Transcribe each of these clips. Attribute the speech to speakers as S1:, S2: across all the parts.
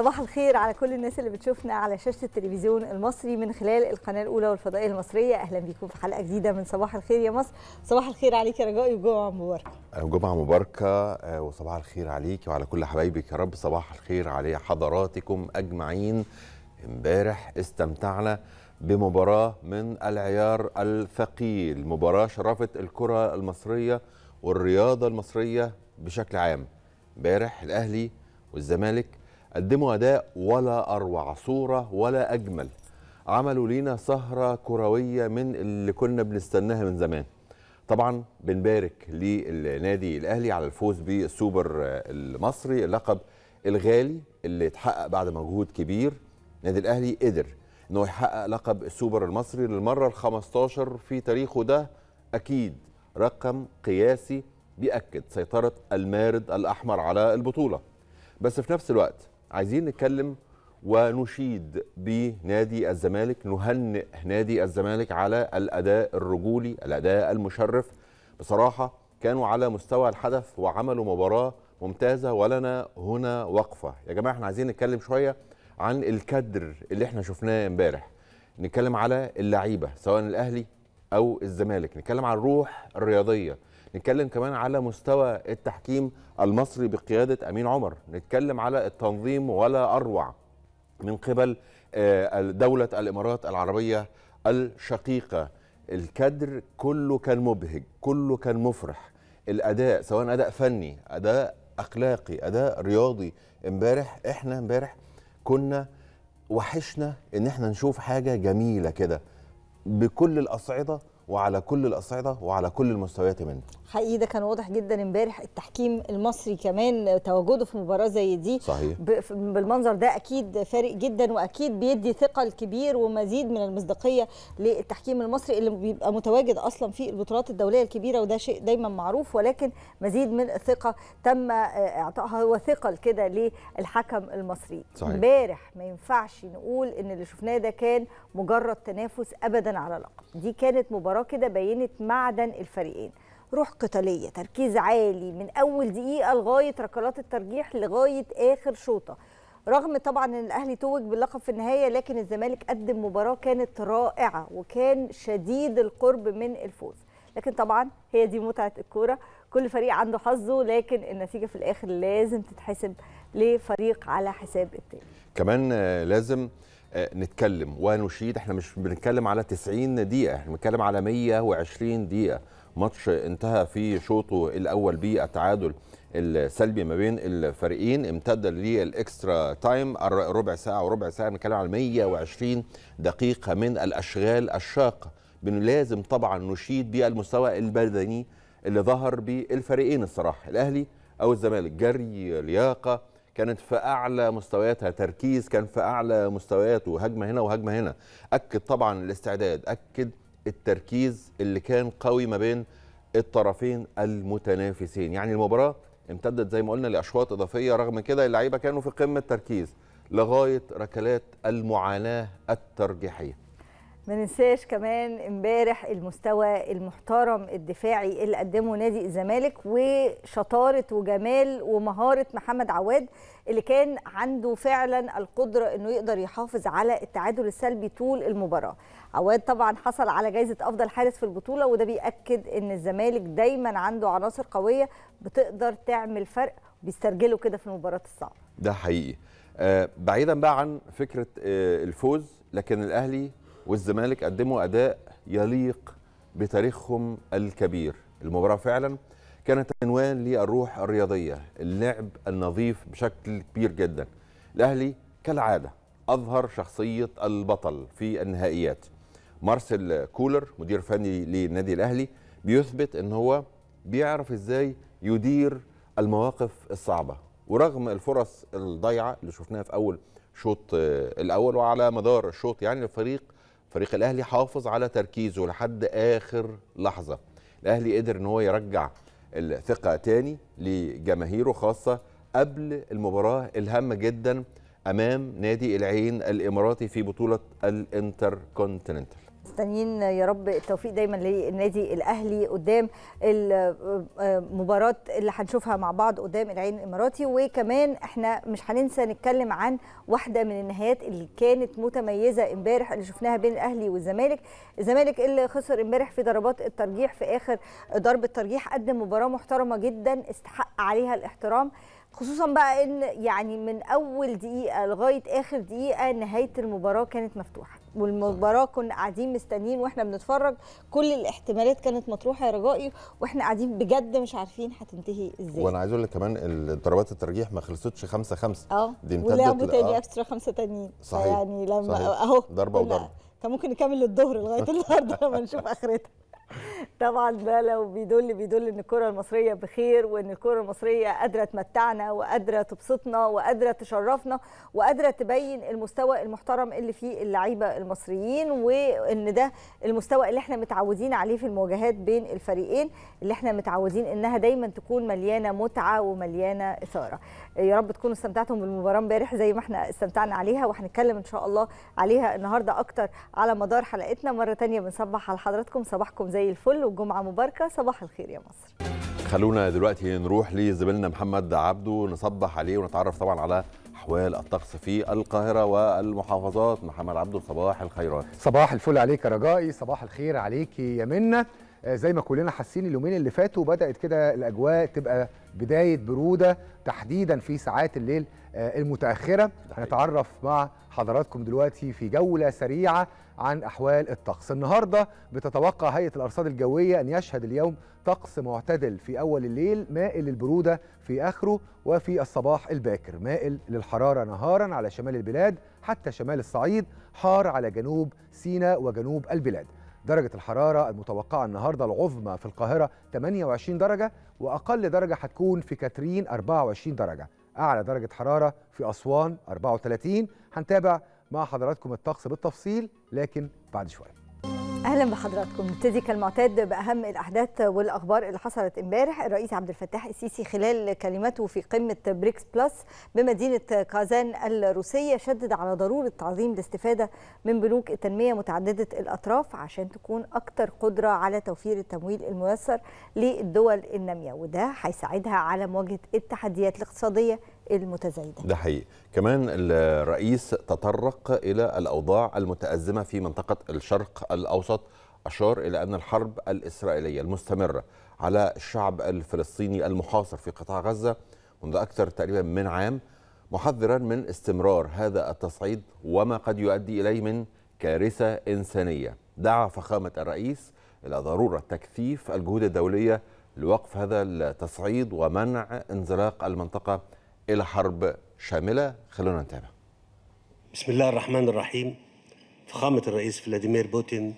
S1: صباح الخير على كل الناس اللي بتشوفنا على شاشه التلفزيون المصري من خلال القناه الاولى والفضائيه المصريه اهلا بيكم في حلقه جديده من صباح الخير يا مصر صباح الخير عليك يا رجائي وجمعه مباركه
S2: جمعه مباركه آه، وصباح الخير عليك وعلى كل حبايبك يا رب صباح الخير على حضراتكم اجمعين امبارح استمتعنا بمباراه من العيار الثقيل مباراه شرفت الكره المصريه والرياضه المصريه بشكل عام امبارح الاهلي والزمالك قدموا أداء ولا أروع صورة ولا أجمل عملوا لينا سهرة كروية من اللي كنا بنستناها من زمان طبعا بنبارك للنادي الأهلي على الفوز بالسوبر المصري اللقب الغالي اللي اتحقق بعد مجهود كبير النادي الأهلي قدر انه يحقق لقب السوبر المصري للمره ال 15 في تاريخه ده اكيد رقم قياسي بيأكد سيطره المارد الاحمر على البطوله بس في نفس الوقت عايزين نتكلم ونشيد بنادي الزمالك نهنئ نادي الزمالك على الاداء الرجولي الاداء المشرف بصراحه كانوا على مستوى الحدث وعملوا مباراه ممتازه ولنا هنا وقفه يا جماعه احنا عايزين نتكلم شويه عن الكدر اللي احنا شفناه امبارح نتكلم على اللعيبه سواء الاهلي او الزمالك نتكلم عن الروح الرياضيه نتكلم كمان على مستوى التحكيم المصري بقيادة أمين عمر نتكلم على التنظيم ولا أروع من قبل آه، دولة الإمارات العربية الشقيقة الكادر كله كان مبهج كله كان مفرح الأداء سواء أداء فني أداء أخلاقي أداء رياضي امبارح إحنا امبارح كنا وحشنا إن إحنا نشوف حاجة جميلة كده بكل الأصعدة وعلى كل الأصعدة وعلى كل المستويات منه
S1: حقيقي ده كان واضح جدا امبارح التحكيم المصري كمان تواجده في مباراه زي دي صحيح. بالمنظر ده اكيد فارق جدا واكيد بيدي ثقل كبير ومزيد من المصداقيه للتحكيم المصري اللي بيبقى متواجد اصلا في البطولات الدوليه الكبيره وده شيء دايما معروف ولكن مزيد من الثقه تم آه، اعطائها وثقل كده للحكم المصري امبارح ما ينفعش نقول ان اللي شفناه ده كان مجرد تنافس ابدا على لقب دي كانت مباراه كده بينت معدن الفريقين روح قتاليه تركيز عالي من اول دقيقه لغايه ركلات الترجيح لغايه اخر شوطه رغم طبعا ان الاهلي توج باللقب في النهايه لكن الزمالك قدم مباراه كانت رائعه وكان شديد القرب من الفوز لكن طبعا هي دي متعه الكوره كل فريق عنده حظه لكن النتيجه في الاخر لازم تتحسب لفريق على حساب التاني
S2: كمان لازم آه، نتكلم ونشيد احنا مش بنتكلم على 90 دقيقه احنا بنتكلم على 120 دقيقه ماتش انتهى في شوطه الاول بالتعادل السلبي ما بين الفريقين امتد للاكسترا تايم ربع ساعه وربع ساعه بنتكلم على 120 دقيقه من الاشغال الشاقه لازم طبعا نشيد بالمستوى البدني اللي ظهر بالفريقين الصراحه الاهلي او الزمالك جري لياقه كانت في اعلى مستوياتها تركيز كان في اعلى مستوياته هجمه هنا وهجمه هنا اكد طبعا الاستعداد اكد التركيز اللي كان قوي ما بين الطرفين المتنافسين يعني المباراه امتدت زي ما قلنا لاشواط اضافيه رغم كده اللعيبه كانوا في قمه تركيز لغايه ركلات المعاناه الترجيحيه
S1: ما ننساش كمان امبارح المستوى المحترم الدفاعي اللي قدمه نادي الزمالك وشطاره وجمال ومهاره محمد عواد اللي كان عنده فعلا القدره انه يقدر يحافظ على التعادل السلبي طول المباراه. عواد طبعا حصل على جائزه افضل حارس في البطوله وده بياكد ان الزمالك دايما عنده عناصر قويه بتقدر تعمل فرق بيسترجله كده في المباراه الصعبه.
S2: ده حقيقي. آه، بعيدا بقى عن فكره آه، الفوز لكن الاهلي والزمالك قدموا أداء يليق بتاريخهم الكبير المباراة فعلا كانت عنوان للروح الرياضية اللعب النظيف بشكل كبير جدا الأهلي كالعادة أظهر شخصية البطل في النهائيات مارسيل كولر مدير فني للنادي الأهلي بيثبت أن هو بيعرف إزاي يدير المواقف الصعبة ورغم الفرص الضيعة اللي شفناها في أول شوط آه، الأول وعلى مدار الشوط يعني الفريق فريق الاهلي حافظ على تركيزه لحد اخر لحظه الاهلي قدر ان هو يرجع الثقه تاني لجماهيره خاصه قبل المباراه الهامه جدا امام نادي العين الاماراتي في بطوله الانتر كونتيننتال
S1: مستنيين يا رب التوفيق دايما للنادي الاهلي قدام المباراه اللي هنشوفها مع بعض قدام العين الاماراتي وكمان احنا مش هننسى نتكلم عن واحده من النهايات اللي كانت متميزه امبارح اللي شفناها بين الاهلي والزمالك الزمالك اللي خسر امبارح في ضربات الترجيح في اخر ضربه ترجيح قدم مباراه محترمه جدا استحق عليها الاحترام خصوصا بقى ان يعني من اول دقيقه لغايه اخر دقيقه نهايه المباراه كانت مفتوحه والمباراه كنا قاعدين مستنيين واحنا بنتفرج كل الاحتمالات كانت مطروحه يا رجائي واحنا قاعدين بجد مش عارفين هتنتهي ازاي وانا
S2: عايز اقول لك كمان ضربات الترجيح ما خلصتش 5 5 اه دي امتدت ولعبوا تاني
S1: آه. اكسترا خمسه تانيين صحيح يعني لما اهو ضربه وضربه كان ممكن نكمل الظهر لغايه النهارده لما نشوف اخرتها طبعا ده لو بيدل بيدل ان الكره المصريه بخير وان الكره المصريه قادره تمتعنا وقادره تبسطنا وقادره تشرفنا وقادره تبين المستوى المحترم اللي فيه اللعيبه المصريين وان ده المستوى اللي احنا متعودين عليه في المواجهات بين الفريقين اللي احنا متعودين انها دايما تكون مليانه متعه ومليانه اثاره يا رب تكونوا استمتعتم بالمباراه امبارح زي ما احنا استمتعنا عليها وهنتكلم ان شاء الله عليها النهارده اكتر على مدار حلقتنا مره ثانيه بنصبح على حضراتكم صباحكم زي زي الفل وجمعه مباركه صباح الخير يا مصر
S2: خلونا دلوقتي نروح لزميلنا محمد عبده نصبح عليه ونتعرف طبعا على احوال الطقس في القاهره والمحافظات محمد عبده صباح الخيرات
S3: صباح الفل عليك يا رجائي صباح الخير عليك يا منى آه، زي ما كلنا حاسين اليومين اللي فاتوا بدات كده الاجواء تبقى بدايه بروده تحديدا في ساعات الليل آه، المتاخره هنتعرف مع حضراتكم دلوقتي في جوله سريعه عن أحوال الطقس النهاردة بتتوقع هيئة الأرصاد الجوية أن يشهد اليوم طقس معتدل في أول الليل مائل للبرودة في آخره وفي الصباح الباكر مائل للحرارة نهارا على شمال البلاد حتى شمال الصعيد حار على جنوب سيناء وجنوب البلاد درجة الحرارة المتوقعة النهاردة العظمى في القاهرة 28 درجة وأقل درجة هتكون في كاترين 24 درجة أعلى درجة حرارة في أسوان 34 هنتابع مع حضراتكم الطقس بالتفصيل لكن بعد شويه
S1: اهلا بحضراتكم نبتدي كالمعتاد باهم الاحداث والاخبار اللي حصلت امبارح الرئيس عبد الفتاح السيسي خلال كلمته في قمه بريكس بلس بمدينه كازان الروسيه شدد على ضروره تعظيم الاستفاده من بنوك التنميه متعدده الاطراف عشان تكون اكثر قدره على توفير التمويل الميسر للدول الناميه وده هيساعدها على مواجهه التحديات الاقتصاديه المتزايدة
S2: ده حقيقي كمان الرئيس تطرق إلى الأوضاع المتأزمة في منطقة الشرق الأوسط أشار إلى أن الحرب الإسرائيلية المستمرة على الشعب الفلسطيني المحاصر في قطاع غزة منذ أكثر تقريبا من عام محذرا من استمرار هذا التصعيد وما قد يؤدي إليه من كارثة إنسانية دعا فخامة الرئيس إلى ضرورة تكثيف الجهود الدولية لوقف هذا التصعيد ومنع انزلاق المنطقة إلى حرب شاملة خلونا نتابع
S4: بسم الله الرحمن الرحيم فخامة الرئيس فلاديمير بوتين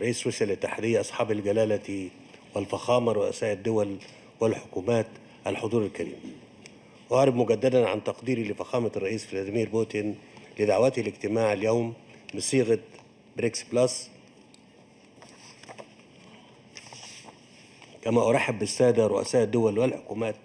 S4: رئيس روسيا للتحرير أصحاب الجلالة والفخامة رؤساء الدول والحكومات الحضور الكريم اعرب مجددا عن تقديري لفخامة الرئيس فلاديمير بوتين لدعوته لاجتماع اليوم بصيغة بريكس بلس كما أرحب بالسادة رؤساء الدول والحكومات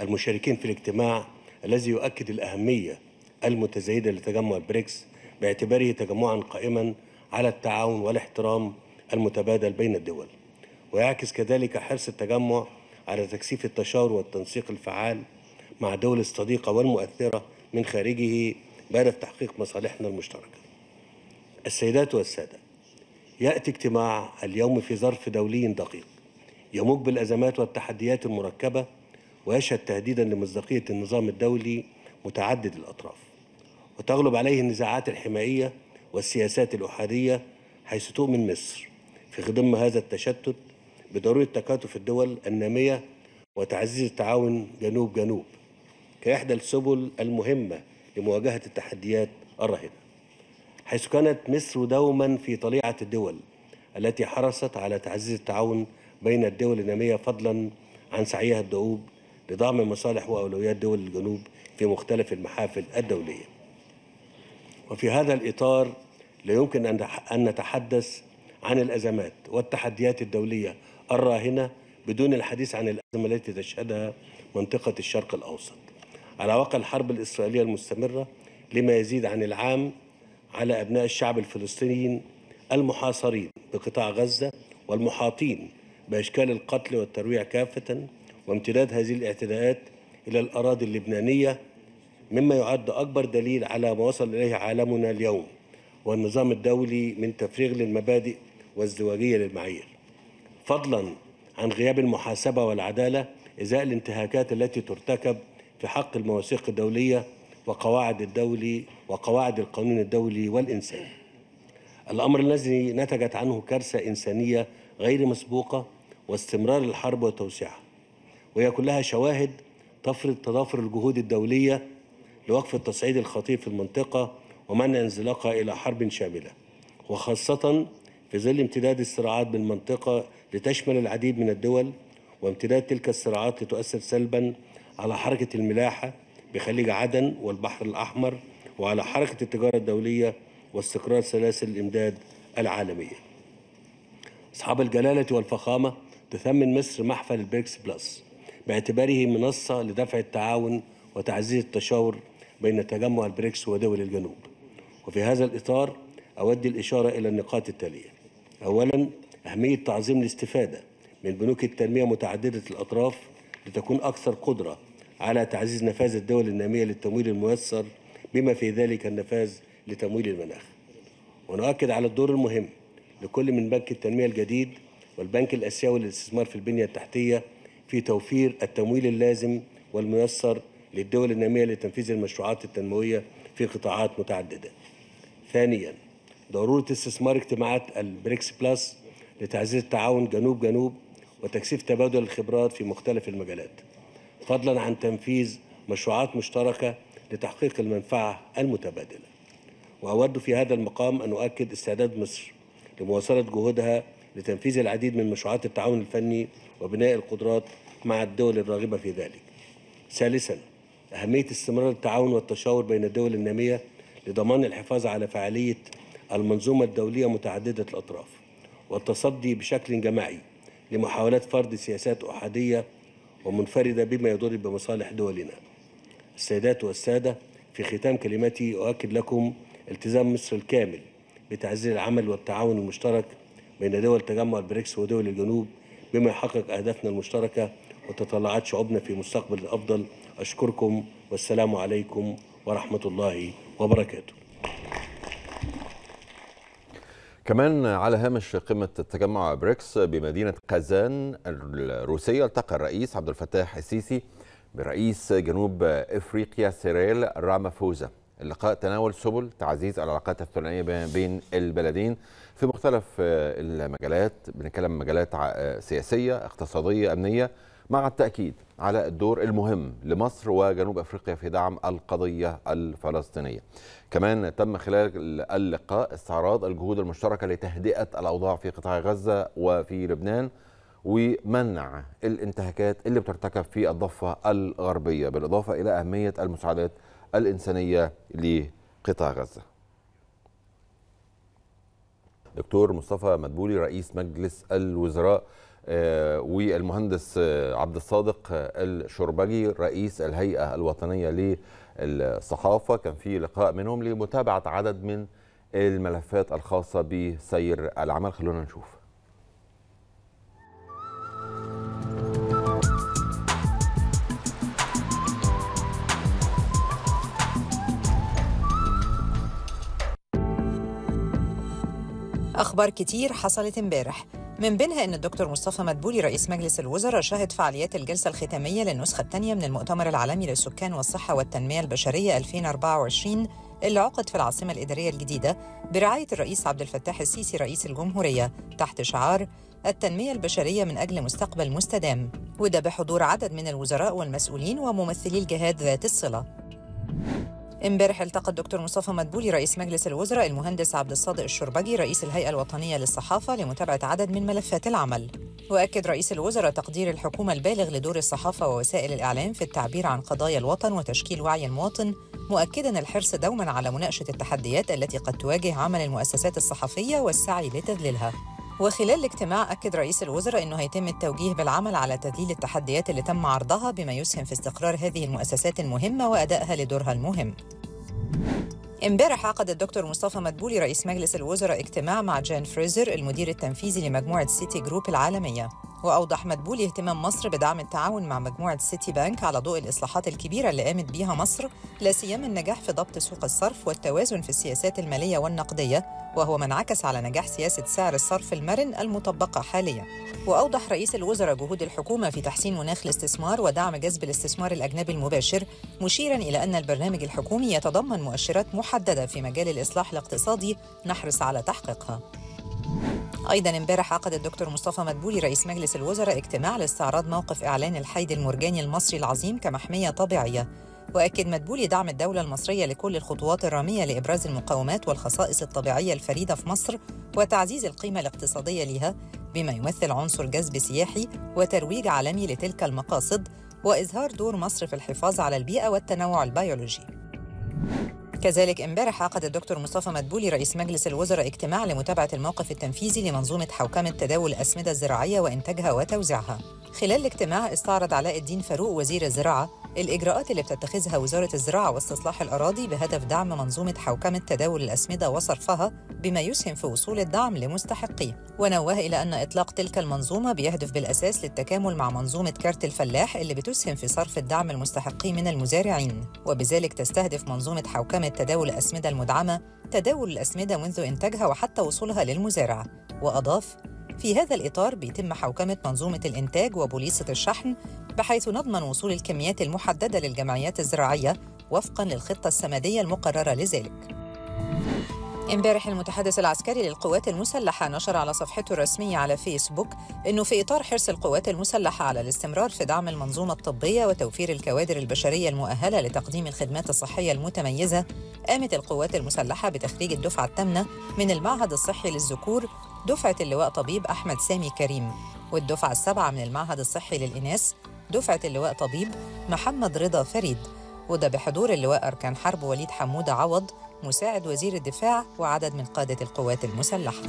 S4: المشاركين في الاجتماع الذي يؤكد الأهمية المتزايدة لتجمع بريكس باعتباره تجمعا قائما على التعاون والاحترام المتبادل بين الدول ويعكس كذلك حرص التجمع على تكثيف التشاور والتنسيق الفعال مع دول الصديقة والمؤثرة من خارجه بهدف تحقيق مصالحنا المشتركة السيدات والسادة يأتي اجتماع اليوم في ظرف دولي دقيق يموج بالأزمات والتحديات المركبة ويشهد تهديدا لمصداقية النظام الدولي متعدد الأطراف وتغلب عليه النزاعات الحمائية والسياسات الأحادية حيث تؤمن مصر في خضم هذا التشتت بضرورة تكاتف الدول النامية وتعزيز التعاون جنوب جنوب كإحدى السبل المهمة لمواجهة التحديات الراهنة حيث كانت مصر دوما في طليعة الدول التي حرصت على تعزيز التعاون بين الدول النامية فضلا عن سعيها الدؤوب لضم مصالح وأولويات دول الجنوب في مختلف المحافل الدولية وفي هذا الإطار لا يمكن أن نتحدث عن الأزمات والتحديات الدولية الراهنة بدون الحديث عن الأزمة التي تشهدها منطقة الشرق الأوسط على وقع الحرب الإسرائيلية المستمرة لما يزيد عن العام على أبناء الشعب الفلسطينيين المحاصرين بقطاع غزة والمحاطين بأشكال القتل والترويع كافة وامتداد هذه الاعتداءات إلى الأراضي اللبنانية مما يعد أكبر دليل على ما وصل إليه عالمنا اليوم والنظام الدولي من تفريغ للمبادئ وازدواجية للمعايير فضلا عن غياب المحاسبة والعدالة إزاء الانتهاكات التي ترتكب في حق المواثيق الدولية وقواعد الدولي وقواعد القانون الدولي والإنساني الأمر الذي نتجت عنه كارثة إنسانية غير مسبوقة واستمرار الحرب وتوسيعها وهي كلها شواهد تفرض تضافر الجهود الدولية لوقف التصعيد الخطير في المنطقة ومنع انزلاقها إلى حرب شاملة وخاصة في ظل امتداد الصراعات بالمنطقة لتشمل العديد من الدول وامتداد تلك الصراعات لتؤثر سلبا على حركة الملاحة بخليج عدن والبحر الأحمر وعلى حركة التجارة الدولية واستقرار سلاسل الإمداد العالمية أصحاب الجلالة والفخامة تثمن مصر محفل البريكس بلس باعتباره منصة لدفع التعاون وتعزيز التشاور بين تجمع البريكس ودول الجنوب وفي هذا الإطار أود الإشارة إلى النقاط التالية أولا أهمية تعظيم الاستفادة من بنوك التنمية متعددة الأطراف لتكون أكثر قدرة على تعزيز نفاذ الدول النامية للتمويل الميسر بما في ذلك النفاذ لتمويل المناخ ونؤكد على الدور المهم لكل من بنك التنمية الجديد والبنك الآسيوي للاستثمار في البنية التحتية في توفير التمويل اللازم والميسر للدول النامية لتنفيذ المشروعات التنموية في قطاعات متعددة. ثانيا ضرورة استثمار اجتماعات البريكس بلس لتعزيز التعاون جنوب جنوب وتكثيف تبادل الخبرات في مختلف المجالات فضلا عن تنفيذ مشروعات مشتركة لتحقيق المنفعة المتبادلة وأود في هذا المقام أن أؤكد استعداد مصر لمواصلة جهودها لتنفيذ العديد من مشروعات التعاون الفني وبناء القدرات مع الدول الراغبة في ذلك ثالثا أهمية استمرار التعاون والتشاور بين الدول النامية لضمان الحفاظ على فعالية المنظومة الدولية متعددة الأطراف والتصدي بشكل جماعي لمحاولات فرض سياسات أحادية ومنفردة بما يضر بمصالح دولنا السيدات والسادة في ختام كلمتي أؤكد لكم التزام مصر الكامل بتعزيز العمل والتعاون المشترك بين دول تجمع البريكس ودول الجنوب بما يحقق أهدافنا المشتركة وتطلعات شعوبنا في مستقبل أفضل أشكركم والسلام عليكم ورحمة الله وبركاته
S2: كمان على هامش قمة التجمع بريكس بمدينة قازان الروسية التقى الرئيس عبد الفتاح السيسي برئيس جنوب افريقيا سيريل رامافوزا اللقاء تناول سبل تعزيز العلاقات الثنائية بين البلدين في مختلف آه، المجالات بنتكلم مجالات آه، سياسية اقتصادية أمنية مع التأكيد على الدور المهم لمصر وجنوب أفريقيا في دعم القضية الفلسطينية كمان تم خلال اللقاء استعراض الجهود المشتركة لتهدئة الأوضاع في قطاع غزة وفي لبنان ومنع الانتهاكات اللي بترتكب في الضفة الغربية بالإضافة إلى أهمية المساعدات الإنسانية لقطاع غزة دكتور مصطفى مدبولي رئيس مجلس الوزراء آه، والمهندس آه، عبد الصادق آه، الشربجي رئيس الهيئة الوطنية للصحافة كان في لقاء منهم لمتابعة عدد من الملفات الخاصة بسير العمل خلونا نشوف
S5: أخبار كتير حصلت امبارح من بينها أن الدكتور مصطفى مدبولي رئيس مجلس الوزراء شهد فعاليات الجلسة الختامية للنسخة الثانية من المؤتمر العالمي للسكان والصحة والتنمية البشرية 2024 اللي عقد في العاصمة الإدارية الجديدة برعاية الرئيس عبد الفتاح السيسي رئيس الجمهورية تحت شعار التنمية البشرية من أجل مستقبل مستدام وده بحضور عدد من الوزراء والمسؤولين وممثلي الجهات ذات الصلة امبارح التقى الدكتور مصطفى مدبولي رئيس مجلس الوزراء المهندس عبد الصادق الشربجي رئيس الهيئة الوطنية للصحافة لمتابعة عدد من ملفات العمل وأكد رئيس الوزراء تقدير الحكومة البالغ لدور الصحافة ووسائل الإعلام في التعبير عن قضايا الوطن وتشكيل وعي المواطن مؤكدا الحرص دوما على مناقشة التحديات التي قد تواجه عمل المؤسسات الصحفية والسعي لتذليلها وخلال الاجتماع أكد رئيس الوزراء أنه هيتم التوجيه بالعمل على تذليل التحديات اللي تم عرضها بما يسهم في استقرار هذه المؤسسات المهمة وأدائها لدورها المهم امبارح عقد الدكتور مصطفى مدبولي رئيس مجلس الوزراء اجتماع مع جان فريزر المدير التنفيذي لمجموعة سيتي جروب العالمية وأوضح مدبولي اهتمام مصر بدعم التعاون مع مجموعة سيتي بانك على ضوء الإصلاحات الكبيرة اللي قامت بيها مصر لا سيما النجاح في ضبط سوق الصرف والتوازن في السياسات المالية والنقدية وهو ما انعكس على نجاح سياسة سعر الصرف المرن المطبقة حاليا وأوضح رئيس الوزراء جهود الحكومة في تحسين مناخ الاستثمار ودعم جذب الاستثمار الأجنبي المباشر مشيرا إلى أن البرنامج الحكومي يتضمن مؤشرات محددة في مجال الإصلاح الاقتصادي نحرص على تحقيقها ايضا امبارح عقد الدكتور مصطفى مدبولي رئيس مجلس الوزراء اجتماع لاستعراض موقف اعلان الحيد المرجاني المصري العظيم كمحميه طبيعيه واكد مدبولي دعم الدوله المصريه لكل الخطوات الراميه لابراز المقاومات والخصائص الطبيعيه الفريده في مصر وتعزيز القيمه الاقتصاديه لها بما يمثل عنصر جذب سياحي وترويج عالمي لتلك المقاصد واظهار دور مصر في الحفاظ على البيئه والتنوع البيولوجي كذلك امبارح عقد الدكتور مصطفى مدبولي رئيس مجلس الوزراء اجتماع لمتابعة الموقف التنفيذي لمنظومة حوكمة تداول الأسمدة الزراعية وإنتاجها وتوزيعها خلال الاجتماع استعرض علاء الدين فاروق وزير الزراعة الإجراءات اللي بتتخذها وزارة الزراعة واستصلاح الأراضي بهدف دعم منظومة حوكمة تداول الأسمدة وصرفها بما يسهم في وصول الدعم لمستحقيه ونوه إلى أن إطلاق تلك المنظومة بيهدف بالأساس للتكامل مع منظومة كارت الفلاح اللي بتسهم في صرف الدعم المستحقي من المزارعين وبذلك تستهدف منظومة حوكمة تداول الأسمدة المدعمة تداول الأسمدة منذ إنتاجها وحتى وصولها للمزارع وأضاف في هذا الإطار بيتم حوكمة منظومة الإنتاج وبوليصة الشحن بحيث نضمن وصول الكميات المحددة للجمعيات الزراعية وفقا للخطة السمادية المقررة لذلك. امبارح المتحدث العسكري للقوات المسلحة نشر على صفحته الرسمية على فيسبوك أنه في إطار حرص القوات المسلحة على الاستمرار في دعم المنظومة الطبية وتوفير الكوادر البشرية المؤهلة لتقديم الخدمات الصحية المتميزة قامت القوات المسلحة بتخريج الدفعة الثامنة من المعهد الصحي للذكور دفعة اللواء طبيب أحمد سامي كريم والدفعة السابعة من المعهد الصحي للإناث دفعة اللواء طبيب محمد رضا فريد وده بحضور اللواء أركان حرب وليد حمود عوض مساعد وزير الدفاع وعدد من قادة القوات المسلحة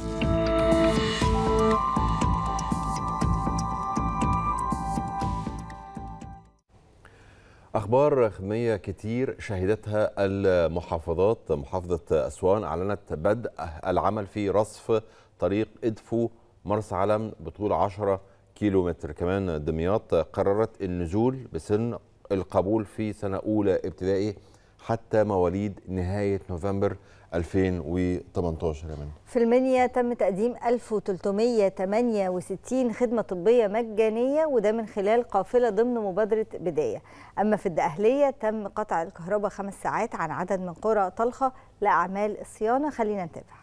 S2: أخبار خدمية كتير شهدتها المحافظات محافظة أسوان أعلنت بدء العمل في رصف طريق إدفو مرسى علم بطول 10 كيلومتر كمان دمياط قررت النزول بسن القبول في سنة أولى ابتدائي حتى مواليد نهاية نوفمبر 2018 يا
S1: في المنيا تم تقديم 1368 خدمة طبية مجانية وده من خلال قافلة ضمن مبادرة بداية أما في الدقهلية تم قطع الكهرباء خمس ساعات عن عدد من قرى طلخة لأعمال الصيانة خلينا نتابع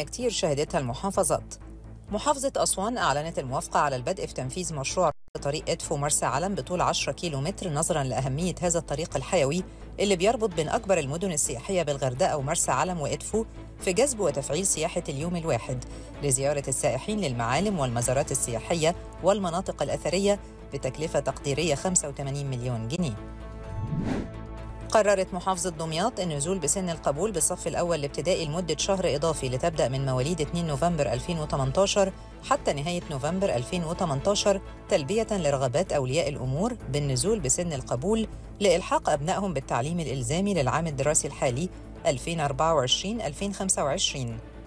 S5: عالمية كتير شهدتها المحافظات محافظة أسوان أعلنت الموافقة على البدء في تنفيذ مشروع طريق إدفو مرسى علم بطول 10 كيلو متر نظرا لأهمية هذا الطريق الحيوي اللي بيربط بين أكبر المدن السياحية بالغردقة ومرسى علم وإدفو في جذب وتفعيل سياحة اليوم الواحد لزيارة السائحين للمعالم والمزارات السياحية والمناطق الأثرية بتكلفة تقديرية 85 مليون جنيه قررت محافظة دمياط النزول بسن القبول بالصف الأول الابتدائي لمدة شهر إضافي لتبدأ من مواليد 2 نوفمبر 2018 حتى نهاية نوفمبر 2018 تلبية لرغبات أولياء الأمور بالنزول بسن القبول لإلحاق أبنائهم بالتعليم الإلزامي للعام الدراسي الحالي 2024-2025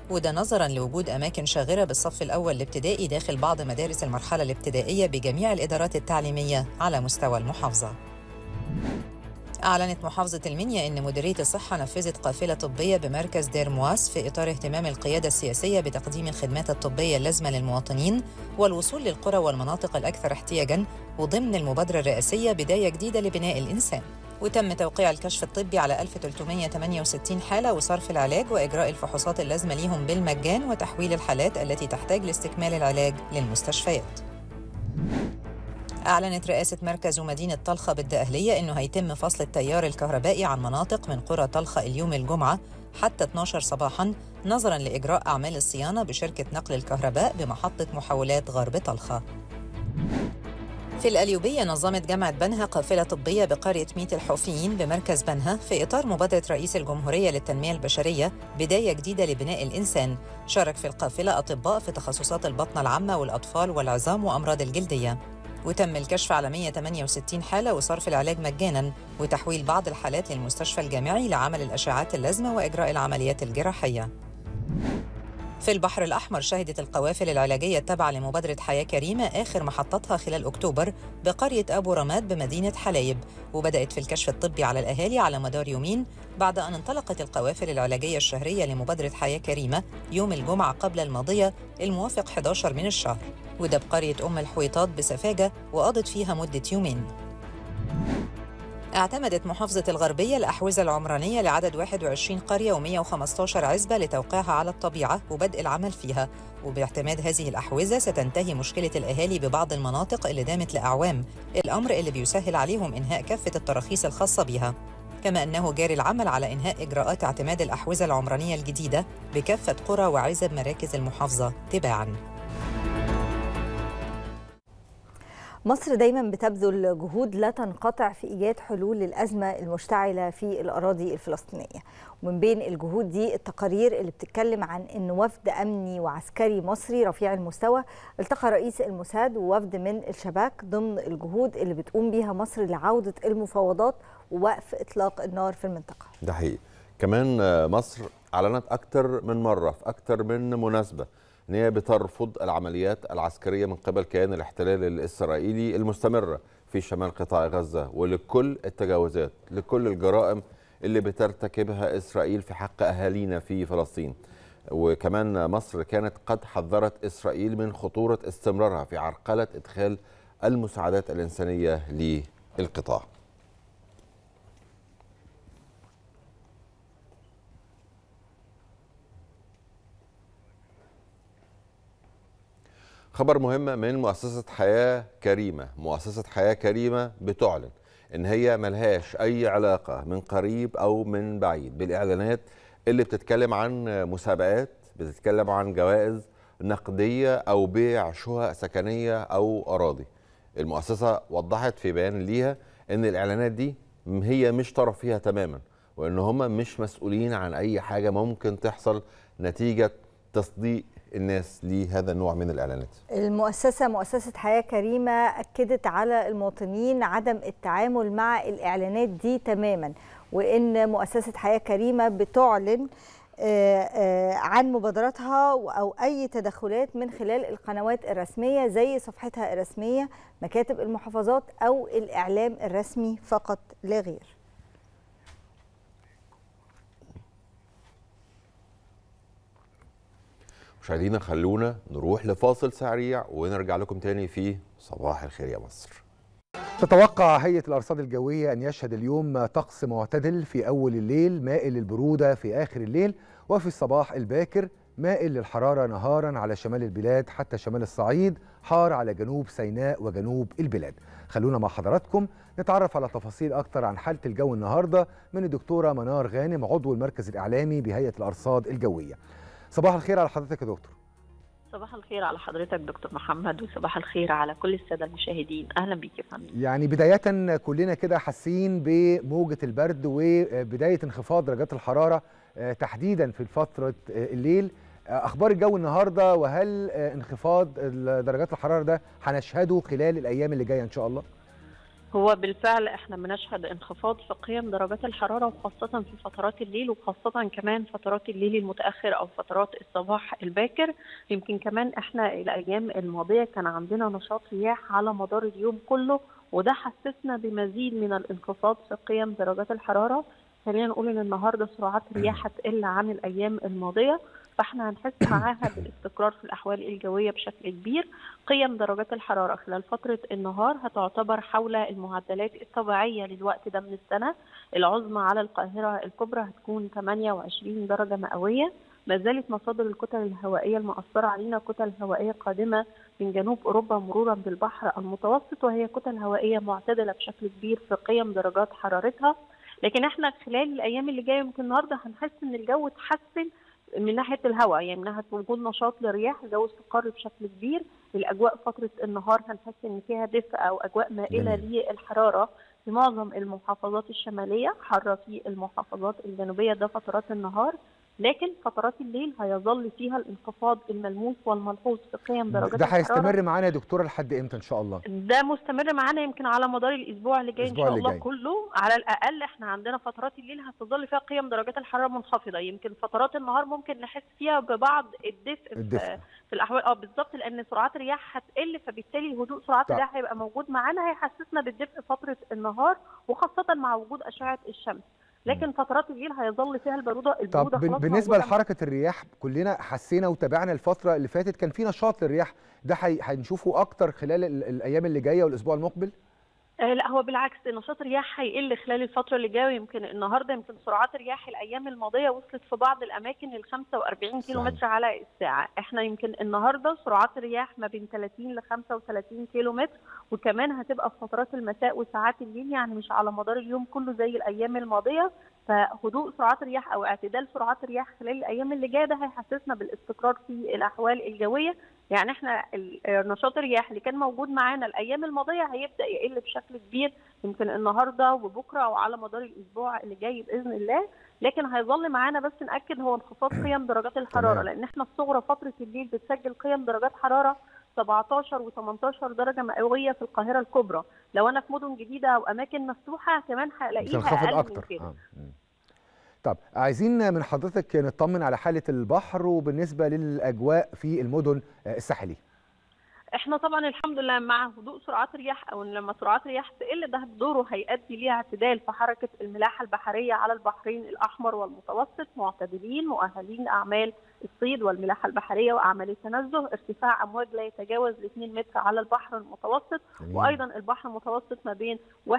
S5: وده نظراً لوجود أماكن شاغرة بالصف الأول الابتدائي داخل بعض مدارس المرحلة الابتدائية بجميع الإدارات التعليمية على مستوى المحافظة. أعلنت محافظة المنيا أن مديرية الصحة نفذت قافلة طبية بمركز دير مواس في إطار اهتمام القيادة السياسية بتقديم الخدمات الطبية اللازمة للمواطنين والوصول للقرى والمناطق الأكثر احتياجاً وضمن المبادرة الرئاسية بداية جديدة لبناء الإنسان. وتم توقيع الكشف الطبي على 1368 حالة وصرف العلاج وإجراء الفحوصات اللازمة ليهم بالمجان وتحويل الحالات التي تحتاج لاستكمال العلاج للمستشفيات. أعلنت رئاسة مركز ومدينة طلخة بالدقهلية أنه هيتم فصل التيار الكهربائي عن مناطق من قرى طلخة اليوم الجمعة حتى 12 صباحا نظرا لإجراء أعمال الصيانة بشركة نقل الكهرباء بمحطة محولات غرب طلخة في الأليوبية نظمت جامعة بنها قافلة طبية بقرية ميت الحوفيين بمركز بنها في إطار مبادرة رئيس الجمهورية للتنمية البشرية بداية جديدة لبناء الإنسان شارك في القافلة أطباء في تخصصات البطن العامة والأطفال والعظام وأمراض الجلدية وتم الكشف على 168 حالة وصرف العلاج مجانا وتحويل بعض الحالات للمستشفى الجامعي لعمل الأشعات اللازمة وإجراء العمليات الجراحية في البحر الأحمر شهدت القوافل العلاجية التابعة لمبادرة حياة كريمة آخر محطتها خلال أكتوبر بقرية أبو رماد بمدينة حلايب وبدأت في الكشف الطبي على الأهالي على مدار يومين بعد أن انطلقت القوافل العلاجية الشهرية لمبادرة حياة كريمة يوم الجمعة قبل الماضية الموافق 11 من الشهر وده بقرية أم الحويطات بسفاجة وقضت فيها مدة يومين اعتمدت محافظة الغربية الأحوزة العمرانية لعدد 21 قرية و115 عزبة لتوقيعها على الطبيعة وبدء العمل فيها وباعتماد هذه الأحوزة ستنتهي مشكلة الأهالي ببعض المناطق اللي دامت لأعوام الأمر اللي بيسهل عليهم إنهاء كافة التراخيص الخاصة بها كما أنه جاري العمل على إنهاء إجراءات اعتماد الأحوزة العمرانية الجديدة بكافة قرى وعزب مراكز المحافظة تباعاً
S1: مصر دايما
S5: بتبذل جهود لا تنقطع في ايجاد حلول للازمه
S1: المشتعله في الاراضي الفلسطينيه ومن بين الجهود دي التقارير اللي بتتكلم عن ان وفد امني وعسكري مصري رفيع المستوى التقى رئيس الموساد ووفد من الشباك ضمن الجهود اللي بتقوم بيها مصر لعوده المفاوضات ووقف اطلاق النار في المنطقه
S2: ده حقيقي كمان مصر اعلنت اكتر من مره في اكتر من مناسبه ان هي بترفض العمليات العسكريه من قبل كيان الاحتلال الاسرائيلي المستمره في شمال قطاع غزه ولكل التجاوزات لكل الجرائم اللي بترتكبها اسرائيل في حق اهالينا في فلسطين. وكمان مصر كانت قد حذرت اسرائيل من خطوره استمرارها في عرقله ادخال المساعدات الانسانيه للقطاع. خبر مهم من مؤسسة حياة كريمة مؤسسة حياة كريمة بتعلن إن هي ملهاش أي علاقة من قريب أو من بعيد بالإعلانات اللي بتتكلم عن مسابقات بتتكلم عن جوائز نقدية أو بيع شقق سكنية أو أراضي المؤسسة وضحت في بيان ليها إن الإعلانات دي هي مش طرف فيها تماما وإن هم مش مسؤولين عن أي حاجة ممكن تحصل نتيجة تصديق الناس لهذا النوع من الاعلانات؟
S1: المؤسسه مؤسسه حياه كريمه اكدت على المواطنين عدم التعامل مع الاعلانات دي تماما وان مؤسسه حياه كريمه بتعلن آه، آه، عن مبادراتها او اي تدخلات من خلال القنوات الرسميه زي صفحتها الرسميه مكاتب المحافظات او الاعلام الرسمي فقط لا غير
S2: مشاهدينا خلونا نروح لفاصل سريع ونرجع لكم تاني في صباح الخير يا مصر
S3: تتوقع هيئة الأرصاد الجوية أن يشهد اليوم طقس معتدل في أول الليل مائل للبرودة في آخر الليل وفي الصباح الباكر مائل للحرارة نهارا على شمال البلاد حتى شمال الصعيد حار على جنوب سيناء وجنوب البلاد خلونا مع حضراتكم نتعرف على تفاصيل أكثر عن حالة الجو النهاردة من الدكتورة منار غانم عضو المركز الإعلامي بهيئة الأرصاد الجوية صباح الخير على حضرتك يا دكتور
S6: صباح الخير على حضرتك دكتور محمد وصباح الخير على كل الساده المشاهدين اهلا بيك يا فندم
S3: يعني بدايه كلنا كده حاسين بموجه البرد وبدايه انخفاض درجات الحراره آه، تحديدا في فتره آه، الليل آه، اخبار الجو النهارده وهل انخفاض درجات الحراره ده هنشهده خلال الايام اللي جايه ان شاء الله
S6: هو بالفعل احنا بنشهد انخفاض في قيم درجات الحراره وخاصه في فترات الليل وخاصه كمان فترات الليل المتاخر او فترات الصباح الباكر يمكن كمان احنا الايام الماضيه كان عندنا نشاط رياح على مدار اليوم كله وده حسسنا بمزيد من الانخفاض في قيم درجات الحراره خلينا نقول ان النهارده سرعات الرياح هتقل عن الايام الماضيه فاحنا هنحس معاها بالاستقرار في الاحوال الجويه بشكل كبير قيم درجات الحراره خلال فتره النهار هتعتبر حول المعدلات الطبيعيه للوقت ده من السنه العظمى على القاهره الكبرى هتكون 28 درجه مئويه ما زالت مصادر الكتل الهوائيه المؤثره علينا كتل هوائيه قادمه من جنوب اوروبا مرورا بالبحر المتوسط وهي كتل هوائيه معتدله بشكل كبير في قيم درجات حرارتها لكن احنا خلال الايام اللي جايه ممكن النهارده هنحس ان الجو اتحسن من ناحيه الهواء يعني من ناحيه وجود نشاط للرياح الجو استقر بشكل كبير الاجواء فتره النهار هنحس ان فيها دفء او اجواء مائله للحراره في معظم المحافظات الشماليه حر في المحافظات الجنوبيه ده فترات النهار لكن فترات الليل هيظل فيها الانخفاض الملموس والملحوظ في قيم درجات ده هيستمر
S3: معانا يا دكتوره لحد امتى ان
S7: شاء الله؟
S6: ده مستمر معانا يمكن على مدار الاسبوع اللي جاي ان شاء الله جاي. كله على الاقل احنا عندنا فترات الليل هتظل فيها قيم درجات الحراره منخفضه يمكن فترات النهار ممكن نحس فيها ببعض الدفء, الدفء. في الاحوال اه بالظبط لان سرعات الرياح هتقل فبالتالي هدوء سرعات الرياح هيبقى موجود معانا هيحسسنا بالدفء فتره النهار وخاصه مع وجود اشعه الشمس. لكن فترات الليل هيظل فيها البروده البروده طب بالنسبه لحركه
S3: الرياح كلنا حسينا وتابعنا الفتره اللي فاتت كان في نشاط للرياح ده هنشوفه اكتر خلال الايام اللي جايه والاسبوع المقبل
S6: آه، لا هو بالعكس نشاط الرياح هيقل خلال الفتره اللي جايه يمكن النهارده يمكن سرعات الرياح الايام الماضيه وصلت في بعض الاماكن ل 45 كيلو متر على الساعه احنا يمكن النهارده سرعات الرياح ما بين 30 ل 35 كيلو متر وكمان هتبقى في فترات المساء وساعات الليل يعني مش على مدار اليوم كله زي الايام الماضيه فهدوء سرعات الرياح او اعتدال سرعات الرياح خلال الايام اللي جايه ده هيحسسنا بالاستقرار في الاحوال الجويه يعني احنا نشاط الرياح اللي كان موجود معانا الايام الماضيه هيبدا يقل بشكل كبير يمكن النهارده وبكره وعلى مدار الاسبوع اللي جاي باذن الله لكن هيظل معانا بس ناكد هو انخفاض قيم درجات الحراره لان احنا الصغرى فتره الليل بتسجل قيم درجات حراره 17 و18 درجه مئويه في القاهره الكبرى لو انا في مدن جديده او اماكن مفتوحه كمان هلاقيها اقل من كده آه.
S3: طب عايزين من حضرتك نطمن على حاله البحر وبالنسبه للاجواء في المدن آه، الساحليه
S6: احنا طبعا الحمد لله مع هدوء سرعات الرياح او لما سرعات الرياح تقل ده دوره هيؤدي ليها اعتدال في حركه الملاحه البحريه على البحرين الاحمر والمتوسط معتدلين مؤهلين اعمال الصيد والملاحة البحرية وأعمال التنزه ارتفاع أمواج لا يتجاوز 2 متر على البحر المتوسط وأيضا البحر المتوسط ما بين 1.5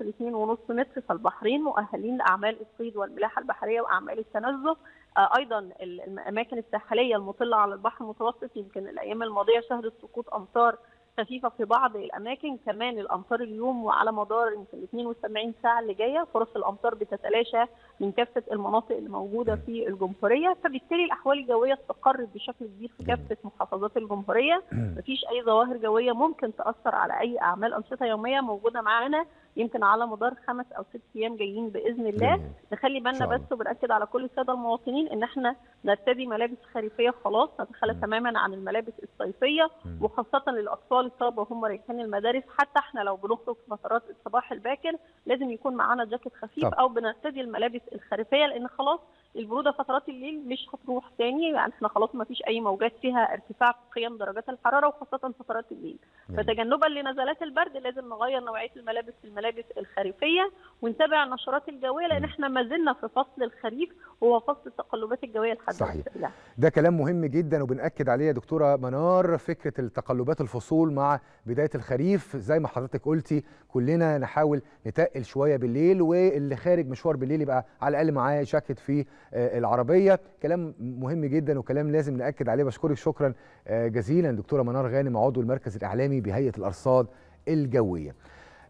S6: ل 2.5 متر فالبحرين مؤهلين لأعمال الصيد والملاحة البحرية وأعمال التنزه آه، ايضا الاماكن الساحليه المطله على البحر المتوسط يمكن الايام الماضيه شهدت سقوط امطار خفيفه في بعض الاماكن كمان الامطار اليوم وعلى مدار ال 72 ساعه اللي جايه فرص الامطار بتتلاشى من كافه المناطق اللي موجوده في الجمهوريه فبالتالي الاحوال الجويه استقرت بشكل كبير في كافه محافظات الجمهوريه مفيش اي ظواهر جويه ممكن تاثر على اي اعمال انشطه يوميه موجوده معانا يمكن على مدار خمس او ست ايام جايين باذن الله نخلي بالنا بس وبناكد على كل الساده المواطنين ان احنا نرتدي ملابس خريفيه خلاص نتخلى تماما عن الملابس الصيفيه وخاصه للاطفال الطلبه وهم رايحين المدارس حتى احنا لو بنخرج في فترات الصباح الباكر لازم يكون معانا جاكيت خفيف او بنرتدي الملابس الخريفيه لان خلاص البروده فترات الليل مش هتروح تاني يعني احنا خلاص ما فيش اي موجات فيها ارتفاع في قيم درجات الحراره وخاصه فترات الليل فتجنبا لنزلات البرد لازم نغير نوعيه الملابس في الملابس الخريفيه ونتابع النشرات الجويه لان احنا ما زلنا في فصل الخريف وهو فصل التقلبات الجويه الحديثه صحيح يعني.
S3: ده كلام مهم جدا وبناكد عليه يا دكتوره منار فكره التقلبات الفصول مع بدايه الخريف زي ما حضرتك قلتي كلنا نحاول نتقل شويه بالليل واللي خارج مشوار بالليل يبقى على الاقل معاه جاكيت فيه آه، العربيه كلام مهم جدا وكلام لازم ناكد عليه بشكرك شكرا آه، جزيلا دكتوره منار غانم عضو المركز الاعلامي بهيئه الارصاد الجويه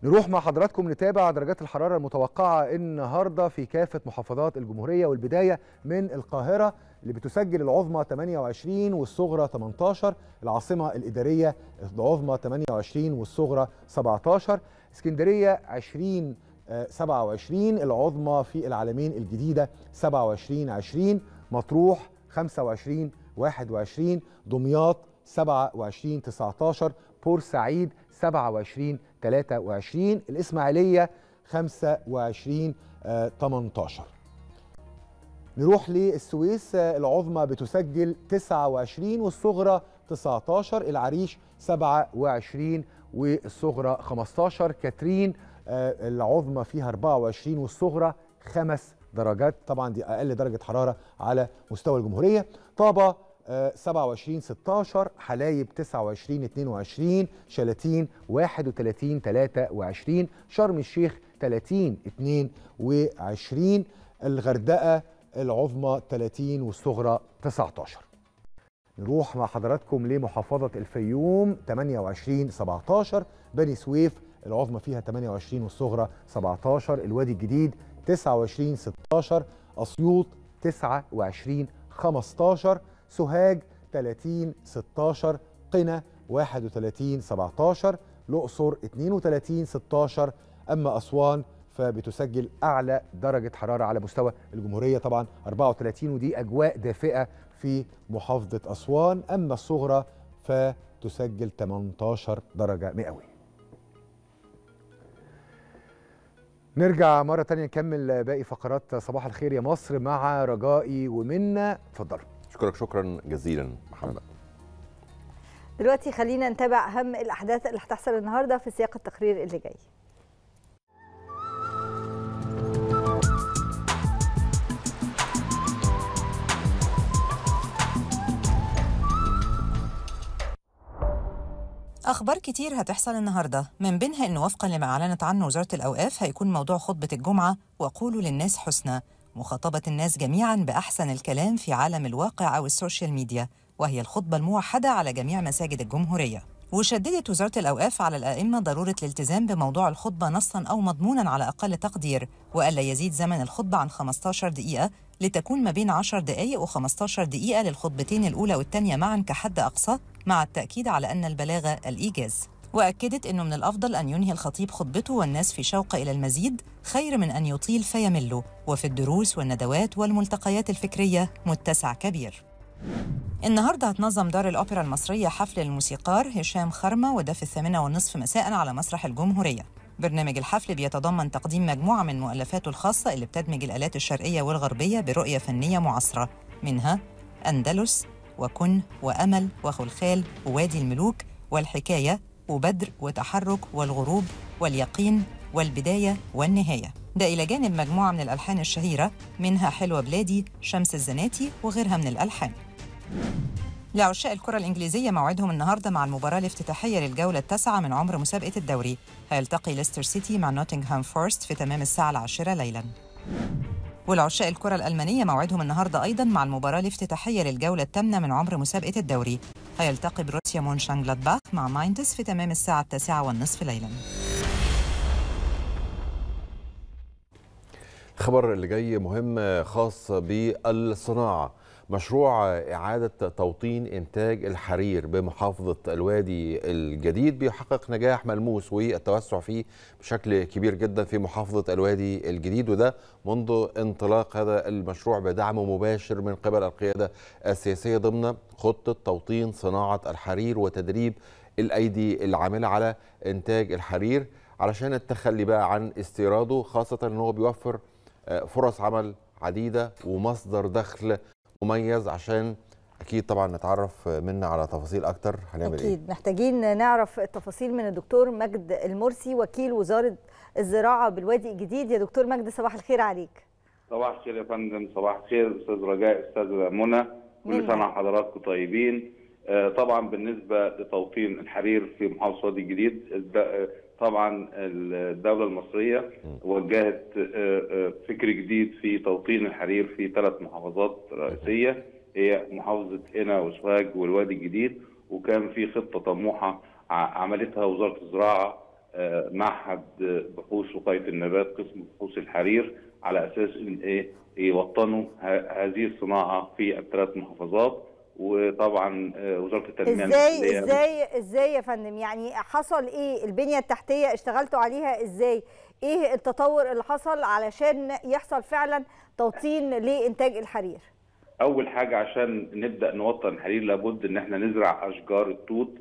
S3: نروح مع حضراتكم نتابع درجات الحرارة المتوقعة النهاردة في كافة محافظات الجمهورية والبداية من القاهرة اللي بتسجل العظمى 28 والصغرى 18 العاصمة الإدارية العظمى 28 والصغرى 17 اسكندرية 20 27 العظمى في العالمين الجديدة 27 20 مطروح 25 21 دمياط 27 19 بورسعيد 27 23 الإسماعيلية 25 18 نروح للسويس العظمى بتسجل 29 والصغرى 19 العريش 27 والصغرى 15 كاترين آه، العظمى فيها 24 والصغرى خمس درجات طبعا دي اقل درجه حراره على مستوى الجمهوريه طابه 27 آه، 16 حلايب 29 22 شلاتين 31 23 شرم الشيخ 30 22 الغردقه العظمى 30 والصغرى 19 نروح مع حضراتكم لمحافظة الفيوم 28 17 بني سويف العظمى فيها 28 والصغرى 17 الوادي الجديد 29 16 اسيوط 29 15 سوهاج 30 16 قنا 31 17 الاقصر 32 16 اما اسوان فبتسجل اعلى درجه حراره على مستوى الجمهوريه طبعا 34 ودي اجواء دافئه في محافظه اسوان اما الصغرى فتسجل 18 درجه مئويه نرجع مرة تانية نكمل باقي فقرات صباح الخير يا مصر مع رجائي ومنا اتفضل أشكرك شكرا
S2: جزيلا محمد
S1: دلوقتي خلينا نتابع أهم الأحداث اللي هتحصل النهاردة في سياق التقرير اللي جاي
S5: أخبار كتير هتحصل النهاردة من بينها أنه وفقا لما أعلنت عنه وزارة الأوقاف هيكون موضوع خطبة الجمعة وقولوا للناس حسنى مخاطبة الناس جميعا بأحسن الكلام في عالم الواقع أو السوشيال ميديا وهي الخطبة الموحدة على جميع مساجد الجمهورية وشددت وزارة الأوقاف على الأئمة ضرورة الالتزام بموضوع الخطبة نصا أو مضمونا على أقل تقدير وألا يزيد زمن الخطبة عن 15 دقيقة لتكون ما بين 10 دقائق و15 دقيقة للخطبتين الأولى والثانية معا كحد أقصى مع التأكيد على أن البلاغة الإيجاز وأكدت أنه من الأفضل أن ينهي الخطيب خطبته والناس في شوق إلى المزيد خير من أن يطيل فيملوا وفي الدروس والندوات والملتقيات الفكرية متسع كبير النهارده هتنظم دار الاوبرا المصريه حفل الموسيقار هشام خرمه وده في الثامنه والنصف مساء على مسرح الجمهوريه برنامج الحفل بيتضمن تقديم مجموعه من مؤلفاته الخاصه اللي بتدمج الالات الشرقيه والغربيه برؤيه فنيه معاصره منها اندلس وكن وامل وخلخال ووادي الملوك والحكايه وبدر وتحرك والغروب واليقين والبدايه والنهايه ده إلى جانب مجموعة من الألحان الشهيرة منها حلوة بلادي شمس الزناتي وغيرها من الألحان لعشاق الكرة الإنجليزية موعدهم النهاردة مع المباراة الافتتاحية للجولة التاسعة من عمر مسابقة الدوري هيلتقي ليستر سيتي مع نوتنغهام فورست في تمام الساعة العاشرة ليلاً ولعشاء الكرة الألمانية موعدهم النهاردة أيضا مع المباراة الافتتاحية للجولة الثامنة من عمر مسابقة الدوري هيلتقي بروسيا باخ مع مايندس في تمام الساعة التاسعة والنصف ليلا
S2: الخبر اللي جاي مهم خاص بالصناعة مشروع إعادة توطين إنتاج الحرير بمحافظة الوادي الجديد بيحقق نجاح ملموس والتوسع فيه بشكل كبير جدا في محافظة الوادي الجديد وده منذ انطلاق هذا المشروع بدعم مباشر من قبل القيادة السياسية ضمن خطة توطين صناعة الحرير وتدريب الأيدي العاملة على إنتاج الحرير علشان التخلي بقى عن استيراده خاصة أنه بيوفر آه، فرص عمل عديدة ومصدر دخل مميز عشان اكيد طبعا نتعرف منا على تفاصيل اكتر هنعمل إيه؟ اكيد
S1: إيه؟ محتاجين نعرف التفاصيل من الدكتور مجد المرسي وكيل وزاره الزراعه بالوادي الجديد يا دكتور مجد صباح الخير عليك
S8: صباح الخير يا فندم صباح الخير استاذ رجاء استاذه منى كل سنه حضراتكم طيبين آه، طبعا بالنسبه لتوطين الحرير في محافظه الوادي الجديد آه، طبعا الدولة المصرية وجهت آه، آه، فكر جديد في توطين الحرير في ثلاث محافظات رئيسية هي محافظة هنا وسوهاج والوادي الجديد وكان في خطة طموحة عملتها وزارة الزراعة آه، معهد بحوث وقاية النبات قسم بحوث الحرير على أساس إن إيه يوطنوا هذه الصناعة في الثلاث محافظات وطبعا آه، وزاره التنميه ازاي
S1: ازاي ازاي يا فندم يعني حصل ايه البنيه التحتيه اشتغلتوا عليها ازاي ايه التطور اللي حصل علشان يحصل فعلا توطين لانتاج الحرير
S8: اول حاجه عشان نبدا نوطن الحرير لابد ان احنا نزرع اشجار التوت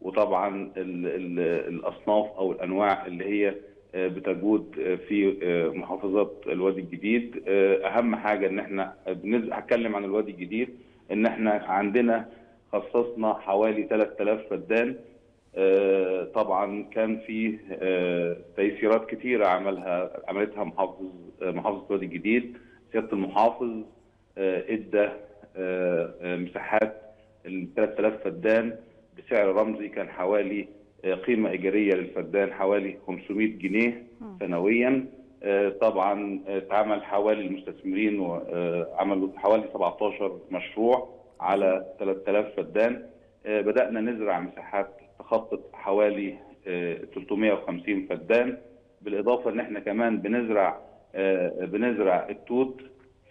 S8: وطبعا الـ الـ الاصناف او الانواع اللي هي آه، بتجود آه، في محافظات الوادي الجديد اهم حاجه ان احنا هتكلم عن الوادي الجديد ان احنا عندنا خصصنا حوالي 3000 فدان آه طبعا كان في آه تيسيرات كثيره عملها عملتها محافظ آه، محافظه وادي الجديد سياده المحافظ آه ادى آه، آه، مساحات ال 3000 فدان بسعر رمزي كان حوالي قيمه ايجاريه للفدان حوالي 500 جنيه سنويا آه، طبعا اتعمل آه، حوالي المستثمرين وعملوا آه، حوالي 17 مشروع على 3000 فدان بدانا نزرع مساحات تخطط حوالي 350 فدان بالاضافه ان احنا كمان بنزرع بنزرع التوت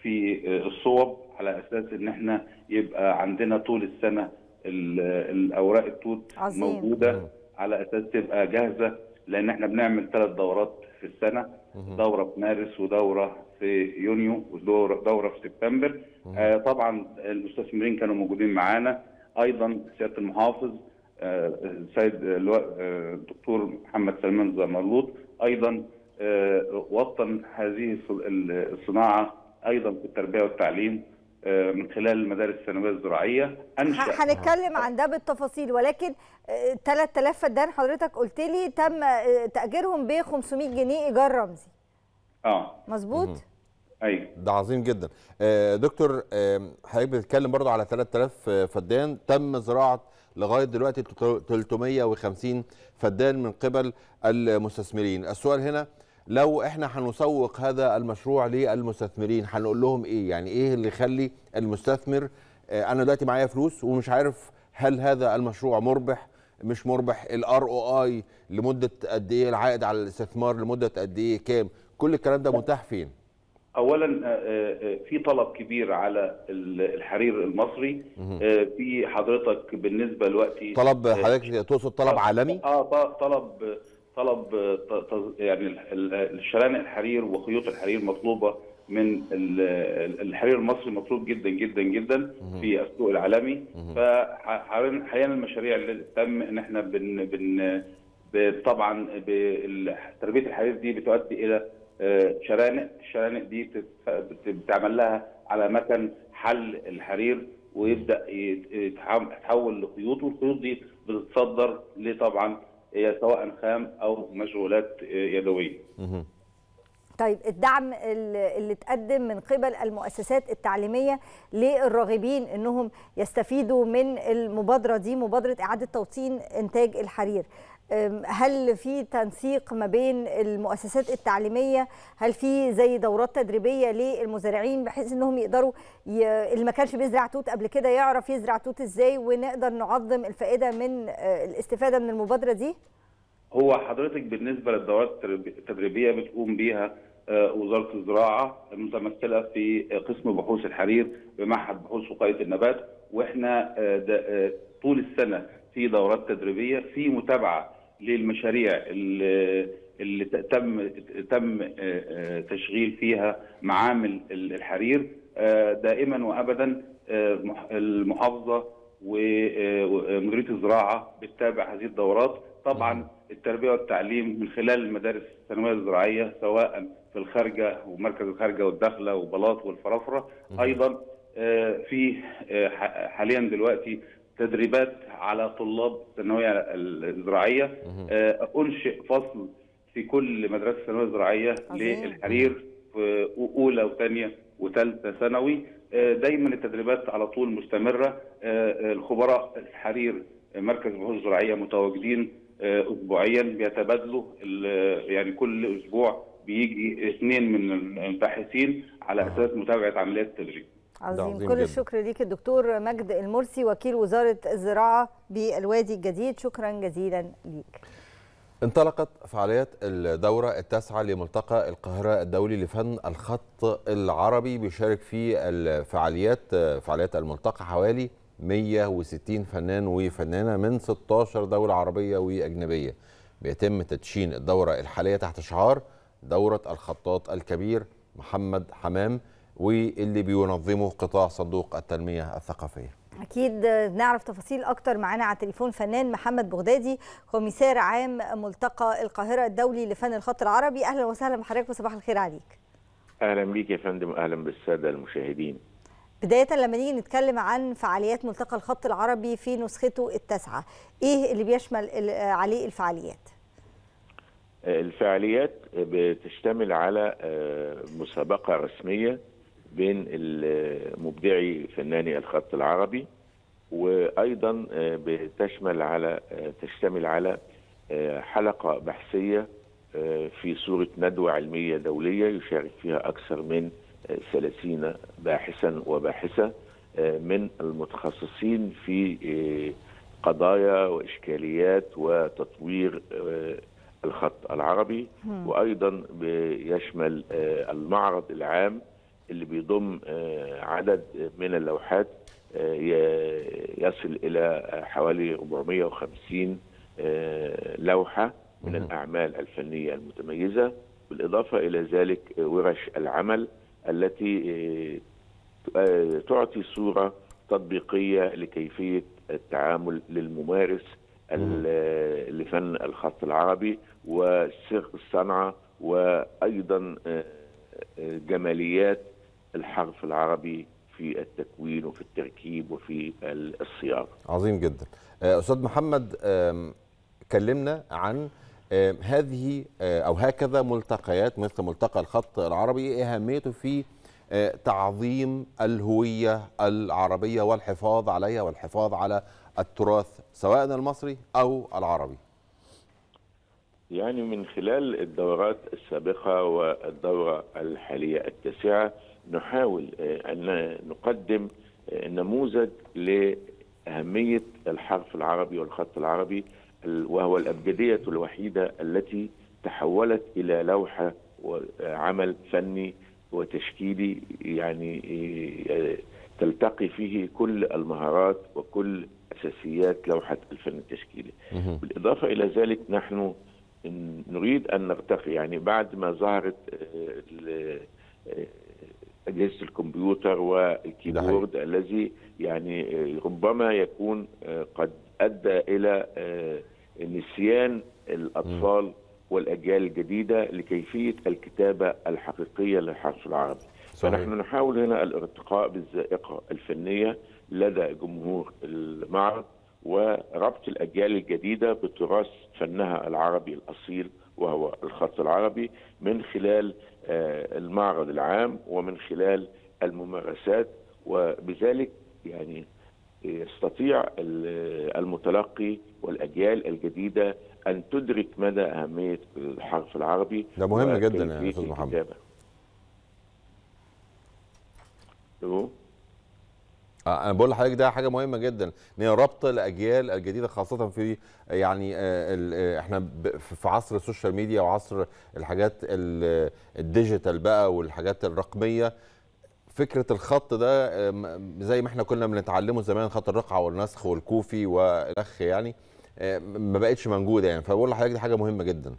S8: في الصوب على اساس ان احنا يبقى عندنا طول السنه الاوراق التوت عظيم. موجوده على اساس تبقى جاهزه لان احنا بنعمل ثلاث دورات في السنه دوره في مارس ودوره في يونيو ودوره دوره في سبتمبر آه طبعا المستثمرين كانوا موجودين معانا ايضا سياده المحافظ آه السيد الدكتور آه، محمد سلمان زمرلوط ايضا آه وطن هذه الصناعه ايضا في التربيه والتعليم آه، من خلال المدارس الثانويه الزراعيه انشا هنتكلم
S1: عن ده بالتفاصيل ولكن 3000 آه، فدان حضرتك قلت لي تم آه، تاجيرهم ب 500 جنيه ايجار رمزي اه مظبوط
S2: ايوه ده عظيم جدا دكتور حضرتك بتتكلم برضه على 3000 فدان تم زراعه لغايه دلوقتي 350 فدان من قبل المستثمرين السؤال هنا لو احنا هنسوق هذا المشروع للمستثمرين هنقول لهم ايه يعني ايه اللي يخلي المستثمر آه، انا دلوقتي معايا فلوس ومش عارف هل هذا المشروع مربح مش مربح الار او اي لمده قد ايه العائد على الاستثمار لمده قد ايه كام كل الكلام ده متاح فين
S8: اولا آه، آه، في طلب كبير على الحرير المصري في حضرتك بالنسبه دلوقتي طلب
S2: حضرتك تقصد طلب عالمي
S8: اه طلب طلب يعني الشرانق الحرير وخيوط الحرير مطلوبه من الحرير المصري مطلوب جدا جدا جدا في السوق العالمي فحاليا المشاريع اللي تم ان احنا بن بن طبعا تربيه الحرير دي بتؤدي الى آه، شرانق الشرانق دي بتعمل لها على متن حل الحرير ويبدا يتحول لخيوط والخيوط دي بتتصدر لطبعا هي سواء خام او مشغولات يدويه.
S1: طيب الدعم اللي اتقدم من قبل المؤسسات التعليميه للراغبين انهم يستفيدوا من المبادره دي مبادره اعاده توطين انتاج الحرير هل في تنسيق ما بين المؤسسات التعليميه هل في زي دورات تدريبيه للمزارعين بحيث انهم يقدروا ي... اللي ما كانش بيزرع توت قبل كده يعرف يزرع توت ازاي ونقدر نعظم الفائده من آه، الاستفاده من المبادره دي
S8: هو حضرتك بالنسبه للدورات التدريبيه بتقوم بيها آه، وزاره الزراعه المتمثله في قسم بحوث الحرير بمعهد بحوث وقايه النبات واحنا آه، طول السنه في دورات تدريبيه في متابعه للمشاريع اللي تم تم آه، آه، تشغيل فيها معامل الحرير آه، دائما وابدا المحافظه ومديريه الزراعه بتتابع هذه الدورات طبعا التربيه والتعليم من خلال المدارس الثانويه الزراعيه سواء في الخارجه ومركز الخارجه والداخله وبلاط والفرافره ايضا في حاليا دلوقتي تدريبات على طلاب الثانويه الزراعيه آه، انشئ فصل في كل مدرسه ثانويه زراعيه للحرير في اولى وثانيه وثالثه ثانوي آه، دايما التدريبات على طول مستمره آه، الخبراء الحرير مركز البحوث الزراعيه متواجدين اسبوعيا بيتبادلوا يعني كل اسبوع بيجي اثنين من الباحثين على اساس متابعه عمليات التدريب عظيم, كل جداً. الشكر
S1: ليك الدكتور مجد المرسي وكيل وزارة الزراعة بالوادي الجديد شكرا جزيلا ليك
S2: انطلقت فعاليات الدورة التاسعة لملتقى القاهرة الدولي لفن الخط العربي بيشارك في الفعاليات فعاليات الملتقى حوالي 160 فنان وفنانة من 16 دولة عربية وأجنبية بيتم تدشين الدورة الحالية تحت شعار دورة الخطاط الكبير محمد حمام واللي بينظمه قطاع صندوق التنمية الثقافية
S1: أكيد نعرف تفاصيل أكتر معانا على التليفون فنان محمد بغدادي كوميسار عام ملتقى القاهرة الدولي لفن الخط العربي أهلا وسهلا بحضرتك وصباح الخير عليك
S9: أهلا بيك يا فندم أهلا بالسادة المشاهدين
S1: بداية لما نيجي نتكلم عن فعاليات ملتقى الخط العربي في نسخته التاسعة إيه اللي بيشمل عليه الفعاليات؟
S9: الفعاليات بتشتمل على آه، مسابقة رسمية بين مبدعي فناني الخط العربي وايضا آه، بتشمل على آه، تشتمل على آه، حلقه بحثيه في صوره ندوه علميه دوليه يشارك فيها اكثر من 30 باحثا وباحثه من المتخصصين في قضايا واشكاليات وتطوير الخط العربي وايضا بيشمل المعرض العام اللي بيضم آه، عدد من اللوحات آه، يصل إلى حوالي 450 آه، لوحة من الأعمال الفنية المتميزة بالإضافة إلى ذلك ورش العمل التي تعطي صورة تطبيقية لكيفية التعامل للممارس لفن الخط العربي الصنعه وأيضا جماليات الحرف العربي في التكوين وفي التركيب وفي
S2: الصياغه. عظيم جدا. آه، استاذ محمد كلمنا عن هذه آه، او هكذا ملتقيات مثل ملتقى الخط العربي إيه اهميته في آه، تعظيم الهويه العربيه والحفاظ عليها والحفاظ على التراث سواء المصري او العربي.
S9: يعني من خلال الدورات السابقه والدوره الحاليه التاسعه نحاول آه، ان نقدم آه، نموذج لاهميه الحرف العربي والخط العربي وهو الابجديه الوحيده التي تحولت الى لوحه وعمل فني وتشكيلي يعني آه، تلتقي فيه كل المهارات وكل اساسيات لوحه الفن التشكيلي. بالاضافه الى ذلك نحن نريد ان نرتقي يعني بعد ما ظهرت اجهزه الكمبيوتر والكيبورد الذي يعني آه، ربما يكون آه، قد ادى الى آه، نسيان الاطفال م. والاجيال الجديده لكيفيه الكتابه الحقيقيه للحرف العربي صحيح. فنحن نحاول هنا الارتقاء بالذائقه الفنيه لدى جمهور المعرض وربط الاجيال الجديده بتراث فنها العربي الاصيل وهو الخط العربي من خلال آه، المعرض العام ومن خلال الممارسات وبذلك يعني يستطيع المتلقي والاجيال الجديده ان تدرك مدى
S2: اهميه الحرف العربي ده مهم جدا يا استاذ محمد انا بقول لحضرتك ده حاجه مهمه جدا ان هي ربط الاجيال الجديده خاصه في يعني آه، آه، احنا في عصر السوشيال ميديا وعصر الحاجات الديجيتال بقى والحاجات الرقميه فكره الخط ده زي ما احنا كنا بنتعلمه زمان خط الرقعه والنسخ والكوفي والاخ يعني آه، ما بقتش موجوده يعني فبقول لحضرتك دي حاجه مهمه جدا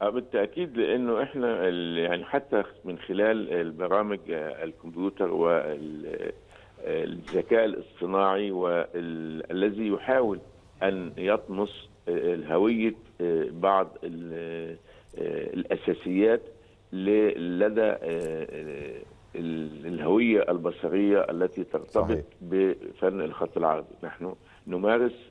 S9: بالتاكيد لانه احنا يعني حتى من خلال البرامج الكمبيوتر وال الذكاء الاصطناعي والذي يحاول ان يطمس هويه آه، بعض آه، الاساسيات لدى آه، الهويه البصريه التي ترتبط صحيح. بفن الخط العربي نحن نمارس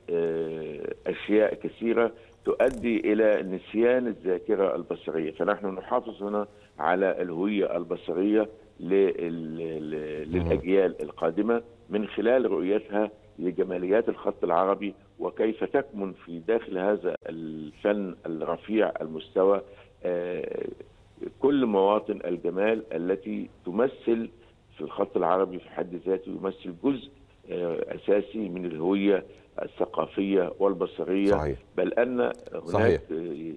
S9: اشياء كثيره تؤدي الى نسيان الذاكره البصريه فنحن نحافظ هنا على الهويه البصريه للاجيال القادمه من خلال رؤيتها لجماليات الخط العربي وكيف تكمن في داخل هذا الفن الرفيع المستوى آه، كل مواطن الجمال التي تمثل في الخط العربي في حد ذاته يمثل جزء آه، اساسي من الهويه الثقافيه والبصريه صحيح. بل ان هناك صحيح. آه،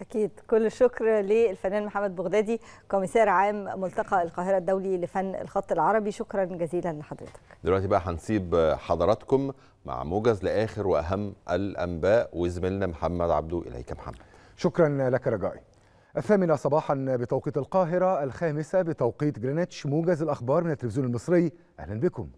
S1: أكيد كل الشكر للفنان محمد بغدادي كوميسار عام ملتقى القاهرة الدولي لفن الخط العربي شكرا جزيلا لحضرتك
S2: دلوقتي بقى هنسيب حضراتكم مع موجز لآخر وأهم الأنباء وزميلنا محمد عبدو إليك محمد
S3: شكرا لك رجائي الثامنة صباحا بتوقيت القاهرة الخامسة بتوقيت جرينتش موجز الأخبار من التلفزيون المصري أهلا بكم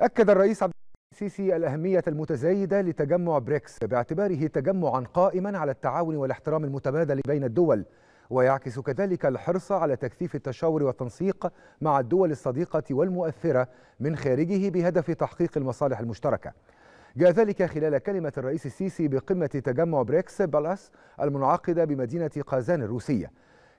S3: أكد الرئيس عبد السيسي الأهمية المتزايدة لتجمع بريكس باعتباره تجمعا قائما على التعاون والاحترام المتبادل بين الدول ويعكس كذلك الحرص على تكثيف التشاور والتنسيق مع الدول الصديقة والمؤثرة من خارجه بهدف تحقيق المصالح المشتركة جاء ذلك خلال كلمة الرئيس السيسي بقمة تجمع بريكس بلاس المنعقدة بمدينة قازان الروسية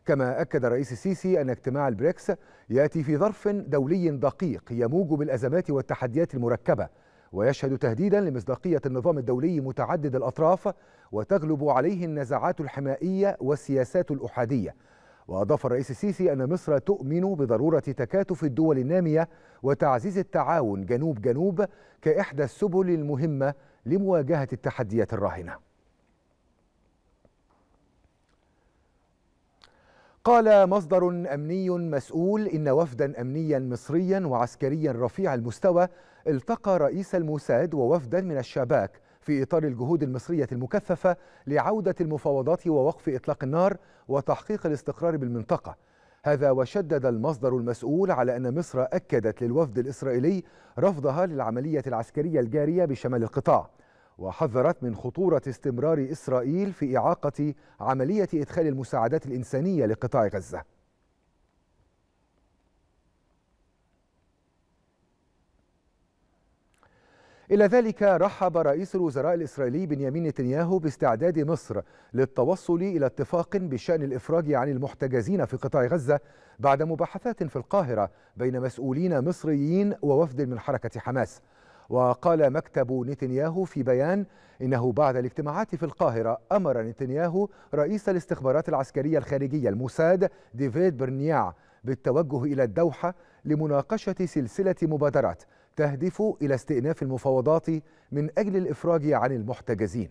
S3: كما أكد الرئيس السيسي أن اجتماع البريكس يأتي في ظرف دولي دقيق يموج بالأزمات والتحديات المركبة ويشهد تهديدا لمصداقية النظام الدولي متعدد الأطراف وتغلب عليه النزاعات الحمائية والسياسات الأحادية وأضاف الرئيس السيسي أن مصر تؤمن بضرورة تكاتف الدول النامية وتعزيز التعاون جنوب جنوب كإحدى السبل المهمة لمواجهة التحديات الراهنة قال مصدر أمني مسؤول إن وفدا أمنيا مصريا وعسكريا رفيع المستوى التقى رئيس الموساد ووفدا من الشباك في إطار الجهود المصرية المكثفة لعودة المفاوضات ووقف إطلاق النار وتحقيق الاستقرار بالمنطقة هذا وشدد المصدر المسؤول على أن مصر أكدت للوفد الإسرائيلي رفضها للعملية العسكرية الجارية بشمال القطاع وحذرت من خطورة استمرار إسرائيل في إعاقة عملية إدخال المساعدات الإنسانية لقطاع غزة إلى ذلك رحب رئيس الوزراء الإسرائيلي بنيامين نتنياهو باستعداد مصر للتوصل إلى اتفاق بشأن الإفراج عن المحتجزين في قطاع غزة بعد مباحثات في القاهرة بين مسؤولين مصريين ووفد من حركة حماس وقال مكتب نتنياهو في بيان إنه بعد الاجتماعات في القاهرة أمر نتنياهو رئيس الاستخبارات العسكرية الخارجية الموساد ديفيد برنياع بالتوجه إلى الدوحة لمناقشة سلسلة مبادرات تهدف إلى استئناف المفاوضات من أجل الإفراج عن المحتجزين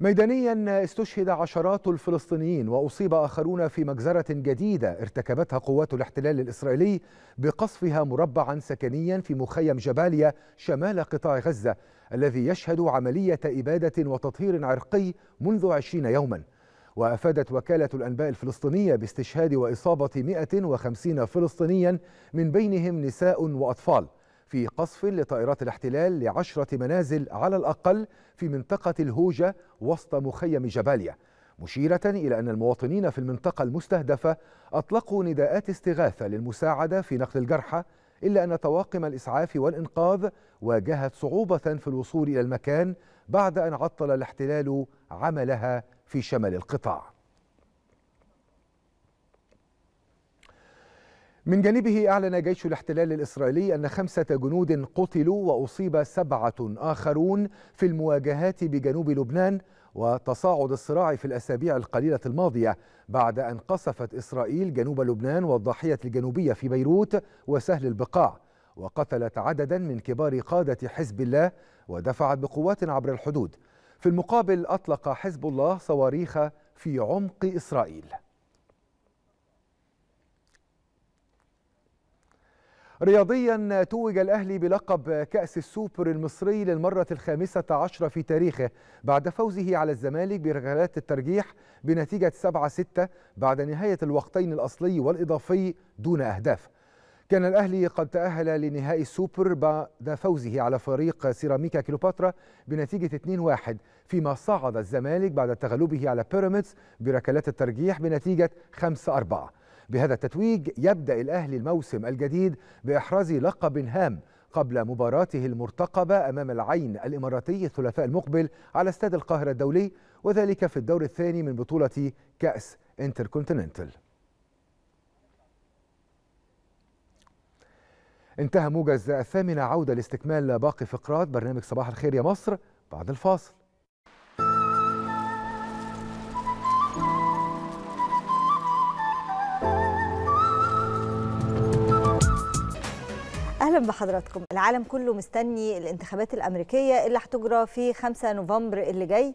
S3: ميدانيا استشهد عشرات الفلسطينيين واصيب اخرون في مجزره جديده ارتكبتها قوات الاحتلال الاسرائيلي بقصفها مربعا سكنيا في مخيم جباليا شمال قطاع غزه الذي يشهد عمليه اباده وتطهير عرقي منذ عشرين يوما وافادت وكاله الانباء الفلسطينيه باستشهاد واصابه 150 فلسطينيا من بينهم نساء واطفال في قصف لطائرات الاحتلال لعشرة منازل على الأقل في منطقة الهوجة وسط مخيم جباليا مشيرة إلى أن المواطنين في المنطقة المستهدفة أطلقوا نداءات استغاثة للمساعدة في نقل الجرحى إلا أن طواقم الإسعاف والإنقاذ واجهت صعوبة في الوصول إلى المكان بعد أن عطل الاحتلال عملها في شمال القطاع من جانبه أعلن جيش الاحتلال الإسرائيلي أن خمسة جنود قتلوا وأصيب سبعة آخرون في المواجهات بجنوب لبنان وتصاعد الصراع في الأسابيع القليلة الماضية بعد أن قصفت إسرائيل جنوب لبنان والضاحية الجنوبية في بيروت وسهل البقاع وقتلت عددا من كبار قادة حزب الله ودفعت بقوات عبر الحدود في المقابل أطلق حزب الله صواريخ في عمق إسرائيل رياضيا توج الأهلي بلقب كأس السوبر المصري للمرة الخامسة عشرة في تاريخه بعد فوزه على الزمالك بركلات الترجيح بنتيجة 7-6 بعد نهاية الوقتين الأصلي والإضافي دون أهداف كان الأهلي قد تأهل لنهائي السوبر بعد فوزه على فريق سيراميكا كيلوباترا بنتيجة 2-1 فيما صعد الزمالك بعد تغلبه على بيراميدز بركلات الترجيح بنتيجة 5-4 بهذا التتويج يبدأ الأهلي الموسم الجديد بإحراز لقب هام قبل مباراته المرتقبة أمام العين الإماراتي الثلاثاء المقبل على استاد القاهرة الدولي وذلك في الدور الثاني من بطولة كأس انتركونتيننتال انتهى موجز الثامنة عودة لاستكمال باقي فقرات برنامج صباح الخير يا مصر بعد الفاصل
S1: اهلا بحضراتكم العالم كله مستني الانتخابات الامريكيه اللي هتجرى في 5 نوفمبر اللي جاي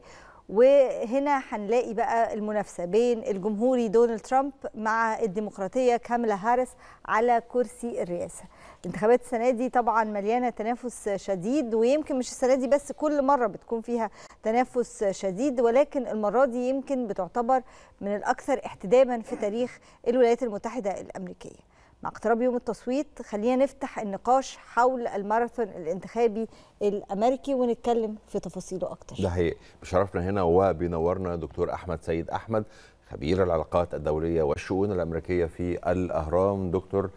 S1: وهنا هنلاقي بقى المنافسه بين الجمهوري دونالد ترامب مع الديمقراطيه كاملا هاريس على كرسي الرئاسه الانتخابات السنه دي طبعا مليانه تنافس شديد ويمكن مش السنه دي بس كل مره بتكون فيها تنافس شديد ولكن المره دي يمكن بتعتبر من الاكثر احتداما في تاريخ الولايات المتحده الامريكيه مع اقتراب يوم التصويت خلينا نفتح النقاش حول الماراثون الانتخابي الامريكي ونتكلم في تفاصيله اكتر.
S2: ده حقيقي بشرفنا هنا وبينورنا دكتور احمد سيد احمد خبير العلاقات الدوليه والشؤون الامريكيه في الاهرام دكتور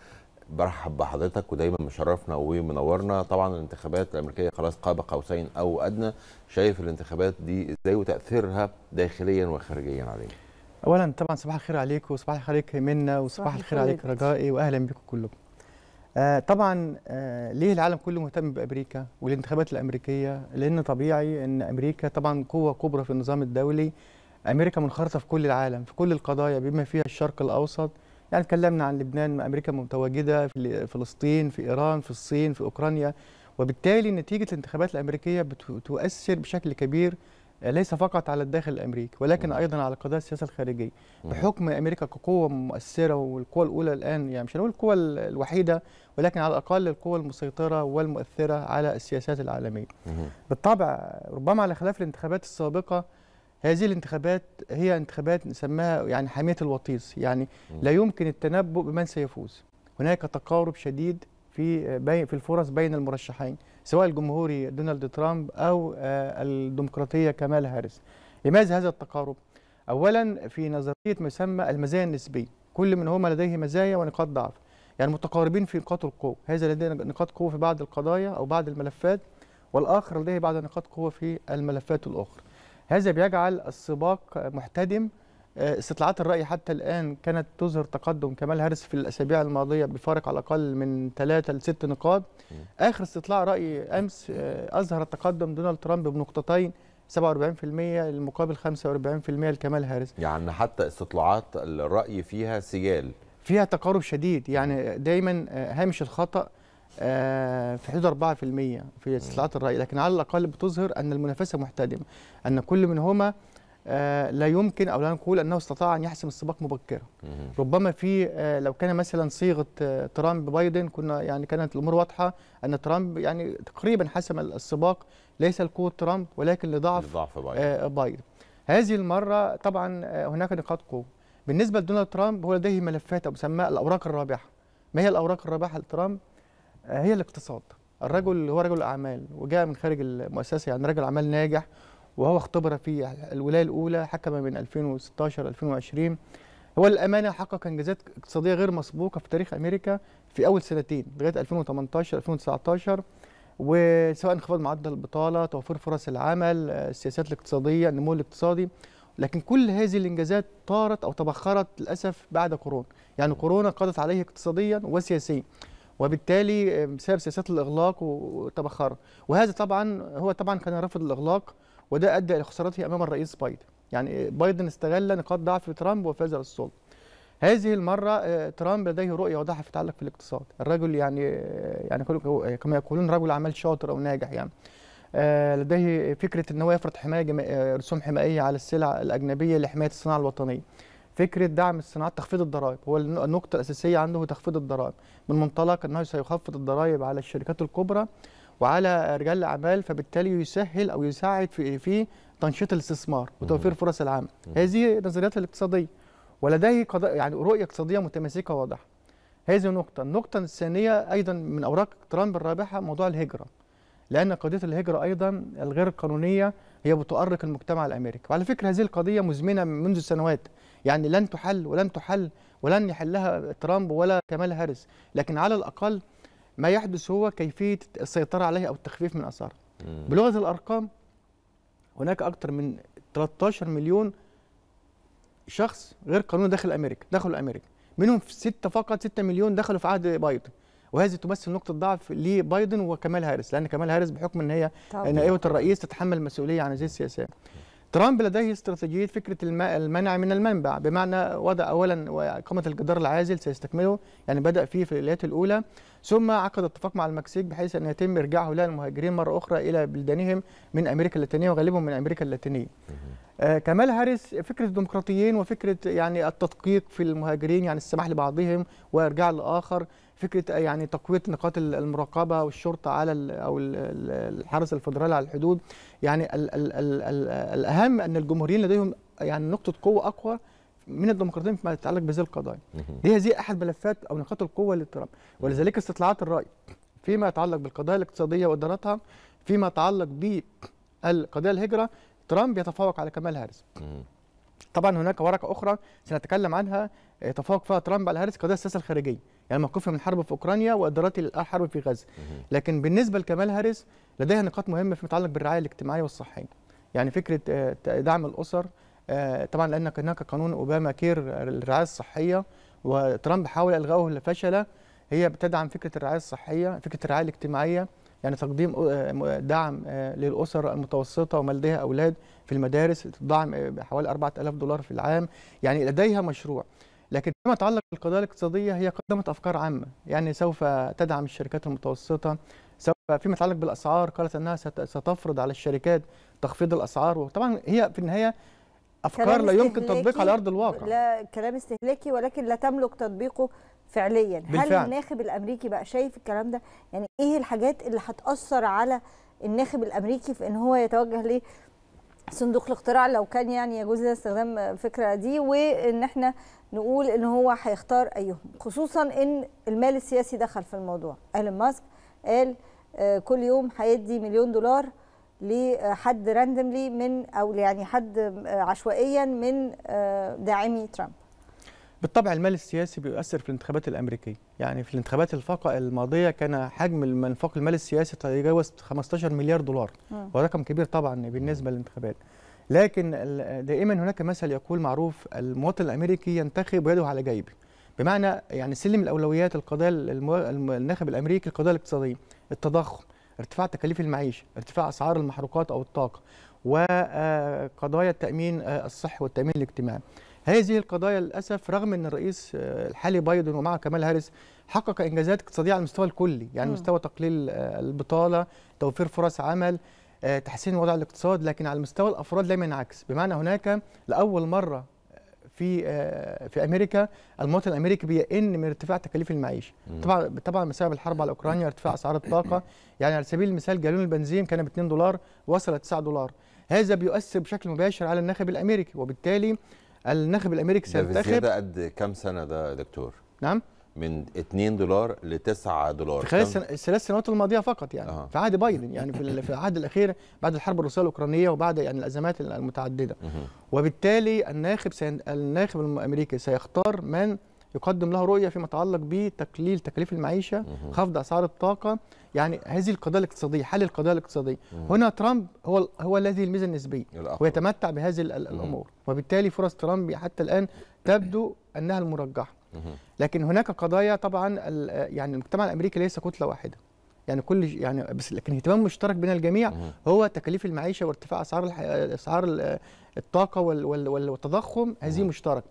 S2: برحب بحضرتك ودايما مشرفنا ومنورنا طبعا الانتخابات الامريكيه خلاص قاب قوسين او ادنى شايف الانتخابات دي ازاي وتاثيرها داخليا وخارجيا علينا
S10: اولا طبعا صباح الخير عليكم وصباح الخير عليك منا وصباح الخير عليك رجائي واهلا بكم كلكم آه طبعا آه ليه العالم كله مهتم بامريكا والانتخابات الامريكيه لان طبيعي ان امريكا طبعا قوه كبرى في النظام الدولي امريكا منخرطه في كل العالم في كل القضايا بما فيها الشرق الاوسط يعني اتكلمنا عن لبنان امريكا متواجده في فلسطين في ايران في الصين في اوكرانيا وبالتالي نتيجه الانتخابات الامريكيه بتؤثر بشكل كبير ليس فقط على الداخل الامريكي ولكن ايضا على قضايا السياسه الخارجيه بحكم امريكا كقوه مؤثره والقوه الاولى الان يعني مش هنقول القوه الوحيده ولكن على الاقل القوه المسيطره والمؤثره على السياسات العالميه. بالطبع ربما على خلاف الانتخابات السابقه هذه الانتخابات هي انتخابات نسميها يعني حاميه الوطيس يعني لا يمكن التنبؤ بمن سيفوز. هناك تقارب شديد في في الفرص بين المرشحين. سواء الجمهوري دونالد ترامب أو آه، الديمقراطية كمال هاريس لماذا هذا التقارب؟ أولا في نظرية مسمى المزايا النسبية كل منهما لديه مزايا ونقاط ضعف يعني متقاربين في نقاط القوة هذا لديه نقاط قوة في بعض القضايا أو بعض الملفات والآخر لديه بعض نقاط قوة في الملفات الأخرى هذا بيجعل السباق محتدم آه، استطلاعات الرأي حتى الآن كانت تظهر تقدم كمال هارس في الأسابيع الماضية بفارق على الأقل من ثلاثة لست نقاط آخر استطلاع رأي أمس آه، أظهر تقدم دونالد ترامب بنقطتين 47% المقابل 45% لكمال هارس
S2: يعني حتى استطلاعات الرأي فيها سجال
S10: فيها تقارب شديد يعني دايما آه، هامش الخطأ في حدود 4% في استطلاعات الرأي لكن على الأقل بتظهر أن المنافسة محتدمة أن كل منهما آه، لا يمكن او لا نقول انه استطاع ان يحسم السباق مبكرا ربما في آه، لو كان مثلا صيغه آه، ترامب بايدن كنا يعني كانت الامور واضحه ان ترامب يعني تقريبا حسم السباق ليس لقوه ترامب ولكن لضعف لضعف بايدن. بايدن هذه المره طبعا هناك نقاط قوه بالنسبه لدونالد ترامب هو لديه ملفات او مسمى الاوراق الرابحه ما هي الاوراق الرابحه لترامب هي الاقتصاد الرجل هو رجل اعمال وجاء من خارج المؤسسه يعني رجل اعمال ناجح وهو اختبر في الولايه الاولى حكم من 2016 2020 هو الامانه حقق انجازات اقتصاديه غير مسبوقه في تاريخ امريكا في اول سنتين لغايه 2018 2019 وسواء انخفاض معدل البطاله توفير فرص العمل السياسات الاقتصاديه النمو الاقتصادي لكن كل هذه الانجازات طارت او تبخرت للاسف بعد كورونا يعني كورونا قضت عليه اقتصاديا وسياسيا وبالتالي آه، بسبب سياسات الاغلاق وتبخر وهذا طبعا هو طبعا كان رافض الاغلاق وده ادى الى خسارته امام الرئيس بايدن يعني بايدن استغل نقاط ضعف ترامب وفاز بالسلطه هذه المره آه، ترامب لديه رؤيه واضحه في التعلق في الاقتصاد الرجل يعني آه، يعني آه، كما يقولون رجل اعمال شاطر او ناجح يعني لديه فكره ان هو يفرض حمايه رسوم حمائيه على السلع الاجنبيه لحمايه الصناعه الوطنيه فكره دعم الصناعات تخفيض الضرائب هو النقطه الاساسيه عنده هو تخفيض الضرائب من منطلق انه سيخفض الضرائب على الشركات الكبرى وعلى رجال الاعمال فبالتالي يسهل او يساعد في إيه؟ في تنشيط الاستثمار وتوفير فرص العمل هذه نظريات الاقتصاديه ولديه يعني رؤيه اقتصاديه متماسكه واضحه هذه نقطه النقطه الثانيه ايضا من اوراق ترامب الرابحه موضوع الهجره لان قضيه الهجره ايضا الغير قانونيه هي بتؤرق المجتمع الامريكي وعلى فكره هذه القضيه مزمنه منذ سنوات يعني لن تحل ولن تحل ولن يحلها ترامب ولا كمال هاريس لكن على الاقل ما يحدث هو كيفيه السيطره عليها او التخفيف من اثارها بلغه الارقام هناك اكثر من 13 مليون شخص غير قانوني داخل امريكا دخلوا امريكا منهم ستة فقط 6 مليون دخلوا في عهد بايدن وهذه تمثل نقطة ضعف لبايدن وكمال هارس لأن كمال هارس بحكم أن هي نائبة الرئيس تتحمل المسؤولية عن هذه السياسات ترامب لديه استراتيجية فكرة المنع من المنبع بمعنى وضع أولا وإقامة الجدار العازل سيستكمله يعني بدأ فيه في الولايات الأولى ثم عقد اتفاق مع المكسيك بحيث أن يتم إرجاع هؤلاء المهاجرين مرة أخرى إلى بلدانهم من أمريكا اللاتينية وغالبهم من أمريكا اللاتينية آه كمال هاريس فكرة الديمقراطيين وفكرة يعني التدقيق في المهاجرين يعني السماح لبعضهم وإرجاع لآخر فكره يعني تقويه نقاط المراقبه والشرطه على او الحرس الفدرالي على الحدود يعني الـ الـ الـ الـ الاهم ان الجمهوريين لديهم يعني نقطه قوه اقوى من الديمقراطيين فيما يتعلق بهذه القضايا هي هذه احد ملفات او نقاط القوه لترامب ولذلك استطلاعات الراي فيما يتعلق بالقضايا الاقتصاديه وادارتها فيما يتعلق بقضايا الهجره ترامب يتفوق على كمال هاريس طبعا هناك ورقه اخرى سنتكلم عنها يتفوق فيها ترامب على هاريس قضايا السياسه الخارجيه يعني موقفها من الحرب في اوكرانيا وقدرات الحرب في غزه لكن بالنسبه لكمال هاريس لديها نقاط مهمه فيما يتعلق بالرعايه الاجتماعيه والصحيه يعني فكره آه، دعم الاسر آه، طبعا لان هناك قانون اوباما كير للرعايه الصحيه وترامب حاول الغائه فشل هي بتدعم فكره الرعايه الصحيه فكره الرعايه الاجتماعيه يعني تقديم آه، دعم للاسر المتوسطه وما لديها اولاد في المدارس دعم حوالي 4000 دولار في العام يعني لديها مشروع لكن فيما يتعلق بالقضايا الاقتصادية هي قدمت أفكار عامة يعني سوف تدعم الشركات المتوسطة سوف فيما يتعلق بالأسعار قالت أنها ستفرض على الشركات تخفيض الأسعار وطبعا هي في النهاية أفكار لا يمكن تطبيقها على أرض الواقع لا
S1: كلام استهلاكي ولكن لا تملك تطبيقه فعليا بالفعل. هل الناخب الأمريكي بقى شايف الكلام ده يعني إيه الحاجات اللي هتأثر على الناخب الأمريكي في أن هو يتوجه ليه صندوق الاقتراع لو كان يعني يجوز لنا استخدام الفكره دي وان احنا نقول ان هو هيختار ايهم خصوصا ان المال السياسي دخل في الموضوع ايلون ماسك قال آه، كل يوم هيدي مليون دولار لحد راندملي من او يعني حد آه، عشوائيا من آه، داعمي ترامب
S10: بالطبع المال السياسي بيؤثر في الانتخابات الامريكيه يعني في الانتخابات الفاقه الماضيه كان حجم المنفق المال السياسي تجاوز 15 مليار دولار آه. ورقم كبير طبعا بالنسبه للانتخابات لكن دائما هناك مثل يقول معروف المواطن الامريكي ينتخب يده على جيبه بمعنى يعني سلم الاولويات القضايا الناخب الامريكي القضايا الاقتصاديه التضخم ارتفاع تكاليف المعيشه ارتفاع اسعار المحروقات او الطاقه وقضايا آه، التامين آه، الصحي والتامين الاجتماعي هذه القضايا للاسف رغم ان الرئيس آه، الحالي بايدن ومعه كمال هاريس حقق انجازات اقتصاديه على المستوى الكلي يعني م. مستوى تقليل آه، البطاله توفير فرص عمل آه، تحسين وضع الاقتصاد لكن على مستوى الافراد لم ينعكس بمعنى هناك لاول مره في في امريكا المواطن الامريكي بيئن من ارتفاع تكاليف المعيشه طبعا طبعا بسبب الحرب على اوكرانيا ارتفاع اسعار الطاقه يعني على سبيل المثال جالون البنزين كان ب 2 دولار وصل 9 دولار هذا بيؤثر بشكل مباشر على الناخب الامريكي وبالتالي الناخب الامريكي سينتخب ده
S2: قد كام سنه ده يا دكتور؟ نعم من 2 دولار ل 9 دولار في خلال
S10: الثلاث سنوات الماضيه فقط يعني آه. في عهد بايدن يعني في في العهد الاخير بعد الحرب الروسيه الاوكرانيه وبعد يعني الازمات المتعدده وبالتالي الناخب سين... الناخب الامريكي سيختار من يقدم لها رؤيه فيما يتعلق بتقليل تكاليف المعيشه خفض اسعار الطاقه يعني هذه القضايا الاقتصاديه حل القضايا الاقتصاديه هنا ترامب هو هو الذي الميزه النسبيه ويتمتع بهذه الامور وبالتالي فرص ترامب حتى الان تبدو انها المرجحه لكن هناك قضايا طبعا يعني المجتمع الامريكي ليس كتله واحده يعني كل يعني بس لكن اهتمام مشترك بين الجميع هو تكاليف المعيشه وارتفاع اسعار اسعار الطاقه والتضخم هذه مشترك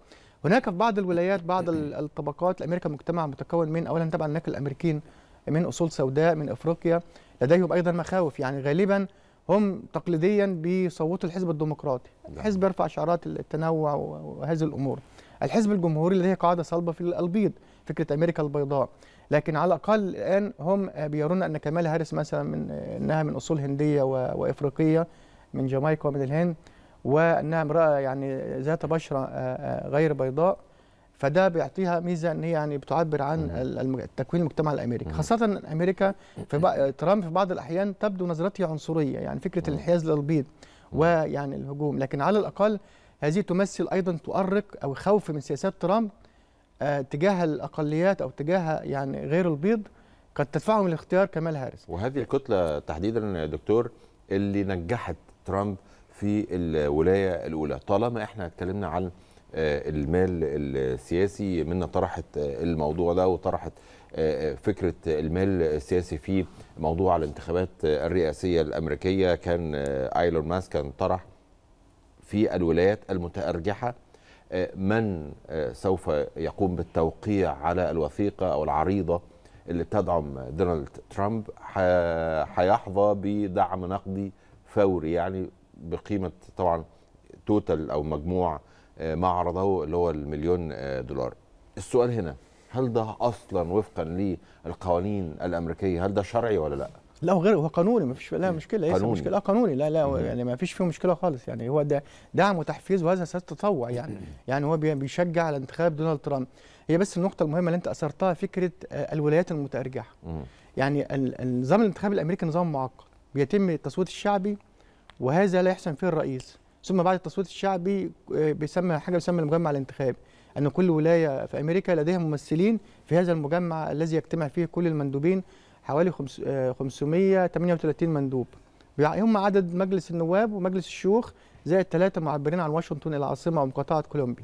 S10: هناك في بعض الولايات بعض الطبقات الامريكا مجتمع متكون من اولا طبعا هناك الامريكيين من اصول سوداء من افريقيا لديهم ايضا مخاوف يعني غالبا هم تقليديا بيصوتوا الحزب الديمقراطي نعم. الحزب يرفع شعارات التنوع وهذه الامور الحزب الجمهوري لديه قاعده صلبه في البيض فكره امريكا البيضاء لكن على الاقل الان هم بيرون ان كمال هاريس مثلا من انها من اصول هنديه وافريقيه من جامايكا ومن الهند وانها امراه يعني ذات بشره آه، آه، غير بيضاء فده بيعطيها ميزه ان هي يعني بتعبر عن تكوين المجتمع الامريكي خاصه امريكا في ترامب في بعض الاحيان تبدو نظرته عنصريه يعني فكره الانحياز للبيض ويعني الهجوم لكن على الاقل هذه تمثل ايضا تؤرق او خوف من سياسات ترامب آه، تجاه الاقليات او تجاه يعني غير البيض قد تدفعهم لاختيار كمال هارس
S2: وهذه الكتله تحديدا يا دكتور اللي نجحت ترامب في الولايه الاولى طالما احنا اتكلمنا عن آه، المال السياسي منا طرحت آه، الموضوع ده وطرحت آه، فكره المال السياسي في موضوع الانتخابات الرئاسيه الامريكيه كان ايلون ماسك كان طرح في الولايات المتارجحه من سوف يقوم بالتوقيع على الوثيقه او العريضه اللي بتدعم دونالد ترامب حيحظى بدعم نقدي فوري يعني بقيمه طبعا توتال او مجموع آه، معرضه اللي هو المليون آه، دولار السؤال هنا هل ده اصلا وفقا للقوانين الامريكيه هل ده شرعي ولا لا
S10: لا غير هو قانوني ما فيش لا مشكله ليس مشكله آه، قانوني لا لا يعني ما فيش فيه مشكله خالص يعني هو ده دعم وتحفيز وهذا اساس تطوع يعني يعني هو بيشجع على انتخاب دونالد ترامب هي بس النقطه المهمه اللي انت اثرتها فكره الولايات المتارجحه يعني النظام الانتخابي الامريكي نظام معقد بيتم التصويت الشعبي وهذا لا يحسن فيه الرئيس ثم بعد التصويت الشعبي آه، بيسمى حاجه بيسمى المجمع الانتخابي ان كل ولايه في امريكا لديها ممثلين في هذا المجمع الذي يجتمع فيه كل المندوبين حوالي 538 آه، مندوب هم عدد مجلس النواب ومجلس الشيوخ زائد ثلاثه معبرين عن واشنطن العاصمه ومقاطعه كولومبيا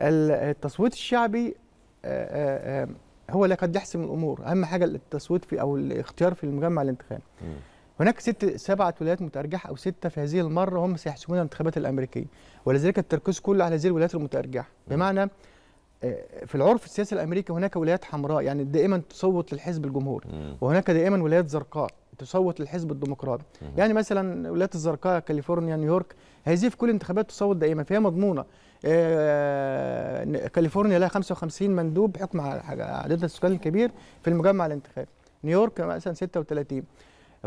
S10: التصويت الشعبي آه، هو اللي قد يحسم الامور اهم حاجه التصويت في او الاختيار في المجمع الانتخابي هناك ست سبعة ولايات متأرجحة أو ستة في هذه المرة هم سيحسمون الانتخابات الأمريكية ولذلك التركيز كله على هذه الولايات المتأرجحة بمعنى آه، في العرف السياسي الأمريكي هناك ولايات حمراء يعني دائما تصوت للحزب الجمهوري وهناك دائما ولايات زرقاء تصوت للحزب الديمقراطي يعني مثلا ولايات الزرقاء كاليفورنيا نيويورك هذه في كل الانتخابات تصوت دائما فهي مضمونه آه، كاليفورنيا لها 55 مندوب بحكم عدد السكان الكبير في المجمع الانتخابي نيويورك مثلا 36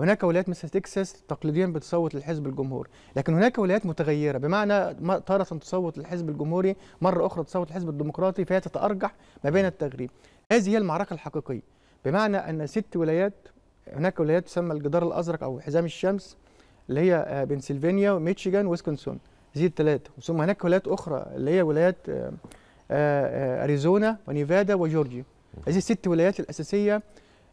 S10: هناك ولايات مثل تكساس تقليديا بتصوت للحزب الجمهوري لكن هناك ولايات متغيره بمعنى تاره تصوت للحزب الجمهوري مره اخرى تصوت للحزب الديمقراطي فهي تتارجح ما بين التغريب هذه هي المعركه الحقيقيه بمعنى ان ست ولايات هناك ولايات تسمى الجدار الازرق او حزام الشمس اللي هي آه، بنسلفانيا وميشيغان ويسكونسون هذه الثلاثه ثم هناك ولايات اخرى اللي هي ولايات آه، آه، اريزونا ونيفادا وجورجيا هذه الست ولايات الاساسيه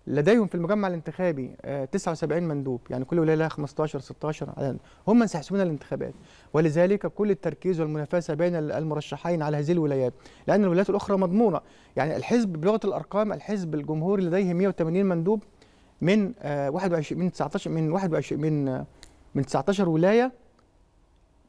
S10: لديهم في المجمع الانتخابي 79 آه، مندوب يعني كل ولايه لها 15 16 عدد هم من سيحسمون الانتخابات ولذلك كل التركيز والمنافسه بين المرشحين على هذه الولايات لان الولايات الاخرى مضمونه يعني الحزب بلغه الارقام الحزب الجمهوري لديه 180 مندوب من 21 آه، من 19 من 21 من آه، من 19 ولايه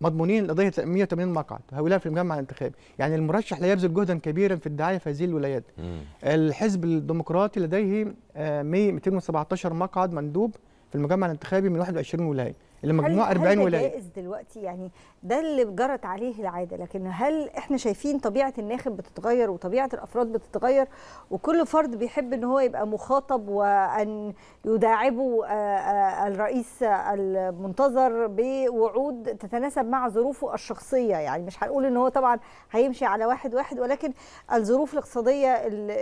S10: مضمونين لقضيه 180 مقعد هؤلاء في المجمع الانتخابي، يعني المرشح لا يبذل جهدا كبيرا في الدعايه في هذه الولايات. مم. الحزب الديمقراطي لديه 217 آه، مقعد مندوب في المجمع الانتخابي من 21 ولايه، اللي مجموعه 40 ولايه هل جائز
S1: دلوقتي يعني ده اللي جرت عليه العاده لكن هل احنا شايفين طبيعه الناخب بتتغير وطبيعه الافراد بتتغير وكل فرد بيحب ان هو يبقى مخاطب وان يداعبه آه، آه، الرئيس المنتظر بوعود تتناسب مع ظروفه الشخصيه يعني مش هنقول ان هو طبعا هيمشي على واحد واحد ولكن الظروف الاقتصاديه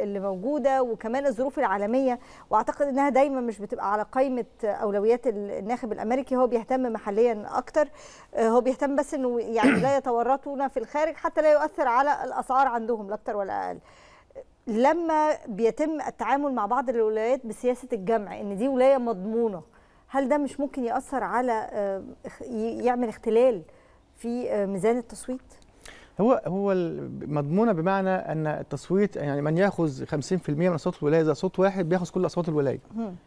S1: اللي موجوده وكمان الظروف العالميه واعتقد انها دايما مش بتبقى على قائمه اولويات الناخب الامريكي هو بيهتم بيهتم محليا اكتر آه، هو بيهتم بس انه يعني لا يتورطون في الخارج حتى لا يؤثر على الاسعار عندهم لا اكتر ولا اقل لما بيتم التعامل مع بعض الولايات بسياسه الجمع ان دي ولايه مضمونه هل ده مش ممكن ياثر على آه، يعمل اختلال في آه، ميزان التصويت
S10: هو هو مضمونه بمعنى ان التصويت يعني من ياخذ 50% من اصوات الولايه اذا صوت واحد بياخذ كل اصوات الولايه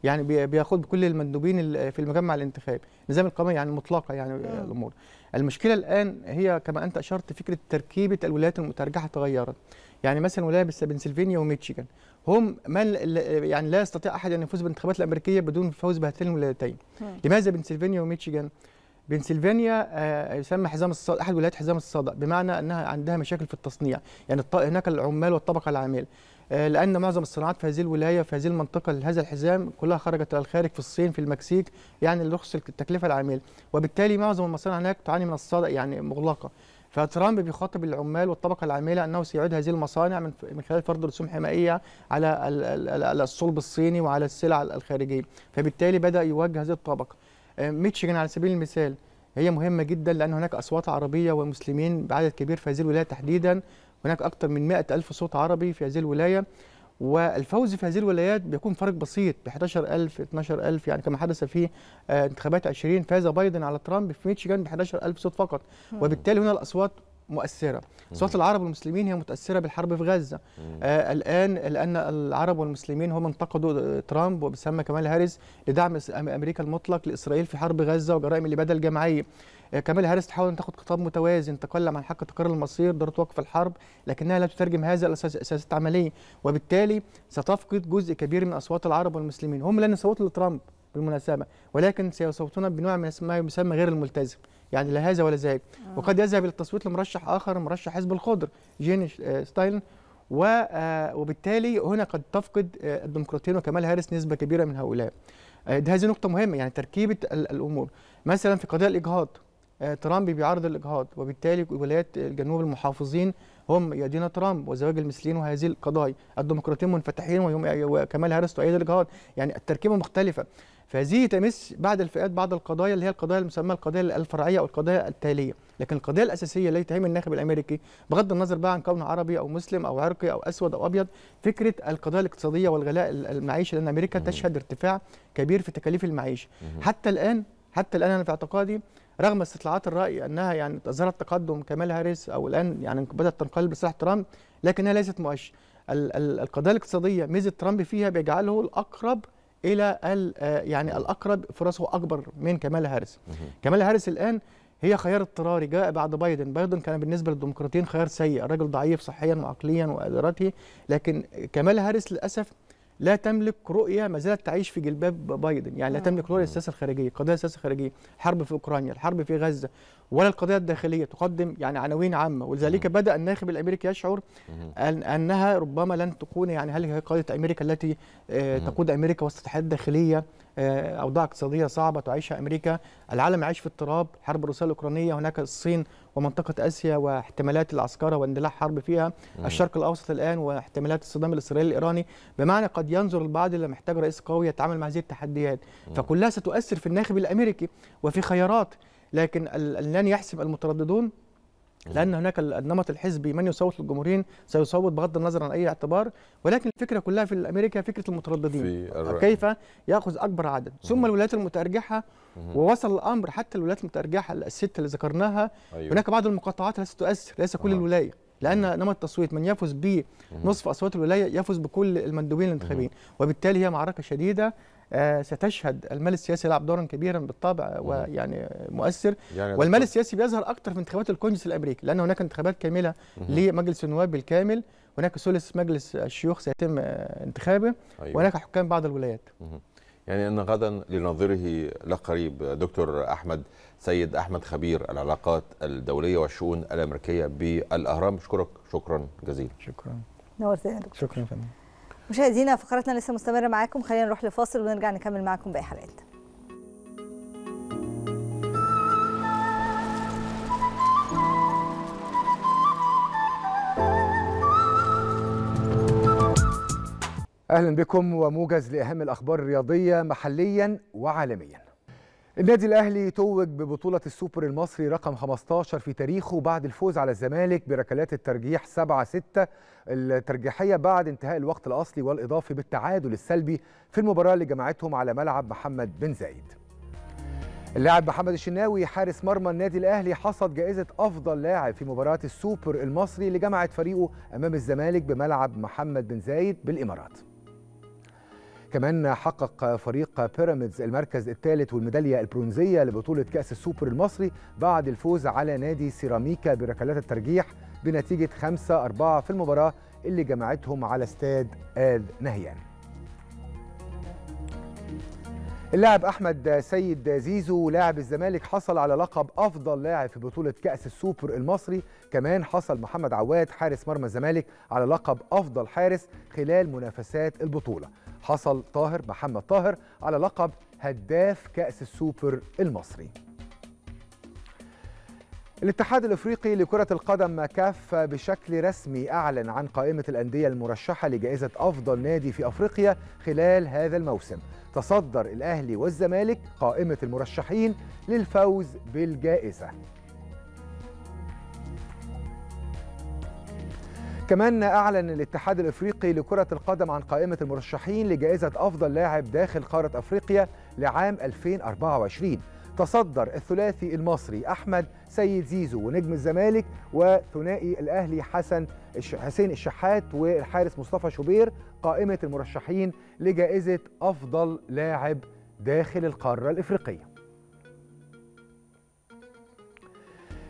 S10: يعني بياخذ بكل المندوبين في المجمع الانتخابي نظام القوميه يعني مطلقه يعني الامور المشكله الان هي كما انت اشرت فكره تركيبه الولايات المترجحه تغيرت يعني مثلا ولايه بنسلفانيا وميتشيغان هم من يعني لا يستطيع احد ان يفوز بالانتخابات الامريكيه بدون الفوز بهاتين الولايتين لماذا بنسلفانيا وميتشيغان بنسلفانيا آه، يسمى حزام الصدأ احد ولايات حزام الصدأ بمعنى انها عندها مشاكل في التصنيع يعني هناك العمال والطبقه العامله آه، لان معظم الصناعات في هذه الولايه في هذه المنطقه لهذا الحزام كلها خرجت الى الخارج في الصين في المكسيك يعني لرخص التكلفه العامله وبالتالي معظم المصانع هناك تعاني من الصدأ يعني مغلقه فترامب بيخاطب العمال والطبقه العامله انه سيعيد هذه المصانع من من خلال فرض رسوم حمائيه على الصلب الصيني وعلى السلع الخارجيه فبالتالي بدا يوجه هذه الطبقه ميتشيغان على سبيل المثال هي مهمه جدا لان هناك اصوات عربيه ومسلمين بعدد كبير في هذه الولايه تحديدا هناك اكثر من 100 الف صوت عربي في هذه الولايه والفوز في هذه الولايات بيكون فرق بسيط ب 11000 12000 يعني كما حدث في آه، انتخابات 20 فاز بايدن على ترامب في ميشيغان ب 11000 صوت فقط وبالتالي هنا الاصوات مؤثرة صوت العرب والمسلمين هي متأثرة بالحرب في غزة آه الآن لأن العرب والمسلمين هم انتقدوا ترامب وبسمى كمال هاريس لدعم أمريكا المطلق لإسرائيل في حرب غزة وجرائم الإبادة الجماعية آه، كمال هاريس تحاول أن تاخد خطاب متوازن تكلم عن حق تقرير المصير ضرورة وقف الحرب لكنها لا تترجم هذا اساس عملية وبالتالي ستفقد جزء كبير من أصوات العرب والمسلمين هم لن يصوتوا لترامب بالمناسبة ولكن سيصوتون بنوع ما يسمى غير الملتزم يعني لا هذا ولا ذاك آه. وقد يذهب الى التصويت لمرشح اخر مرشح حزب الخضر جين آه، ستايلن آه، وبالتالي هنا قد تفقد الديمقراطيين وكمال هارس نسبه كبيره من هؤلاء ده هذه نقطه مهمه يعني تركيبه الامور مثلا في قضيه الاجهاض ترامب بيعارض الاجهاض وبالتالي ولايات الجنوب المحافظين هم يدين ترامب وزواج المثليين وهذه القضايا الديمقراطيين منفتحين وكمال هارس تؤيد الاجهاض يعني التركيبه مختلفه فهذه تمس بعض الفئات بعض القضايا اللي هي القضايا المسمى القضايا الفرعيه او القضايا التاليه لكن القضيه الاساسيه التي تهم الناخب الامريكي بغض النظر بقى عن كونه عربي او مسلم او عرقي او اسود او ابيض فكره القضايا الاقتصاديه والغلاء المعيشي لان امريكا تشهد ارتفاع كبير في تكاليف المعيشه حتى الان حتى الان انا في اعتقادي رغم استطلاعات الراي انها يعني اظهرت تقدم كمال هاريس او الان يعني بدات تنقلب بصلاح ترامب لكنها ليست مؤشر القضايا الاقتصاديه ميزه ترامب فيها بيجعله الاقرب الى آه، يعني الاقرب فرصه اكبر من كمال هاريس كمال هاريس الان هي خيار اضطراري جاء بعد بايدن بايدن كان بالنسبه للديمقراطيين خيار سيء الراجل ضعيف صحيا وعقليا وقدراته لكن كمال هاريس للاسف لا تملك رؤيه ما زالت تعيش في جلباب بايدن يعني لا آه. تملك رؤيه السياسه الخارجيه القضيه السياسه الخارجيه الحرب في اوكرانيا الحرب في غزه ولا القضيه الداخليه تقدم يعني عناوين عامه ولذلك بدا الناخب الامريكي يشعر انها ربما لن تكون يعني هل هي قاده امريكا التي آه، تقود امريكا وسط الحياه الداخليه آه، اوضاع اقتصاديه صعبه تعيشها امريكا العالم يعيش في اضطراب الحرب الروسيه الاوكرانيه هناك الصين ومنطقه اسيا واحتمالات العسكره واندلاع حرب فيها مم. الشرق الاوسط الان واحتمالات الصدام الاسرائيلي الايراني بمعنى قد ينظر البعض الى محتاج رئيس قوي يتعامل مع هذه التحديات مم. فكلها ستؤثر في الناخب الامريكي وفي خيارات لكن لن يحسب المترددون لان هناك النمط الحزبي من يصوت للجمهوريين سيصوت بغض النظر عن اي اعتبار ولكن الفكره كلها في امريكا فكره المترددين كيف ياخذ اكبر عدد ثم الولايات المتارجحه ووصل الامر حتى الولايات المتارجحه الست اللي ذكرناها أيوه. هناك بعض المقاطعات التي تؤثر ليس كل الولايه لان نمط التصويت من يفوز بنصف اصوات الولايه يفوز بكل المندوبين الانتخابيين وبالتالي هي معركه شديده آه، ستشهد المال السياسي لعب دورا كبيرا بالطبع ويعني مؤثر يعني والمال السياسي بيظهر اكثر في انتخابات الكونجرس الامريكي لان هناك انتخابات كامله لمجلس النواب بالكامل هناك ثلث مجلس الشيوخ سيتم آه، انتخابه أيوة. وهناك حكام بعض الولايات
S2: يعني ان غدا لنظره لقريب دكتور احمد سيد احمد خبير العلاقات الدوليه والشؤون الامريكيه بالاهرام اشكرك شكرا جزيلا شكرا
S1: نورتنا دكتور شكرا فندم مشاهدينا فقرتنا لسه مستمره معاكم خلينا نروح لفاصل ونرجع نكمل معاكم باقي حلقات
S3: اهلا بكم وموجز لاهم الاخبار الرياضيه محليا وعالميا النادي الاهلي توج ببطوله السوبر المصري رقم 15 في تاريخه بعد الفوز على الزمالك بركلات الترجيح 7 6 الترجيحيه بعد انتهاء الوقت الاصلي والاضافي بالتعادل السلبي في المباراه اللي جمعتهم على ملعب محمد بن زايد. اللاعب محمد الشناوي حارس مرمى النادي الاهلي حصد جائزه افضل لاعب في مباراه السوبر المصري اللي جمعت فريقه امام الزمالك بملعب محمد بن زايد بالامارات. كمان حقق فريق بيراميدز المركز الثالث والميدالية البرونزية لبطولة كأس السوبر المصري بعد الفوز على نادي سيراميكا بركلات الترجيح بنتيجة 5-4 في المباراة اللي جمعتهم على استاد آل نهيان اللاعب احمد سيد زيزو لاعب الزمالك حصل على لقب افضل لاعب في بطوله كاس السوبر المصري كمان حصل محمد عواد حارس مرمى الزمالك على لقب افضل حارس خلال منافسات البطوله حصل طاهر محمد طاهر على لقب هداف كأس السوبر المصري الاتحاد الافريقي لكرة القدم كاف بشكل رسمي اعلن عن قائمة الاندية المرشحة لجائزة افضل نادي في افريقيا خلال هذا الموسم. تصدر الاهلي والزمالك قائمة المرشحين للفوز بالجائزة. كمان أعلن الاتحاد الإفريقي لكرة القدم عن قائمة المرشحين لجائزة أفضل لاعب داخل قارة أفريقيا لعام 2024 تصدر الثلاثي المصري أحمد سيد زيزو ونجم الزمالك وثنائي الأهلي حسن حسين الشحات والحارس مصطفى شوبير قائمة المرشحين لجائزة أفضل لاعب داخل القارة الإفريقية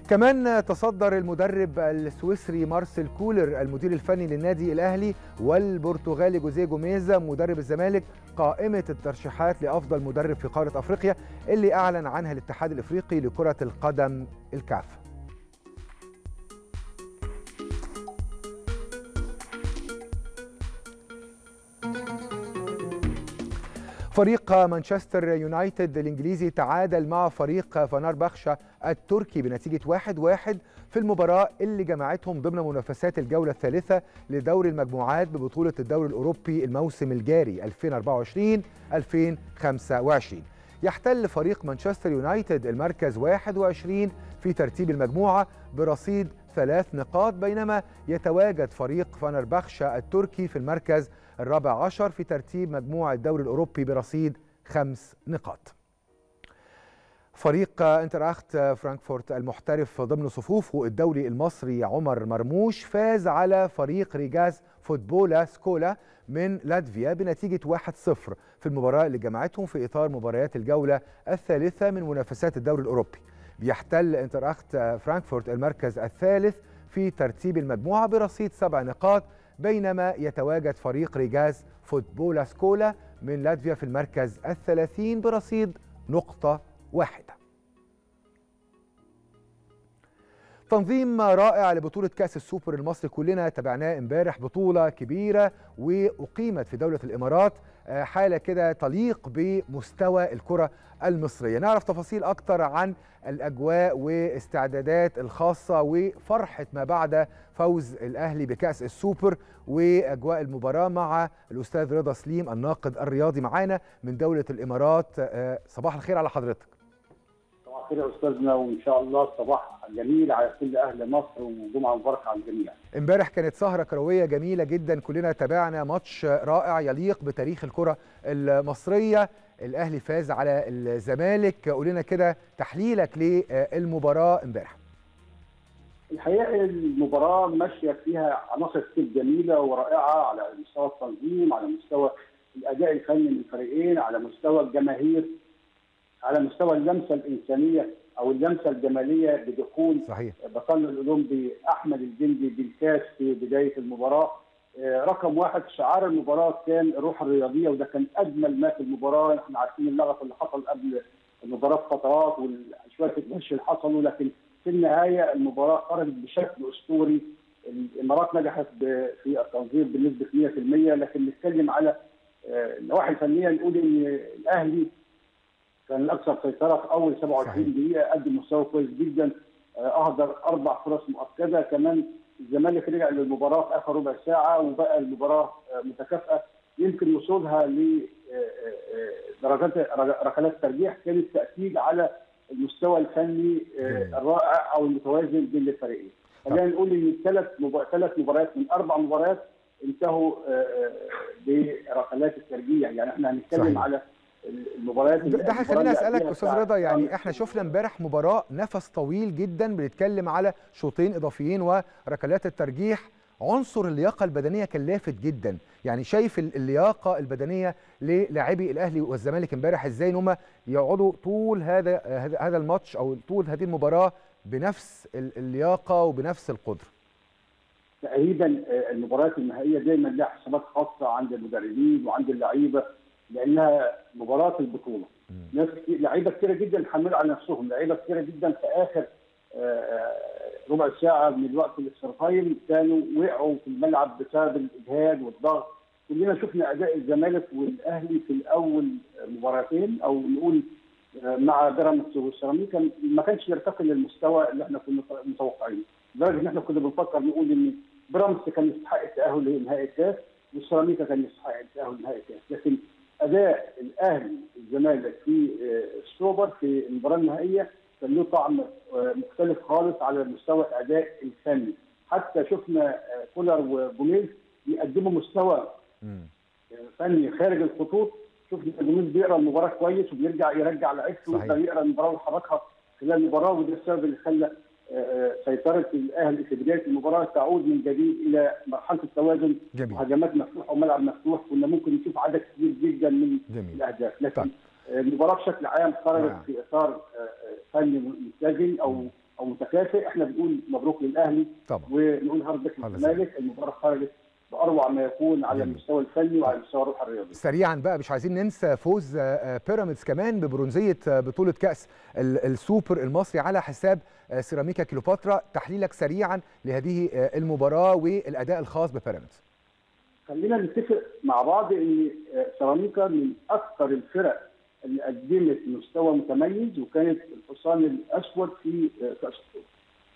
S3: كمان تصدر المدرب السويسري مارسيل كولر المدير الفني للنادي الاهلي والبرتغالي جوزيه جوميزا مدرب الزمالك قائمه الترشيحات لافضل مدرب في قاره افريقيا اللي اعلن عنها الاتحاد الافريقي لكره القدم الكاف فريق مانشستر يونايتد الإنجليزي تعادل مع فريق فنربخشة التركي بنتيجة 1-1 في المباراة اللي جمعتهم ضمن منافسات الجولة الثالثة لدور المجموعات ببطولة الدوري الأوروبي الموسم الجاري 2024-2025 يحتل فريق مانشستر يونايتد المركز 21 في ترتيب المجموعة برصيد ثلاث نقاط بينما يتواجد فريق فنربخشة التركي في المركز الرابع عشر في ترتيب مجموع الدوري الأوروبي برصيد خمس نقاط فريق انتراخت فرانكفورت المحترف ضمن صفوفه الدولي المصري عمر مرموش فاز على فريق ريجاز فوتبولا سكولا من لاتفيا بنتيجة 1-0 في المباراة اللي جمعتهم في إطار مباريات الجولة الثالثة من منافسات الدوري الأوروبي بيحتل انتراخت فرانكفورت المركز الثالث في ترتيب المجموعة برصيد سبع نقاط بينما يتواجد فريق ريجاز فوتبولا سكولا من لاتفيا في المركز الثلاثين برصيد نقطة واحدة تنظيم رائع لبطولة كأس السوبر المصري كلنا تابعناه امبارح بطولة كبيرة وأقيمت في دولة الإمارات آه، حاله كده تليق بمستوى الكره المصريه نعرف تفاصيل اكتر عن الاجواء واستعدادات الخاصه وفرحه ما بعد فوز الاهلي بكاس السوبر واجواء المباراه مع الاستاذ رضا سليم الناقد الرياضي معانا من دوله الامارات آه، صباح الخير على حضرتك
S11: خير يا استاذنا وان شاء الله صباح جميل على كل اهل مصر وجمعه مباركه على
S3: الجميع. امبارح كانت سهره كرويه جميله جدا كلنا تابعنا ماتش رائع يليق بتاريخ الكره المصريه الاهلي فاز على الزمالك قول لنا كده تحليلك للمباراه امبارح.
S11: الحقيقه المباراه ماشيه فيها عناصر كتير جميله ورائعه على مستوى التنظيم على مستوى الاداء الفني للفريقين على مستوى الجماهير على مستوى اللمسه الانسانيه او اللمسه الجماليه بدخول صحيح. بطل الاولمبي احمد الجندي بالكاس في بدايه المباراه آه، رقم واحد شعار المباراه كان الروح الرياضيه وده كان اجمل ما في المباراه احنا عارفين اللغط اللي حصل قبل المباراه بفترات وشويه الوش اللي حصلوا لكن في النهايه المباراه خرجت بشكل اسطوري الامارات نجحت في التنظيم بنسبه 100% لكن نتكلم على آه، النواحي الفنيه نقول ان الاهلي كان الاكثر سيطره في اول 27 دقيقه قدم مستوى كويس جدا آه، اهدر اربع فرص مؤكده كمان الزمالك رجع للمباراه في اخر ربع ساعه وبقى المباراه آه، متكافئه يمكن وصولها لدرجات آه، ركلات الترجيح كانت تاكيد على المستوى الفني الرائع او المتوازن بين الفريقين. خلينا نقول ان ثلاث ثلاث مباريات من اربع مباريات انتهوا بركلات الترجيح يعني احنا هنتكلم على المباريات ده هيخليني اسالك استاذ رضا يعني احنا
S3: شفنا امبارح مباراه نفس طويل جدا بنتكلم على شوطين اضافيين وركلات الترجيح عنصر اللياقه البدنيه كان لافت جدا يعني شايف اللياقه البدنيه للاعبي الاهلي والزمالك امبارح ازاي ان هم يقعدوا طول هذا هذا الماتش او طول هذه المباراه بنفس اللياقه وبنفس القدره
S11: تقريبا آه، المباريات النهائيه دايما لها حسابات خاصه عند المدربين وعند اللعيبه لانها مباراه البطوله ناس كتير لعيبه كتيره جدا حملوا على نفسهم لعيبه كتيره جدا في اخر آه، آه، ربع ساعه من الوقت الاكسترا تايم كانوا وقعوا في الملعب بسبب الاجهاد والضغط كلنا شفنا اداء الزمالك والاهلي في الاول مباراتين او نقول آه، مع بيراميدز والسيراميكا ما كانش يرتقي للمستوى اللي احنا كنا متوقعينه لدرجه ان احنا كنا بنفكر نقول ان بيراميدز كان يستحق التاهل لنهائي الكاس والسيراميكا كان يستحق التاهل لنهائي الكاس لكن اداء الاهلي الزمالك في السوبر آه، في المباراه النهائيه كان له طعم آه، مختلف خالص على مستوى الاداء الفني حتى شفنا آه، كولر وجوميز بيقدموا مستوى فني خارج الخطوط شفنا جوميز بيقرا المباراه كويس وبيرجع يرجع لعيبته ويقدر يقرا المباراه ويحركها خلال المباراه وده السبب اللي خلى سيطره الاهلي في بدايه المباراه تعود من جديد الى مرحله التوازن جميل. وهجمات مفتوحه وملعب مفتوح كنا ممكن نشوف عدد كبير جدا من جميل. الاهداف لكن طيب. المباراه بشكل عام خرجت نعم. في اطار آه، آه، فني متزن او م. او متكافئ احنا بنقول مبروك للاهلي طبعا ونقول هارد بك للزمالك المباراه خرجت باروع ما يكون على المستوى الفني وعلى المستوى الروح الرياضي.
S3: سريعا بقى مش عايزين ننسى فوز آه، آه، بيراميدز كمان ببرونزيه آه، بطوله كاس السوبر المصري على حساب سيراميكا كيلوباترا، تحليلك سريعا لهذه المباراه والاداء الخاص ببيراميدز.
S11: خلينا نتفق مع بعض ان سيراميكا من اكثر الفرق اللي قدمت مستوى متميز وكانت الحصان الاسود في كاس السوبر.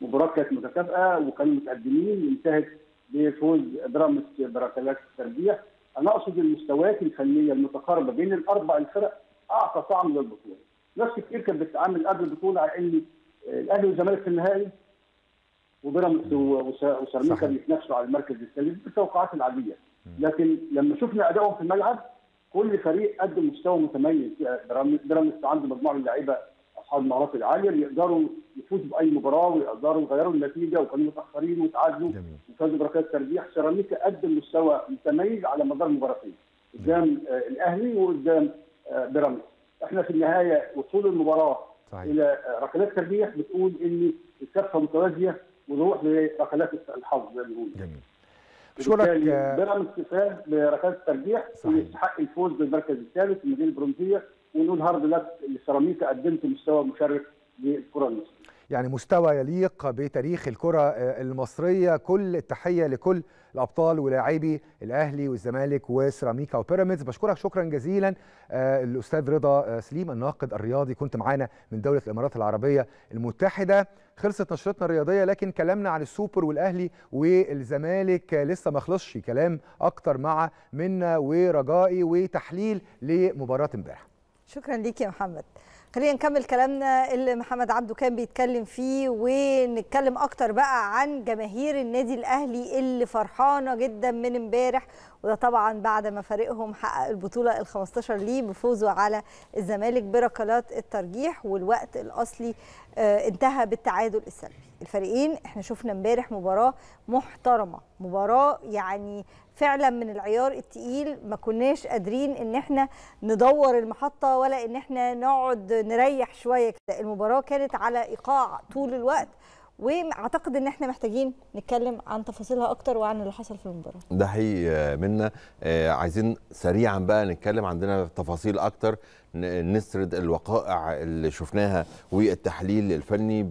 S11: مباراه كانت متكافئه وكانوا متقدمين انتهت بفوز بيراميدز بركلات الترجيح انا اقصد المستويات الفنيه المتقاربه بين الاربع الفرق اعطى طعم للبطوله ناس كتير كانت بتتعامل قبل البطوله على ان الاهلي والزمالك في النهائي وبيراميدز وسيراميكا بيتنافسوا على المركز الثالث بالتوقعات العاديه لكن لما شفنا ادائهم في الملعب كل فريق قدم مستوى متميز بيراميدز عنده مجموعه من اللعيبه المهارات العاليه اللي يقدروا يفوزوا باي مباراه ويقدروا يغيروا النتيجه وكانوا متاخرين وتعادلوا وفازوا بركات ترجيح سيراميكا قدم مستوى متميز على مدار مباراتين قدام آه، الاهلي وقدام آه، بيراميدز احنا في النهايه وصول المباراه صحيح. الى آه، ركلات ترجيح بتقول ان الكفه متوازيه ونروح لركلات الحظ زي ما بنقول بشكرك بيراميدز تساهم بركات الترجيح ويستحق الفوز بالمركز الثالث الميداليه البرونزيه ونقول هارد لك لسيراميكا قدمت مستوى مشرف للكره المصريه
S3: يعني مستوى يليق بتاريخ الكرة آه، المصرية كل التحية لكل الأبطال ولاعبي الأهلي والزمالك وسيراميكا وبيراميدز بشكرك شكرا جزيلا آه، الأستاذ رضا آه، سليم الناقد الرياضي كنت معانا من دولة الإمارات العربية المتحدة خلصت نشرتنا الرياضية لكن كلامنا عن السوبر والأهلي والزمالك لسه ما خلصش كلام أكتر مع منا ورجائي وتحليل لمباراة امبارح
S1: شكرا ليك يا محمد خلينا نكمل كلامنا اللي محمد عبده كان بيتكلم فيه ونتكلم اكتر بقى عن جماهير النادي الاهلي اللي فرحانه جدا من امبارح وده طبعا بعد ما فريقهم حقق البطوله ال 15 ليه بفوزه على الزمالك بركلات الترجيح والوقت الاصلي آه، انتهى بالتعادل السلبي الفريقين احنا شفنا امبارح مباراه محترمه مباراه يعني فعلا من العيار التقيل ما كناش قادرين ان احنا ندور المحطه ولا ان احنا نقعد نريح شويه كده المباراه كانت على ايقاع طول الوقت واعتقد ان احنا محتاجين نتكلم عن تفاصيلها اكتر وعن اللي حصل في المباراه
S2: ده حقيقي آه، منا آه، عايزين سريعا بقى نتكلم عندنا تفاصيل اكتر نسرد الوقائع اللي شفناها والتحليل الفني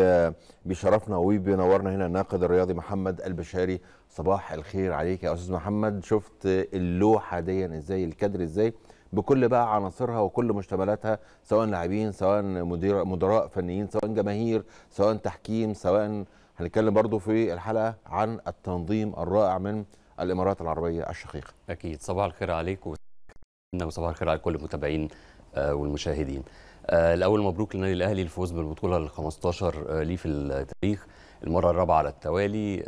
S2: آه، بشرفنا وبينورنا هنا الناقد الرياضي محمد البشاري صباح الخير عليك يا استاذ محمد شفت اللوحه دي ازاي الكادر ازاي بكل بقى عناصرها وكل مشتملاتها سواء لاعبين سواء مدير مدراء فنيين سواء جماهير سواء تحكيم سواء هنتكلم برضو في الحلقه عن التنظيم الرائع من الامارات العربيه الشقيقه.
S12: اكيد صباح الخير عليك وصباح الخير على كل المتابعين آه، والمشاهدين. آه، الاول مبروك للنادي الاهلي الفوز بالبطوله ال 15 آه، ليه في التاريخ المره الرابعه على التوالي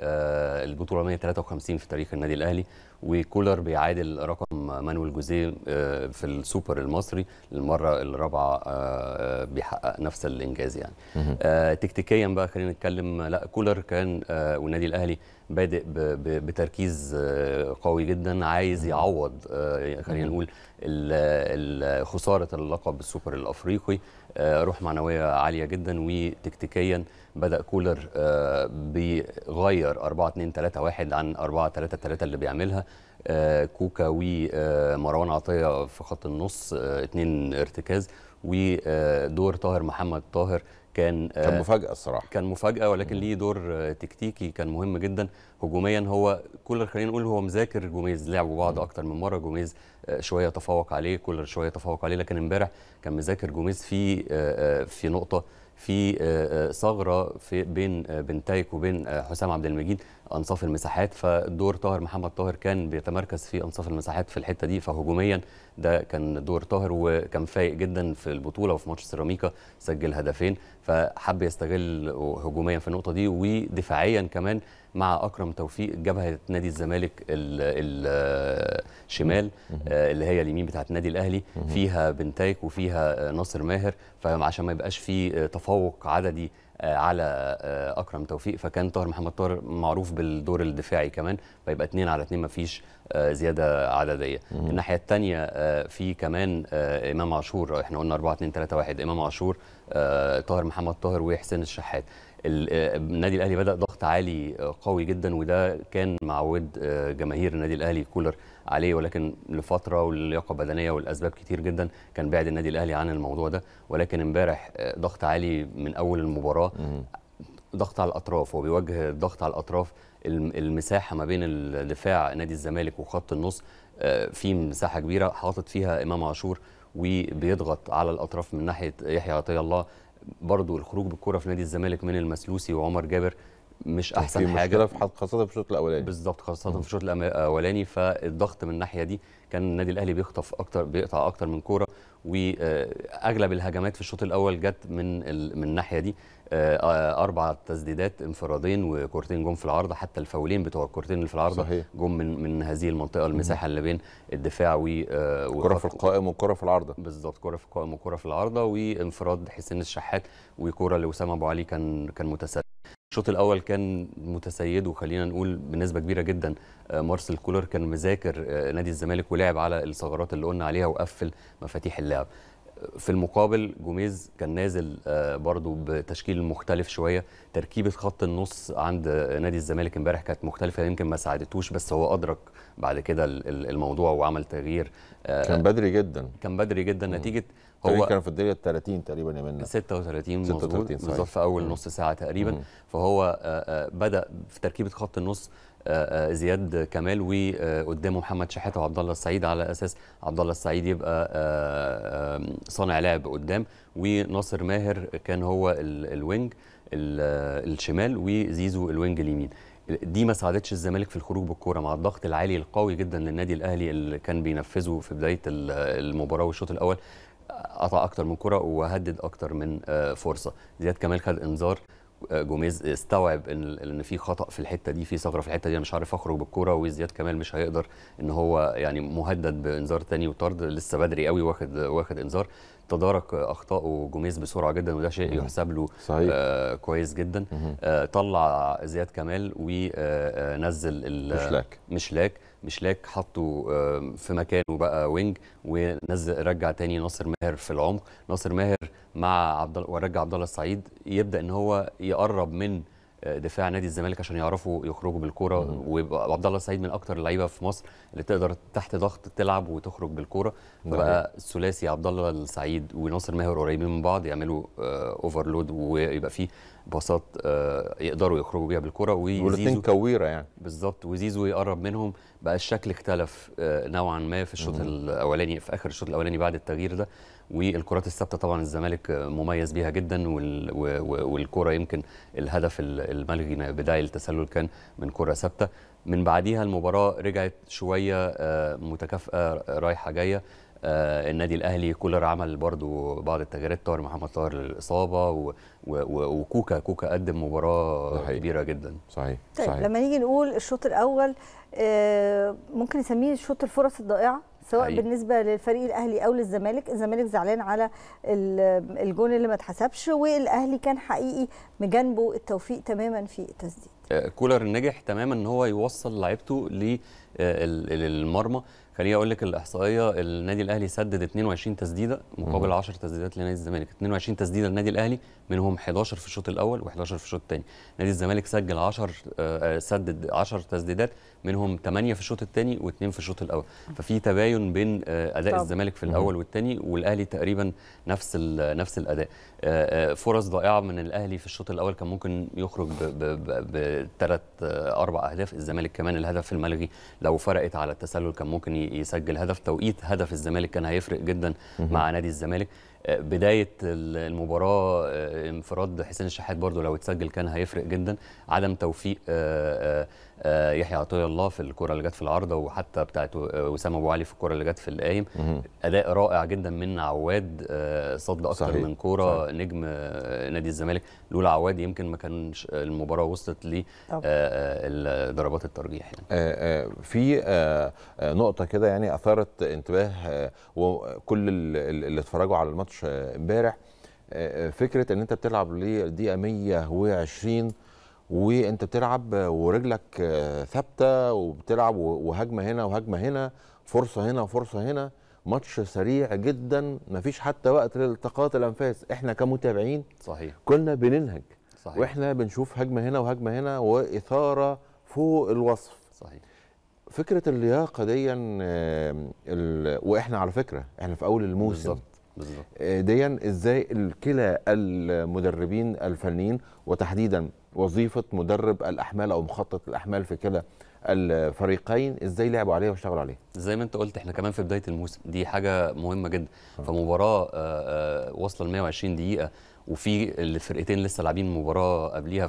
S12: البطوله 153 في تاريخ النادي الاهلي وكولر بيعادل رقم مانويل جوزيه آه، في السوبر المصري للمره الرابعه آه، آه، بيحقق نفس الانجاز يعني تكتيكيا بقى خلينا نتكلم لا كولر كان والنادي الاهلي بادئ بتركيز آه، قوي جدا عايز يعوض آه، خلينا نقول خساره اللقب السوبر الافريقي آه، روح معنويه عاليه جدا وتكتيكيا بدا كولر بيغير 4 2 3 1 عن 4 3 3 اللي بيعملها كوكا ومروان عطيه في خط النص اثنين ارتكاز ودور طاهر محمد طاهر كان آه، كان مفاجاه الصراحه كان مفاجاه ولكن ليه دور آه، تكتيكي كان مهم جدا هجوميا هو كولر خلينا نقول هو مذاكر جوميز لعبوا بعض اكتر من مره جوميز آه، شويه تفوق عليه كولر شويه تفوق عليه لكن امبارح كان مذاكر جوميز في في نقطه في ثغره في بين بنتايك وبين حسام عبد المجيد انصاف المساحات فدور طاهر محمد طاهر كان بيتمركز في انصاف المساحات في الحته دي فهجوميا ده كان دور طاهر وكان فايق جدا في البطوله وفي ماتش سيراميكا سجل هدفين فحب يستغل هجوميا في النقطه دي ودفاعيا كمان مع اكرم توفيق جبهه نادي الزمالك الشمال آه، اللي هي اليمين بتاعت النادي الاهلي فيها بنتايك وفيها آه، ناصر ماهر فعشان ما يبقاش في آه، تفوق عددي على اكرم توفيق فكان طاهر محمد طاهر معروف بالدور الدفاعي كمان فيبقى اثنين على اثنين ما فيش آه، زياده عدديه الناحيه الثانيه آه، في كمان آه، امام عاشور احنا قلنا 4 2 3 1 امام عاشور طاهر محمد طاهر وحسين الشحات النادي الاهلي بدا ضغط عالي قوي جدا وده كان معود جماهير النادي الاهلي كولر عليه ولكن لفتره واللياقه البدنيه والاسباب كتير جدا كان بعد النادي الاهلي عن الموضوع ده ولكن امبارح ضغط عالي من اول المباراه ضغط على الاطراف وبيوجه الضغط على الاطراف المساحه ما بين الدفاع نادي الزمالك وخط النص آه، في مساحه كبيره حاطط فيها امام عاشور وبيضغط على الاطراف من ناحيه يحيى عطيه الله برضو الخروج بالكره في نادي الزمالك من المسلوسي وعمر جابر مش احسن في حاجه في خاصه في الشوط الاولاني بالظبط خاصه في الشوط الاولاني فالضغط من الناحيه دي كان النادي الاهلي بيخطف اكتر بيقطع اكتر من كوره واغلب الهجمات في الشوط الاول جت من من الناحيه دي آه، آه، اربع تسديدات انفرادين وكورتين جم في العارضه حتى الفاولين بتوع الكورتين اللي في العارضه صحيح. جم من من هذه المنطقه المساحه اللي بين الدفاع و آه، كره في القائم وكره في العارضه بالظبط كره في القائم وكره في العارضه وانفراد حسين الشحات وكره لوسام ابو علي كان كان متسلل الشوط الاول كان متسيد وخلينا نقول بنسبه كبيره جدا مارسل كولر كان مذاكر نادي الزمالك ولعب على الثغرات اللي قلنا عليها وقفل مفاتيح اللعب في المقابل جوميز كان نازل آه، برضو بتشكيل مختلف شويه تركيبه خط النص عند نادي الزمالك امبارح كانت مختلفه يمكن ما ساعدتوش بس هو ادرك بعد كده الموضوع وعمل تغيير آه، كان بدري جدا كان بدري جدا نتيجه هو كان في الدقيقه 30 تقريبا يا منى 36 36 بالظبط في اول نص ساعه تقريبا فهو آه، بدا في تركيبه خط النص آه، آه، زياد كمال وقدامه محمد شحاته وعبد الله السعيد على اساس عبد الله السعيد يبقى آه، صانع لعب قدام وناصر ماهر كان هو الوينج الشمال وزيزو الوينج اليمين دي ما ساعدتش الزمالك في الخروج بالكوره مع الضغط العالي القوي جدا للنادي الاهلي اللي كان بينفذه في بدايه المباراه والشوط الاول قطع اكتر من كره وهدد اكتر من فرصه زياد كمال خد انذار جوميز استوعب ان ان في خطا في الحته دي في ثغره في الحته دي انا مش عارف اخرج بالكوره وزياد كمال مش هيقدر ان هو يعني مهدد بانذار تاني وطرد لسه بدري قوي واخد واخد انذار تدارك اخطائه جوميز بسرعه جدا وده شيء يحسب له صحيح. آه كويس جدا آه طلع زياد كمال ونزل آه، آه، مشلاك مشلاك مشلاك حطه آه، في مكانه بقى وينج ونزل رجع تاني ناصر ماهر في العمق ناصر ماهر مع عبد ورجع عبد الله السعيد يبدا ان هو يقرب من آه، دفاع نادي الزمالك عشان يعرفوا يخرجوا بالكوره ويبقى عبد الله السعيد من اكتر اللعيبه في مصر اللي تقدر تحت ضغط تلعب وتخرج بالكوره فبقى الثلاثي عبد الله السعيد وناصر ماهر قريبين من بعض يعملوا اوفرلود آه، ويبقى فيه باصات يقدروا يخرجوا بيها بالكوره وزيزو كويره يعني بالظبط وزيزو يقرب منهم بقى الشكل اختلف آه، نوعا ما في الشوط الاولاني في اخر الشوط الاولاني بعد التغيير ده والكرات الثابته طبعا الزمالك آه، مميز بيها جدا والكره يمكن الهدف الملغي بدايه التسلل كان من كره ثابته من بعديها المباراه رجعت شويه آه، متكافئه رايحه جايه آه النادي الاهلي كولر عمل برضو بعض التغييرات طاهر محمد طاهر للاصابه وكوكا كوكا قدم مباراه صحيح. كبيره جدا صحيح
S1: طيب صحيح. لما نيجي نقول الشوط الاول آه ممكن نسميه شوط الفرص الضائعه سواء حقيقي. بالنسبه للفريق الاهلي او للزمالك الزمالك زعلان على الجون اللي ما اتحسبش والاهلي كان حقيقي مجانبه التوفيق تماما في التسديد
S12: آه، كولر نجح تماما ان هو يوصل لعيبته للمرمى آه، خليني اقول لك الاحصائيه النادي الاهلي سدد 22 تسديده مقابل 10 تسديدات لنادي الزمالك 22 تسديده للنادي الاهلي منهم 11 في الشوط الاول و11 في الشوط الثاني نادي الزمالك سجل 10 آه، آه، سدد 10 تسديدات منهم 8 في الشوط الثاني و2 في الشوط الاول ففي تباين بين آه، اداء طب. الزمالك في الاول والثاني والاهلي تقريبا نفس نفس الاداء فرص ضائعه من الاهلي في الشوط الاول كان ممكن يخرج بثلاث اربع اهداف الزمالك كمان الهدف الملغي لو فرقت على التسلل كان ممكن يسجل هدف توقيت هدف الزمالك كان هيفرق جدا مع نادي الزمالك بدايه المباراه آه، انفراد حسين الشحات برضو لو اتسجل كان هيفرق جدا عدم توفيق آه، آه، يحيى عطيه الله في الكره اللي جت في العارضه وحتى بتاعت وسام ابو علي في الكره اللي جت في القايم اداء رائع جدا من عواد صد أكثر من كوره صحيح. نجم نادي الزمالك لولا عواد يمكن ما كانش المباراه وصلت لضربات
S2: الترجيح يعني. في نقطه كده يعني اثارت انتباه وكل اللي اتفرجوا على الماتش الماتش امبارح آه، آه، فكره ان انت بتلعب للدقيقه 120 وانت بتلعب ورجلك آه، ثابته وبتلعب وهجمه هنا وهجمه هنا فرصه هنا وفرصه هنا ماتش سريع جدا مفيش حتى وقت لالتقاط الانفاس احنا كمتابعين صحيح كنا بننهج صحيح. واحنا بنشوف هجمه هنا وهجمه هنا واثاره فوق الوصف صحيح فكره اللياقه دي واحنا على فكره احنا في اول الموسم بالزبط. بالظبط آه، ديا ازاي الكلا المدربين الفنيين وتحديدا وظيفه مدرب الاحمال او مخطط الاحمال في كلا الفريقين ازاي لعبوا عليه واشتغلوا عليه زي ما انت قلت احنا كمان في بدايه الموسم دي
S12: حاجه مهمه جدا فمباراه آه، آه، واصله ل 120 دقيقه وفي الفرقتين لسه لاعبين مباراه قبليها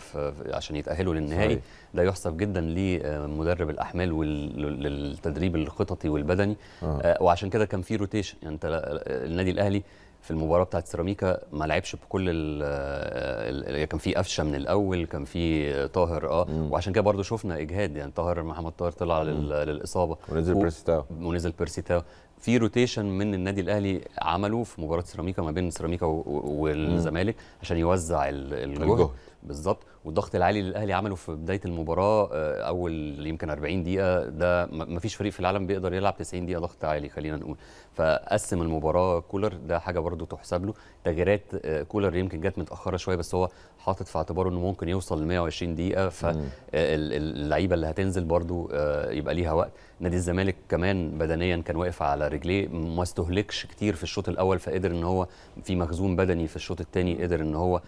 S12: عشان يتاهلوا للنهائي ده يحسب جدا لمدرب الاحمال وللتدريب الخططي والبدني آه. آه. وعشان كده كان في روتيشن يعني انت النادي الاهلي في المباراه بتاعه سيراميكا ما لعبش بكل الـ كان في قفشه من الاول كان في طاهر اه مم. وعشان كده برضو شفنا اجهاد يعني طاهر محمد طاهر طلع مم. للاصابه ونزل بيرسيتاو بيرسي تاو ونزل بيرسي تاو في روتيشن من النادي الاهلي عمله في مباراه سيراميكا ما بين سيراميكا والزمالك عشان يوزع الجهد بالظبط والضغط العالي اللي الاهلي عمله في بدايه المباراه آه، اول يمكن 40 دقيقه ده ما فيش فريق في العالم بيقدر يلعب 90 دقيقه ضغط عالي خلينا نقول فقسم المباراه كولر ده حاجه برده تحسب له تغييرات آه، كولر يمكن جت متاخره شويه بس هو حاطط في اعتباره انه ممكن يوصل ل 120 دقيقه فاللعيبه آه، اللي هتنزل برده يبقى ليها وقت نادي الزمالك كمان بدنيا كان واقف على رجليه ما استهلكش كتير في الشوط الاول فقدر ان هو في مخزون بدني في الشوط الثاني قدر ان هو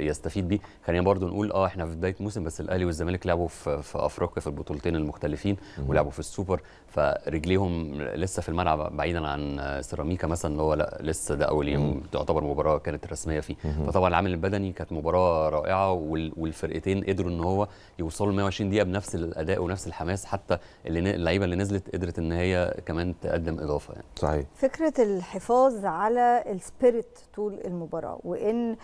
S12: يستفيد بيه خلينا برده نقول اه احنا في بدايه موسم بس الاهلي والزمالك لعبوا في, في افريقيا في البطولتين المختلفين ولعبوا في السوبر فرجليهم لسه في الملعب بعيدا عن سيراميكا مثلا اللي هو لا لسه ده اول يوم تعتبر مباراه كانت رسميه فيه فطبعا العامل البدني كانت مباراه رائعه والفرقتين قدروا ان هو يوصلوا 120 دقيقه بنفس الاداء ونفس الحماس حتى اللعيبه اللي نزلت قدرت ان هي كمان تقدم اضافه يعني صحيح
S1: فكره الحفاظ على السبيريت طول المباراه وان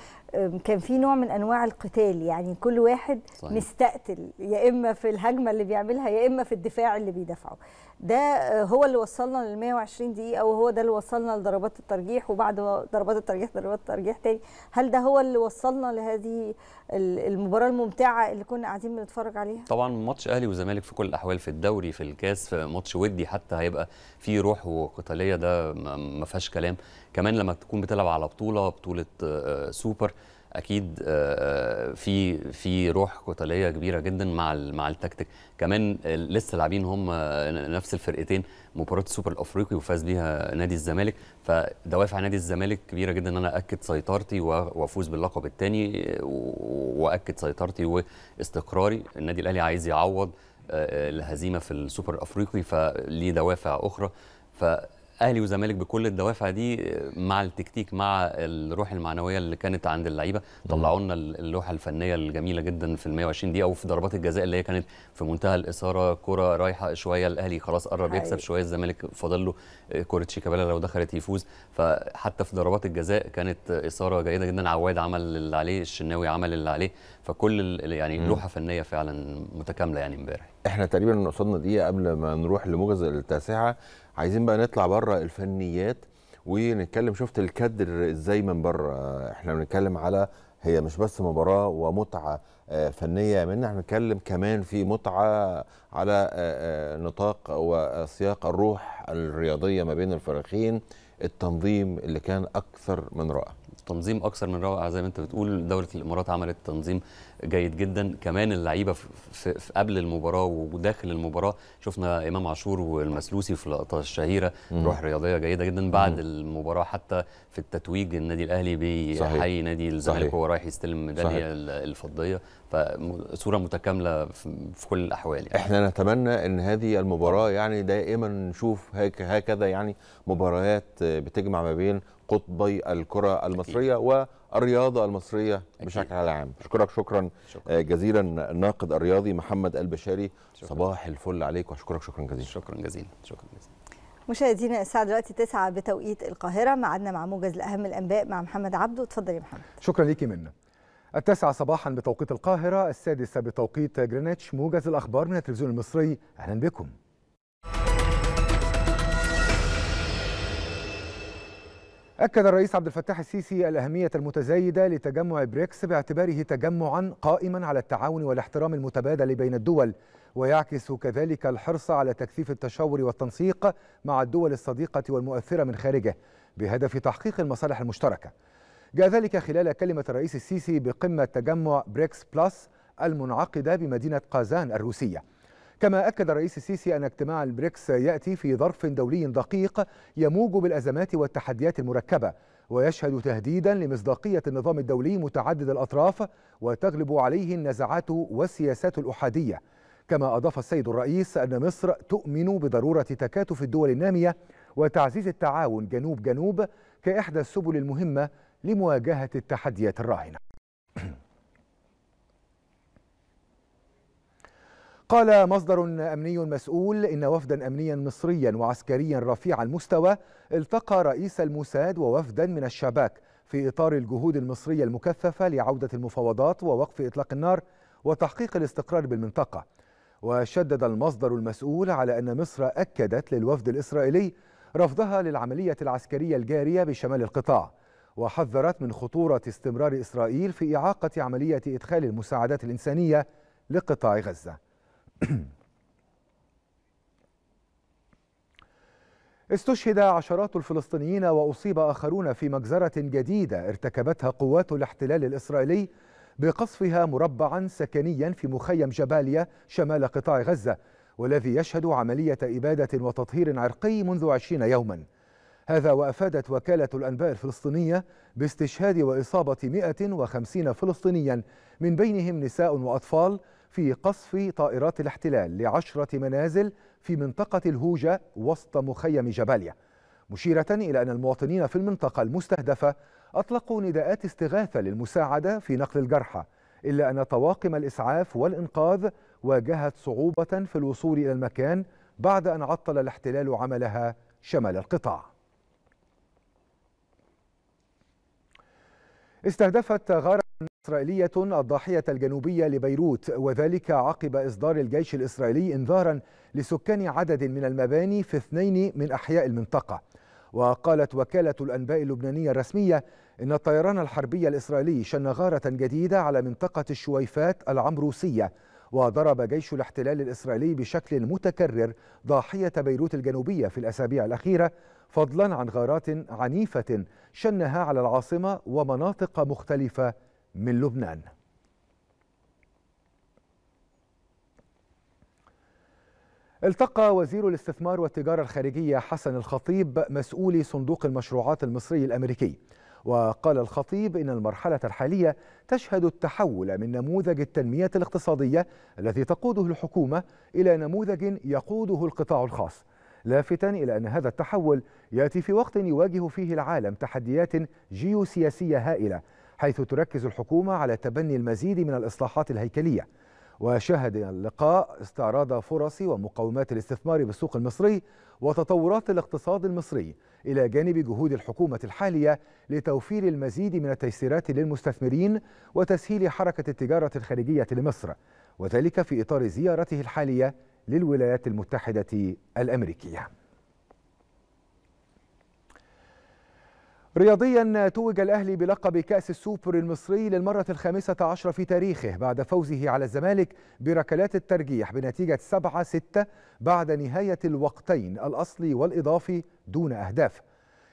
S1: كان في نوع من انواع القتال يعني كل واحد صحيح. مستقتل يا اما في الهجمه اللي بيعملها يا اما في الدفاع اللي بيدافعه ده هو اللي وصلنا لل 120 دقيقه وهو ده اللي وصلنا لضربات الترجيح وبعد ضربات الترجيح ضربات الترجيح تاني هل ده هو اللي وصلنا لهذه المباراه الممتعه اللي كنا قاعدين بنتفرج عليها
S12: طبعا ماتش اهلي وزمالك في كل الاحوال في الدوري في الكاس في ماتش ودي حتى هيبقى فيه روح وقتاليه ده ما فيهاش كلام كمان لما تكون بتلعب على بطوله بطوله آه، سوبر اكيد آه، آه، في في روح قتاليه كبيره جدا مع مع التكتيك كمان لسه لاعبين هم آه، نفس الفرقتين مباراه السوبر الافريقي وفاز بيها نادي الزمالك فدوافع نادي الزمالك كبيره جدا ان انا اكد سيطرتي وافوز باللقب الثاني واكد سيطرتي واستقراري النادي الاهلي عايز يعوض الهزيمه في السوبر الافريقي فليه دوافع اخرى ف اهلي وزمالك بكل الدوافع دي مع التكتيك مع الروح المعنويه اللي كانت عند اللعيبه طلعوا لنا اللوحه الفنيه الجميله جدا في ال 120 دقيقه وفي ضربات الجزاء اللي هي كانت في منتهى الاثاره كره رايحه شويه الاهلي خلاص قرب يكسب شويه الزمالك فاضل له كره آه، شيكابالا لو دخلت يفوز فحتى في ضربات الجزاء كانت اثاره جيده جدا عواد عمل اللي عليه الشناوي عمل اللي عليه فكل يعني لوحه فنيه فعلا متكامله يعني امبارح
S2: احنا تقريبا وصلنا دقيقه قبل ما نروح لموجز التاسعه عايزين بقى نطلع بره الفنيات ونتكلم شفت الكادر ازاي من بره احنا بنتكلم على هي مش بس مباراه ومتعه آه، فنيه من احنا بنتكلم كمان في متعه على آه، آه، نطاق وسياق الروح الرياضيه ما بين الفريقين التنظيم اللي كان اكثر من رائع تنظيم اكثر من رائع زي ما انت بتقول
S12: دوله الامارات عملت تنظيم جيد جدا كمان اللعيبه في, في قبل المباراه وداخل المباراه شفنا امام عاشور والمسلوسي في لقطه الشهيره مم. روح رياضيه جيده جدا بعد مم. المباراه حتى في التتويج النادي الاهلي بيحيي نادي الزمالك وهو رايح يستلم ميداليه
S2: الفضيه فصوره متكامله في كل الاحوال يعني. احنا نتمنى ان هذه المباراه يعني دائما نشوف هكذا يعني مباريات بتجمع ما بين قطبي الكرة المصرية والرياضة المصرية بشكل عام أشكرك شكرا, شكرا آه، جزيلا الناقد الرياضي محمد البشاري شكرا. صباح الفل عليك وأشكرك شكرا جزيلا شكرا جزيلا شكرا جزيلا
S1: مشاهدينا الساعة دلوقتي 9 بتوقيت القاهرة معدنا مع موجز الأهم الأنباء مع محمد عبده اتفضل يا محمد
S3: شكرا ليكي منا التاسعة صباحا بتوقيت القاهرة السادسة بتوقيت جرينتش موجز الأخبار من التلفزيون المصري أهلا بكم أكد الرئيس عبد الفتاح السيسي الأهمية المتزايدة لتجمع بريكس باعتباره تجمعا قائما على التعاون والاحترام المتبادل بين الدول ويعكس كذلك الحرص على تكثيف التشاور والتنسيق مع الدول الصديقة والمؤثرة من خارجه بهدف تحقيق المصالح المشتركة جاء ذلك خلال كلمة الرئيس السيسي بقمة تجمع بريكس بلس المنعقدة بمدينة قازان الروسية كما أكد الرئيس السيسي أن اجتماع البريكس يأتي في ظرف دولي دقيق يموج بالأزمات والتحديات المركبة ويشهد تهديدا لمصداقية النظام الدولي متعدد الأطراف وتغلب عليه النزعات والسياسات الأحادية كما أضاف السيد الرئيس أن مصر تؤمن بضرورة تكاتف الدول النامية وتعزيز التعاون جنوب جنوب كإحدى السبل المهمة لمواجهة التحديات الراهنة قال مصدر أمني مسؤول إن وفدا أمنيا مصريا وعسكريا رفيع المستوى التقى رئيس الموساد ووفدا من الشباك في إطار الجهود المصرية المكثفة لعودة المفاوضات ووقف إطلاق النار وتحقيق الاستقرار بالمنطقة وشدد المصدر المسؤول على أن مصر أكدت للوفد الإسرائيلي رفضها للعملية العسكرية الجارية بشمال القطاع وحذرت من خطورة استمرار إسرائيل في إعاقة عملية إدخال المساعدات الإنسانية لقطاع غزة استشهد عشرات الفلسطينيين وأصيب آخرون في مجزرة جديدة ارتكبتها قوات الاحتلال الإسرائيلي بقصفها مربعا سكنيا في مخيم جباليا شمال قطاع غزة والذي يشهد عملية إبادة وتطهير عرقي منذ عشرين يوما هذا وأفادت وكالة الأنباء الفلسطينية باستشهاد وإصابة 150 فلسطينيا من بينهم نساء وأطفال في قصف طائرات الاحتلال لعشرة منازل في منطقة الهوجة وسط مخيم جباليا مشيرة إلى أن المواطنين في المنطقة المستهدفة أطلقوا نداءات استغاثة للمساعدة في نقل الجرحى إلا أن طواقم الإسعاف والإنقاذ واجهت صعوبة في الوصول إلى المكان بعد أن عطل الاحتلال عملها شمال القطاع استهدفت غارة إسرائيلية الضاحية الجنوبية لبيروت وذلك عقب إصدار الجيش الإسرائيلي إنذارا لسكان عدد من المباني في اثنين من أحياء المنطقة وقالت وكالة الأنباء اللبنانية الرسمية إن الطيران الحربي الإسرائيلي شن غارة جديدة على منطقة الشويفات العمروسية وضرب جيش الاحتلال الإسرائيلي بشكل متكرر ضاحية بيروت الجنوبية في الأسابيع الأخيرة فضلا عن غارات عنيفة شنها على العاصمة ومناطق مختلفة من لبنان التقى وزير الاستثمار والتجارة الخارجية حسن الخطيب مسؤولي صندوق المشروعات المصري الأمريكي وقال الخطيب إن المرحلة الحالية تشهد التحول من نموذج التنمية الاقتصادية الذي تقوده الحكومة إلى نموذج يقوده القطاع الخاص لافتا إلى أن هذا التحول يأتي في وقت يواجه فيه العالم تحديات جيوسياسية هائلة حيث تركز الحكومة على تبني المزيد من الإصلاحات الهيكلية وشهد اللقاء استعراض فرص ومقومات الاستثمار بالسوق المصري وتطورات الاقتصاد المصري إلى جانب جهود الحكومة الحالية لتوفير المزيد من التيسيرات للمستثمرين وتسهيل حركة التجارة الخارجية لمصر وذلك في إطار زيارته الحالية للولايات المتحدة الأمريكية رياضيا توج الأهلي بلقب كأس السوبر المصري للمرة الخامسة عشرة في تاريخه بعد فوزه على الزمالك بركلات الترجيح بنتيجة 7-6 بعد نهاية الوقتين الأصلي والإضافي دون أهداف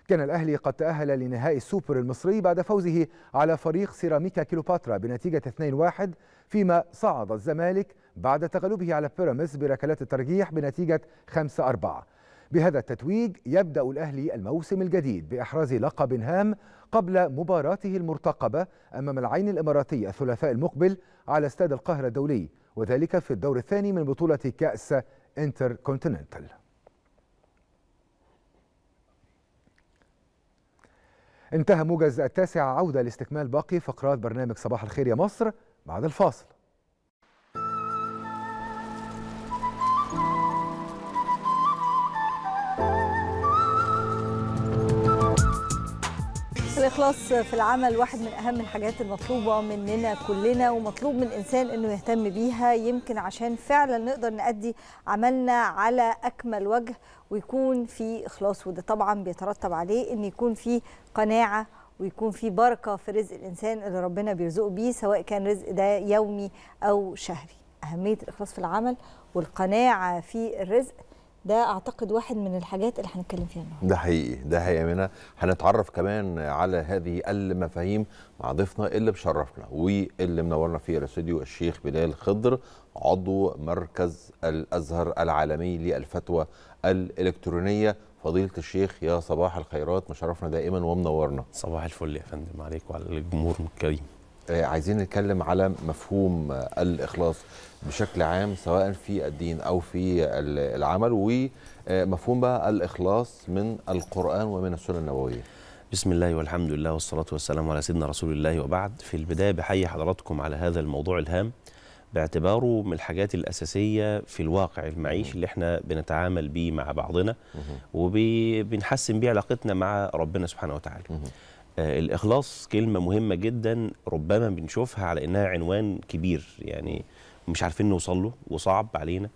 S3: كان الأهلي قد تأهل لنهائي السوبر المصري بعد فوزه على فريق سيراميكا كيلوباترا بنتيجة 2-1 فيما صعد الزمالك بعد تغلبه على بيراميدز بركلات الترجيح بنتيجة 5-4 بهذا التتويج يبدأ الأهلي الموسم الجديد بإحراز لقب هام قبل مباراته المرتقبة أمام العين الإماراتي الثلاثاء المقبل على استاد القاهرة الدولي وذلك في الدور الثاني من بطولة كأس انتر كونتيننتال انتهى موجز التاسع عودة لاستكمال باقي فقرات برنامج صباح الخير يا مصر بعد الفاصل
S1: الإخلاص في العمل واحد من أهم الحاجات المطلوبة مننا كلنا ومطلوب من الإنسان إنه يهتم بيها يمكن عشان فعلا نقدر نأدي عملنا على أكمل وجه ويكون في إخلاص وده طبعا بيترتب عليه إن يكون في قناعة ويكون في بركة في رزق الإنسان اللي ربنا بيرزقه بيه سواء كان رزق ده يومي أو شهري أهمية الإخلاص في العمل والقناعة في الرزق ده اعتقد واحد من الحاجات اللي هنتكلم فيها النهارده
S2: ده حقيقي ده حقيقي منى هنتعرف كمان على هذه المفاهيم مع ضيفنا اللي بشرفنا واللي منورنا في الاستوديو الشيخ بلال خضر عضو مركز الازهر العالمي للفتوى الالكترونيه فضيله الشيخ يا صباح الخيرات مشرفنا دائما ومنورنا صباح الفل يا فندم عليك وعلى الجمهور الكريم آه، عايزين نتكلم على مفهوم الاخلاص بشكل عام سواء في الدين او في العمل ومفهوم بقى الاخلاص من القران ومن
S13: السنه النبويه بسم الله والحمد لله والصلاة والسلام على سيدنا رسول الله وبعد في البداية بحيي حضراتكم على هذا الموضوع الهام باعتباره من الحاجات الأساسية في الواقع المعيشي اللي احنا بنتعامل بيه مع بعضنا وبنحسن بيه علاقتنا مع ربنا سبحانه وتعالى آه، الإخلاص كلمة مهمة جدا ربما بنشوفها على إنها عنوان كبير يعني مش عارفين نوصل له وصعب علينا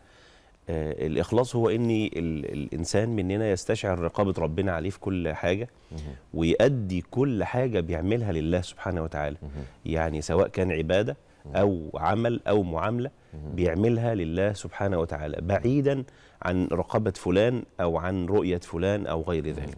S13: آه، الإخلاص هو أن الإنسان مننا يستشعر رقابة ربنا عليه في كل حاجة ويؤدي كل حاجة بيعملها لله سبحانه وتعالى يعني سواء كان عبادة أو عمل أو معاملة بيعملها لله سبحانه وتعالى بعيدا عن رقابة فلان أو عن رؤية فلان أو غير ذلك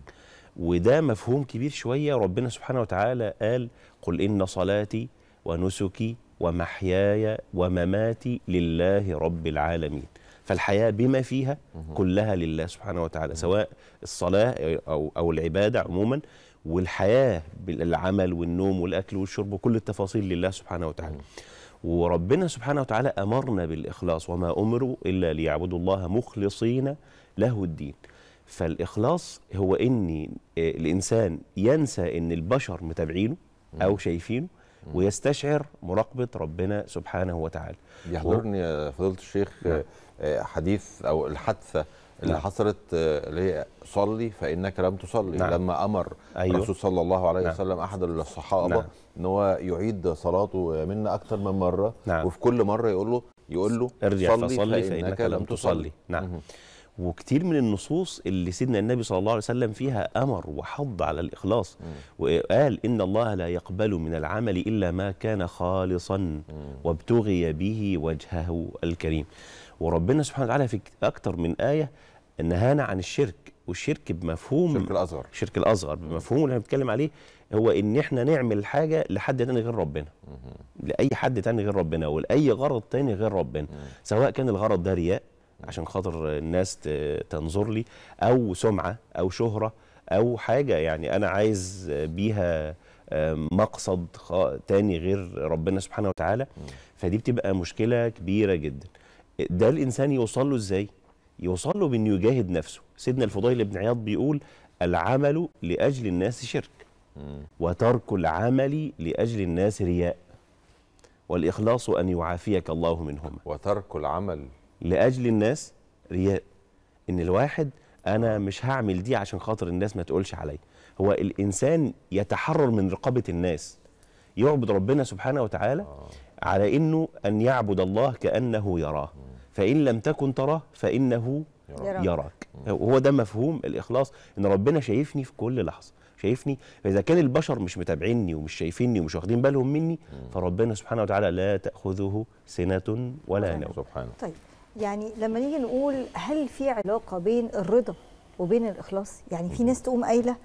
S13: وده مفهوم كبير شوية ربنا سبحانه وتعالى قال قل إن صلاتي ونسكي ومحياي ومماتي لله رب العالمين فالحياة بما فيها كلها لله سبحانه وتعالى سواء الصلاة أو, أو العبادة عموما والحياة بالعمل والنوم والأكل والشرب وكل التفاصيل لله سبحانه وتعالى وربنا سبحانه وتعالى أمرنا بالإخلاص وما أمروا إلا ليعبدوا الله مخلصين له الدين فالإخلاص هو أن آه، الإنسان ينسى إن البشر متابعينه أو شايفينه ويستشعر مراقبه ربنا سبحانه وتعالى يحضرني يا و... فضيله الشيخ نعم. آه،
S2: حديث او الحادثه اللي نعم. حصلت آه، اللي هي صلي فانك لم تصلي نعم. لما امر أيوه. الرسول صلى الله عليه نعم. وسلم احد الصحابه نعم. ان هو يعيد صلاته
S13: منا اكثر من مره نعم. وفي كل مره يقول له يقول له ارجع صلي فصلي فانك, فإنك لم تصلي, تصلي. نعم وكتير من النصوص اللي سيدنا النبي صلى الله عليه وسلم فيها أمر وحض على الإخلاص وقال إن الله لا يقبل من العمل إلا ما كان خالصا وابتغي به وجهه الكريم وربنا سبحانه وتعالى في أكتر من آية نهانا عن الشرك والشرك بمفهوم الشرك الأصغر الشرك الأصغر بمفهوم اللي احنا بنتكلم عليه هو إن إحنا نعمل حاجة لحد تاني غير ربنا لأي حد تاني غير ربنا ولأي غرض تاني غير ربنا سواء كان الغرض ده رياء عشان خاطر الناس تنظر لي او سمعه او شهره او حاجه يعني انا عايز بيها آه، مقصد تاني غير ربنا سبحانه وتعالى فدي بتبقى مشكله كبيره جدا ده الانسان يوصل له ازاي يوصل له بانه يجاهد نفسه سيدنا الفضيل بن عياض بيقول العمل لاجل الناس شرك وترك العمل لاجل الناس رياء والاخلاص ان يعافيك الله منهما وترك العمل لاجل الناس رياء ان الواحد انا مش هعمل دي عشان خاطر الناس ما تقولش عليا هو الانسان يتحرر من رقابه الناس يعبد ربنا سبحانه وتعالى آه. على انه ان يعبد الله كانه يراه فان لم تكن تراه فانه يراك, يراك. هو ده مفهوم الاخلاص ان ربنا شايفني في كل لحظه شايفني فاذا كان البشر مش متابعيني ومش شايفيني ومش واخدين بالهم مني فربنا سبحانه وتعالى لا تاخذه سنه ولا نوم سبحانه
S1: طيب يعني لما نيجي نقول هل في علاقه بين الرضا وبين الاخلاص يعني في ناس تقوم قايله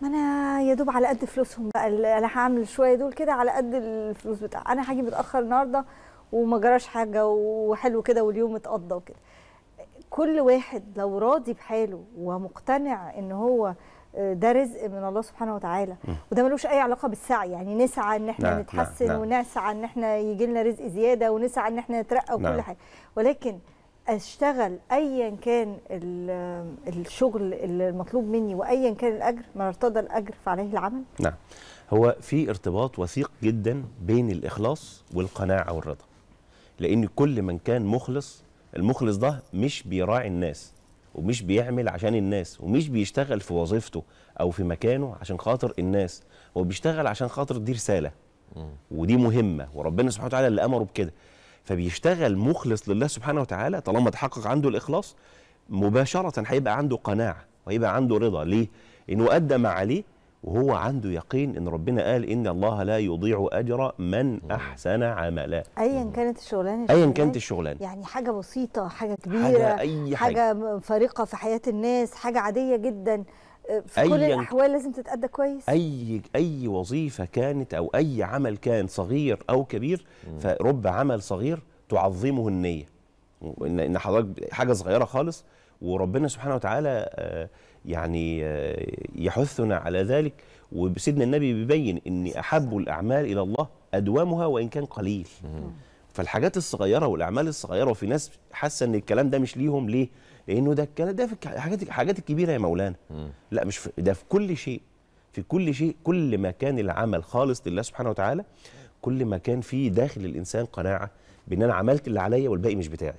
S1: ما انا يا دوب على قد فلوسهم بقى انا هعمل شويه دول كده على قد الفلوس بتاع انا هاجي متاخر النهارده وما جراش حاجه وحلو كده واليوم اتقضى وكده كل واحد لو راضي بحاله ومقتنع ان هو ده رزق من الله سبحانه وتعالى وده ملوش اي علاقه بالسعي يعني نسعى ان احنا نعم نتحسن نعم،, نعم ونسعى ان احنا يجي لنا رزق زياده ونسعى ان احنا نترقى وكل نعم حاجه ولكن اشتغل ايا كان الشغل المطلوب مني وايا كان الاجر من ارتضى الاجر فعليه العمل
S13: نعم هو في ارتباط وثيق جدا بين الاخلاص والقناعه والرضا لان كل من كان مخلص المخلص ده مش بيراعي الناس ومش بيعمل عشان الناس ومش بيشتغل في وظيفته او في مكانه عشان خاطر الناس هو بيشتغل عشان خاطر دي رساله ودي مهمه وربنا سبحانه وتعالى اللي امره بكده فبيشتغل مخلص لله سبحانه وتعالى طالما تحقق عنده الاخلاص مباشره هيبقى عنده قناعه وهيبقى عنده رضا ليه؟ انه ادى ما عليه وهو عنده يقين ان ربنا قال ان الله لا يضيع اجر من احسن عملا
S1: ايا كانت الشغلانه ايا كانت الشغلانه يعني حاجه بسيطه حاجه كبيره حاجه, أي حاجة, حاجة فارقه في حياه الناس حاجه عاديه جدا في كل الاحوال لازم تتادى كويس
S13: اي اي وظيفه كانت او اي عمل كان صغير او كبير فرب عمل صغير تعظمه النيه ان حضرتك حاجه صغيره خالص وربنا سبحانه وتعالى آه، يعني آه، يحثنا على ذلك وسيدنا النبي بيبين ان احب الاعمال الى الله ادومها وان كان قليل فالحاجات الصغيره والاعمال الصغيره وفي ناس حاسه ان الكلام ده مش ليهم ليه لانه ده الكلام ده في الحاجات الحاجات الكبيره يا مولانا لا مش في ده في كل شيء في كل شيء كل ما كان العمل خالص لله سبحانه وتعالى كل ما كان في داخل الانسان قناعه بان انا عملت اللي عليا والباقي مش بتاعي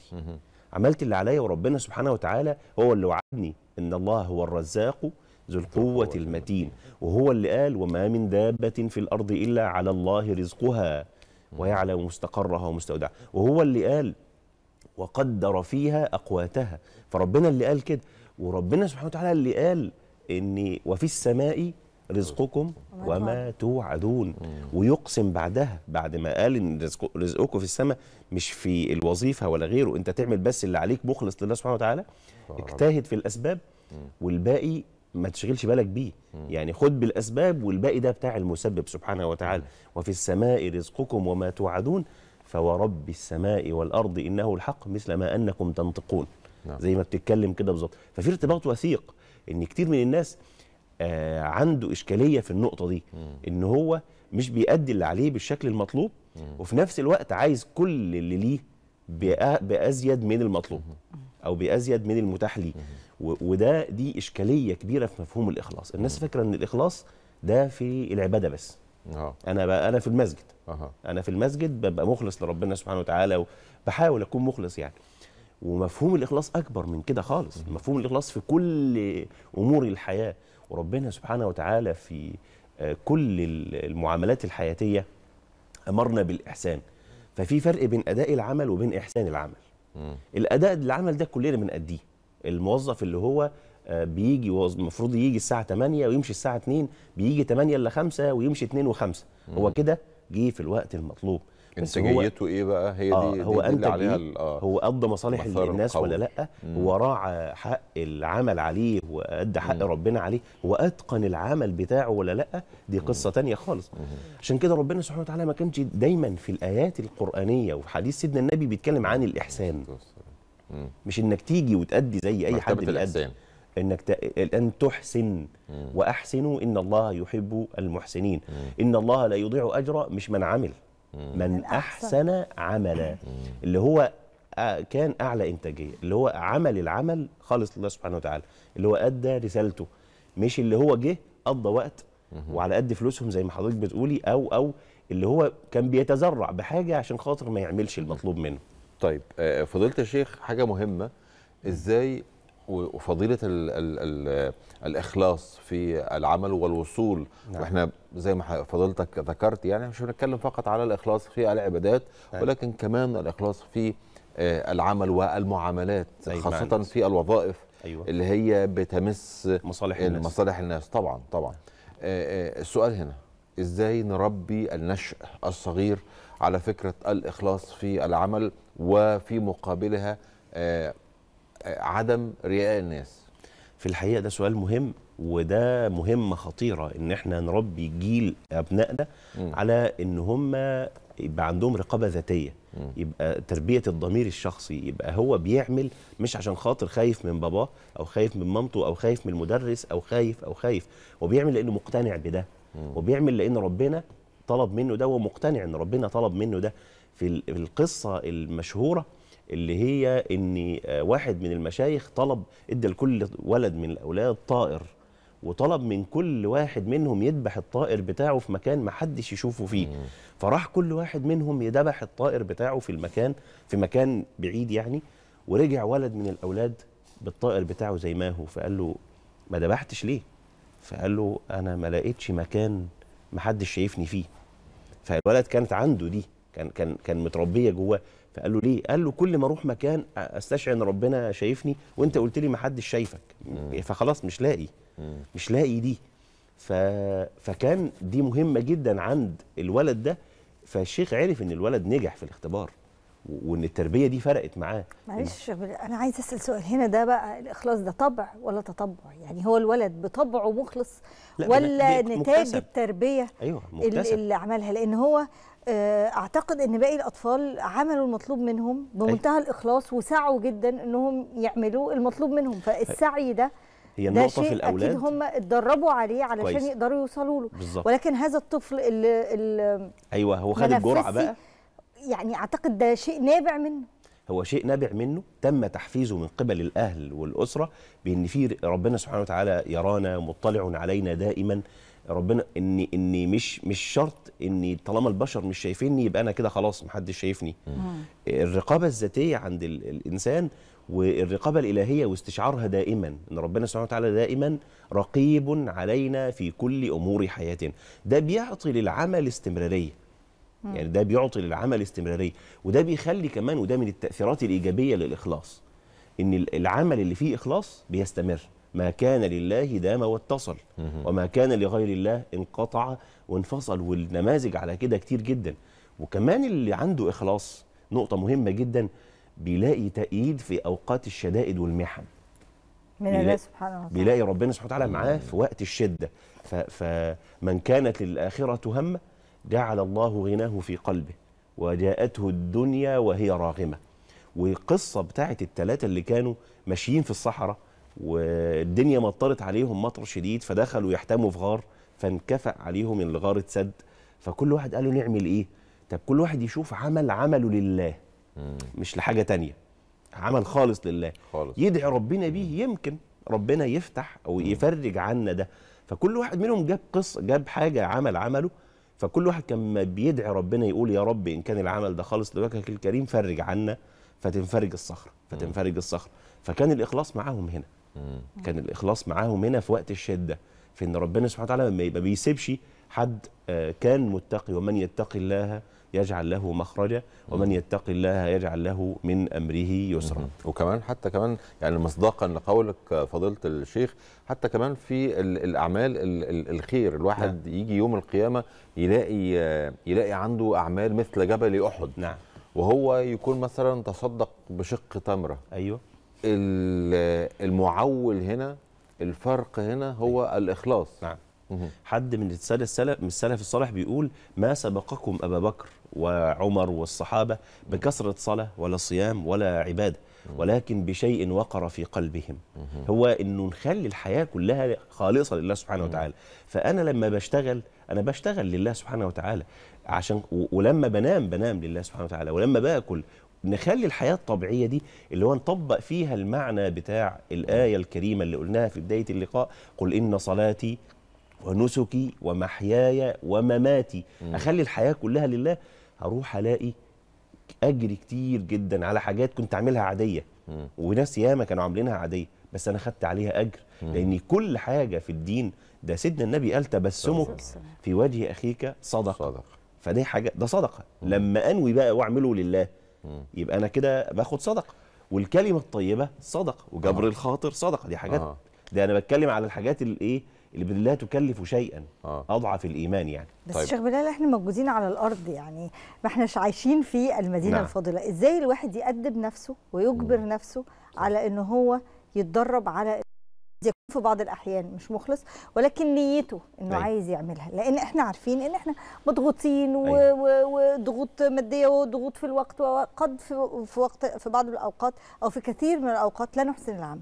S13: عملت اللي عليا وربنا سبحانه وتعالى هو اللي وعدني ان الله هو الرزاق ذو القوة المتين وهو اللي قال وما من دابة في الأرض إلا على الله رزقها ويعلم مستقرها ومستودعها وهو اللي قال وقدر فيها أقواتها فربنا اللي قال كده وربنا سبحانه وتعالى اللي قال إن وفي السماء رزقكم وما توعدون ويقسم بعدها بعد ما قال ان رزقكم في السماء مش في الوظيفه ولا غيره انت تعمل بس اللي عليك مخلص لله سبحانه وتعالى اجتهد في الاسباب والباقي ما تشغلش بالك بيه يعني خد بالاسباب والباقي ده بتاع المسبب سبحانه وتعالى وفي السماء رزقكم وما توعدون فورب السماء والارض انه الحق مثل ما انكم تنطقون نعم. زي ما بتتكلم كده بالظبط ففي ارتباط وثيق ان كتير من الناس آه، عنده إشكالية في النقطة دي إن هو مش بيأدي اللي عليه بالشكل المطلوب وفي نفس الوقت عايز كل اللي ليه بأزيد من المطلوب أو بأزيد من المتاح ليه وده دي إشكالية كبيرة في مفهوم الإخلاص الناس فاكرة إن الإخلاص ده في العبادة بس أوه. انا بقى انا في المسجد أوه. انا في المسجد ببقى مخلص لربنا سبحانه وتعالى وبحاول اكون مخلص يعني ومفهوم الاخلاص اكبر من كده خالص مفهوم الاخلاص في كل امور الحياه وربنا سبحانه وتعالى في آه، كل المعاملات الحياتية أمرنا بالإحسان ففي فرق بين أداء العمل وبين إحسان العمل م. الأداء العمل ده كلنا بنأديه الموظف اللي هو آه، بيجي المفروض يجي الساعة 8 ويمشي الساعة 2 بيجي 8 إلا 5 ويمشي 2 و5 هو كده جه في الوقت المطلوب انتاجيته
S2: ايه بقى هي آه، دي آه دي هو دي انتج عليها إيه؟
S13: هو قضى مصالح الناس قوي. ولا لا وراعى حق العمل عليه وادى حق مم. ربنا عليه واتقن العمل بتاعه ولا لا دي قصه مم. تانية خالص مم. عشان كده ربنا سبحانه وتعالى ما كانش دايما في الايات القرانيه وفي حديث سيدنا النبي بيتكلم عن الاحسان مم. مش انك تيجي وتادي زي اي حد بيأدي انك ت... ان تحسن واحسنوا ان الله يحب المحسنين ان الله لا يضيع اجر مش من عمل من أحسن عملا اللي هو كان أعلى إنتاجية اللي هو عمل العمل خالص لله سبحانه وتعالى اللي هو أدى رسالته مش اللي هو جه قضى وقت وعلى قد فلوسهم زي ما حضرتك بتقولي أو أو اللي هو كان بيتزرع بحاجة عشان خاطر ما يعملش المطلوب منه طيب آه، فضلت يا شيخ حاجة مهمة
S2: إزاي وفضيله الـ الـ الـ الاخلاص في العمل والوصول نعم. واحنا زي ما فضيلتك ذكرت يعني مش بنتكلم فقط على الاخلاص في العبادات نعم. ولكن كمان الاخلاص في آه، العمل والمعاملات خاصه معنى. في الوظائف أيوة. اللي هي بتمس مصالح الناس مصالح الناس طبعا طبعا آه، آه، السؤال هنا ازاي نربي النشء الصغير على فكره الاخلاص في العمل وفي مقابلها
S13: عدم رياء الناس في الحقيقه ده سؤال مهم وده مهمه خطيره ان احنا نربي جيل ابنائنا على ان هم يبقى عندهم رقابه ذاتيه يبقى تربيه الضمير الشخصي يبقى هو بيعمل مش عشان خاطر خايف من باباه او خايف من مامته او خايف من المدرس او خايف او خايف هو بيعمل لانه مقتنع بده وبيعمل لان ربنا طلب منه ده ومقتنع ان ربنا طلب منه ده في القصه المشهوره اللي هي ان آه، واحد من المشايخ طلب ادى لكل ولد من الاولاد طائر وطلب من كل واحد منهم يذبح الطائر بتاعه في مكان ما حدش يشوفه فيه مم. فراح كل واحد منهم يذبح الطائر بتاعه في المكان في مكان بعيد يعني ورجع ولد من الاولاد بالطائر بتاعه زي ما هو فقال له ما ذبحتش ليه فقال له انا ما لقيتش مكان ما حدش شايفني فيه فالولد كانت عنده دي كان كان كان متربيه جواه قال له ليه قال له كل ما اروح مكان استشعر ان ربنا شايفني وانت قلت لي ما حدش شايفك إيه، فخلاص مش لاقي مش لاقي دي ف... فكان دي مهمه جدا عند الولد ده فالشيخ عرف ان الولد نجح في الاختبار وان التربيه دي فرقت معاه
S1: معلش انا عايز اسال سؤال هنا ده بقى الاخلاص ده طبع ولا تطبع يعني هو الولد بطبعه مخلص
S6: ولا نتاج
S1: التربيه
S6: أيوة مكتسب. اللي
S1: عملها لان هو آه، اعتقد ان باقي الاطفال عملوا المطلوب منهم بمنتهى الاخلاص وسعوا جدا انهم يعملوا المطلوب منهم فالسعي ده هي النقطة ده شيء في الأولاد أكيد هم اتدربوا عليه علشان كويس. يقدروا يوصلوا له بالزبط. ولكن هذا الطفل اللي, اللي
S13: أيوه هو خد الجرعة بقى
S1: يعني أعتقد ده شيء نابع منه
S13: هو شيء نابع منه تم تحفيزه من قبل الأهل والأسرة بأن في ربنا سبحانه وتعالى يرانا مطلع علينا دائما ربنا ان ان مش مش شرط ان طالما البشر مش شايفيني يبقى انا كده خلاص محدش شايفني الرقابه الذاتيه عند الانسان والرقابه الالهيه واستشعارها دائما ان ربنا سبحانه وتعالى دائما رقيب علينا في كل امور حياتنا ده بيعطي للعمل استمراريه يعني ده بيعطي للعمل استمراريه وده بيخلي كمان وده من التاثيرات الايجابيه للاخلاص ان العمل اللي فيه اخلاص بيستمر ما كان لله دام واتصل وما كان لغير الله انقطع وانفصل والنماذج على كده كتير جدا وكمان اللي عنده إخلاص نقطة مهمة جدا بيلاقي تأييد في أوقات الشدائد والمحن
S1: من الله سبحانه وتعالى بيلاقي
S13: ربنا سبحانه وتعالى معاه في وقت الشدة فمن كانت للآخرة همه جعل الله غناه في قلبه وجاءته الدنيا وهي راغمة والقصة بتاعت التلاتة اللي كانوا ماشيين في الصحراء والدنيا مطرت عليهم مطر شديد فدخلوا يحتموا في غار فانكفأ عليهم الغار سد فكل واحد قال له نعمل ايه طب كل واحد يشوف عمل عمله لله مش لحاجه تانية عمل خالص لله خالص. يدعي ربنا بيه يمكن ربنا يفتح او يفرج عنا ده فكل واحد منهم جاب قصه جاب حاجه عمل عمله فكل واحد كان بيدعي ربنا يقول يا رب ان كان العمل ده خالص لوجهك الكريم فرج عنا فتنفرج الصخره فتنفرج الصخره فكان الاخلاص معاهم هنا مم. كان الاخلاص معاهم هنا في وقت الشده في ان ربنا سبحانه وتعالى ما يبقى بيسيبش حد آه، كان متقي ومن يتقي الله يجعل له مخرجا ومن يتق الله يجعل له من امره يسرا وكمان حتى كمان
S2: يعني مصداقا لقولك فضيله الشيخ حتى كمان في الاعمال الخير الواحد نعم. يجي يوم القيامه يلاقي آه، يلاقي عنده اعمال مثل جبل احد نعم وهو يكون مثلا تصدق بشق تمره ايوه
S13: المعول هنا الفرق هنا هو أيوة. الاخلاص نعم حد من السلف من السلف الصالح بيقول ما سبقكم ابا بكر وعمر والصحابه بكثره صلاه ولا صيام ولا عباده ولكن بشيء وقر في قلبهم هو انه نخلي الحياه كلها خالصه لله سبحانه وتعالى فانا لما بشتغل انا بشتغل لله سبحانه وتعالى عشان ولما بنام بنام لله سبحانه وتعالى ولما باكل نخلي الحياة الطبيعية دي اللي هو نطبق فيها المعنى بتاع الآية الكريمة اللي قلناها في بداية اللقاء قل إن صلاتي ونسكي ومحياي ومماتي م. أخلي الحياة كلها لله هروح ألاقي أجري كتير جدا على حاجات كنت أعملها عادية م. وناس ياما كانوا عاملينها عادية بس أنا خدت عليها أجر م. لأن كل حاجة في الدين ده سيدنا النبي قال تبسمك في وجه أخيك صدقة صدق. فدي حاجة ده صدقة لما أنوي بقى وأعمله لله يبقى انا كده باخد صدقه والكلمه الطيبه صدقه وجبر آه. الخاطر صدقه دي حاجات آه. ده انا بتكلم على الحاجات اللي ايه اللي لا تكلف شيئا آه. اضعف الايمان يعني بس طيب. شيخ
S1: بلال احنا موجودين على الارض يعني ما احناش عايشين في المدينه نعم. الفاضله ازاي الواحد يأدب نفسه ويجبر م. نفسه على ان هو يتدرب على في بعض الاحيان مش مخلص ولكن نيته انه أي. أيوه. عايز يعملها لان احنا عارفين ان احنا مضغوطين وضغوط أيوه. ماديه وضغوط في الوقت وقد في وقت في بعض الاوقات او في كثير من الاوقات لا نحسن العمل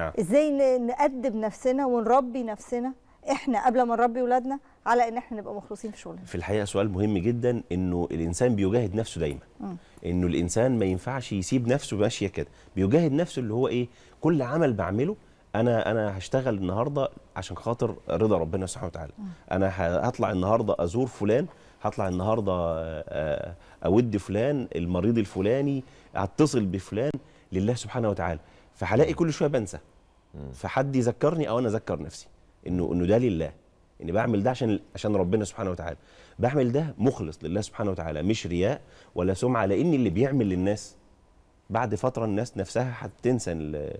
S1: آه. ازاي نقدم نفسنا ونربي نفسنا احنا قبل ما نربي ولادنا على ان احنا نبقى مخلصين في شغلنا
S13: في الحقيقه سؤال مهم جدا انه الانسان بيجاهد نفسه دايما م. انه الانسان ما ينفعش يسيب نفسه ماشيه كده بيجاهد نفسه اللي هو ايه كل عمل بعمله انا انا هشتغل النهارده عشان خاطر رضا ربنا سبحانه وتعالى آه. انا هطلع النهارده ازور فلان هطلع النهارده آه، آه، اود فلان المريض الفلاني هتصل بفلان لله سبحانه وتعالى فهلاقي كل شويه بنسى فحد يذكرني او انا اذكر نفسي انه انه ده لله اني بعمل ده عشان عشان ربنا سبحانه وتعالى بعمل ده مخلص لله سبحانه وتعالى مش رياء ولا سمعه لان اللي بيعمل للناس بعد فتره الناس نفسها هتنسى اللي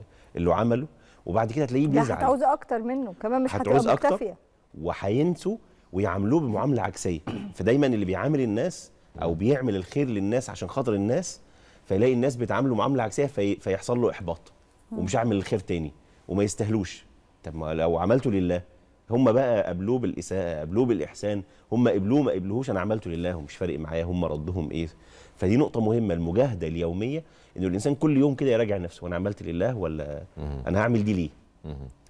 S13: عمله وبعد كده تلاقيه بيزعل هتعوز
S1: اكتر منه كمان مش هتعوز اكتر
S13: وهينسوا ويعاملوه بمعامله عكسيه فدايما اللي بيعامل الناس او بيعمل الخير للناس عشان خاطر الناس فيلاقي الناس بتعامله معامله عكسيه في فيحصل له احباط ومش هعمل الخير تاني وما يستاهلوش طب ما لو عملته لله هم بقى قابلوه بالاساءه قابلوه بالاحسان هم قبلوه ما قبلوهوش انا عملته لله ومش فارق معايا هم ردهم ايه فدي نقطه مهمه المجاهده اليوميه انه الانسان كل يوم كده يراجع نفسه وانا عملت لله ولا انا هعمل دي ليه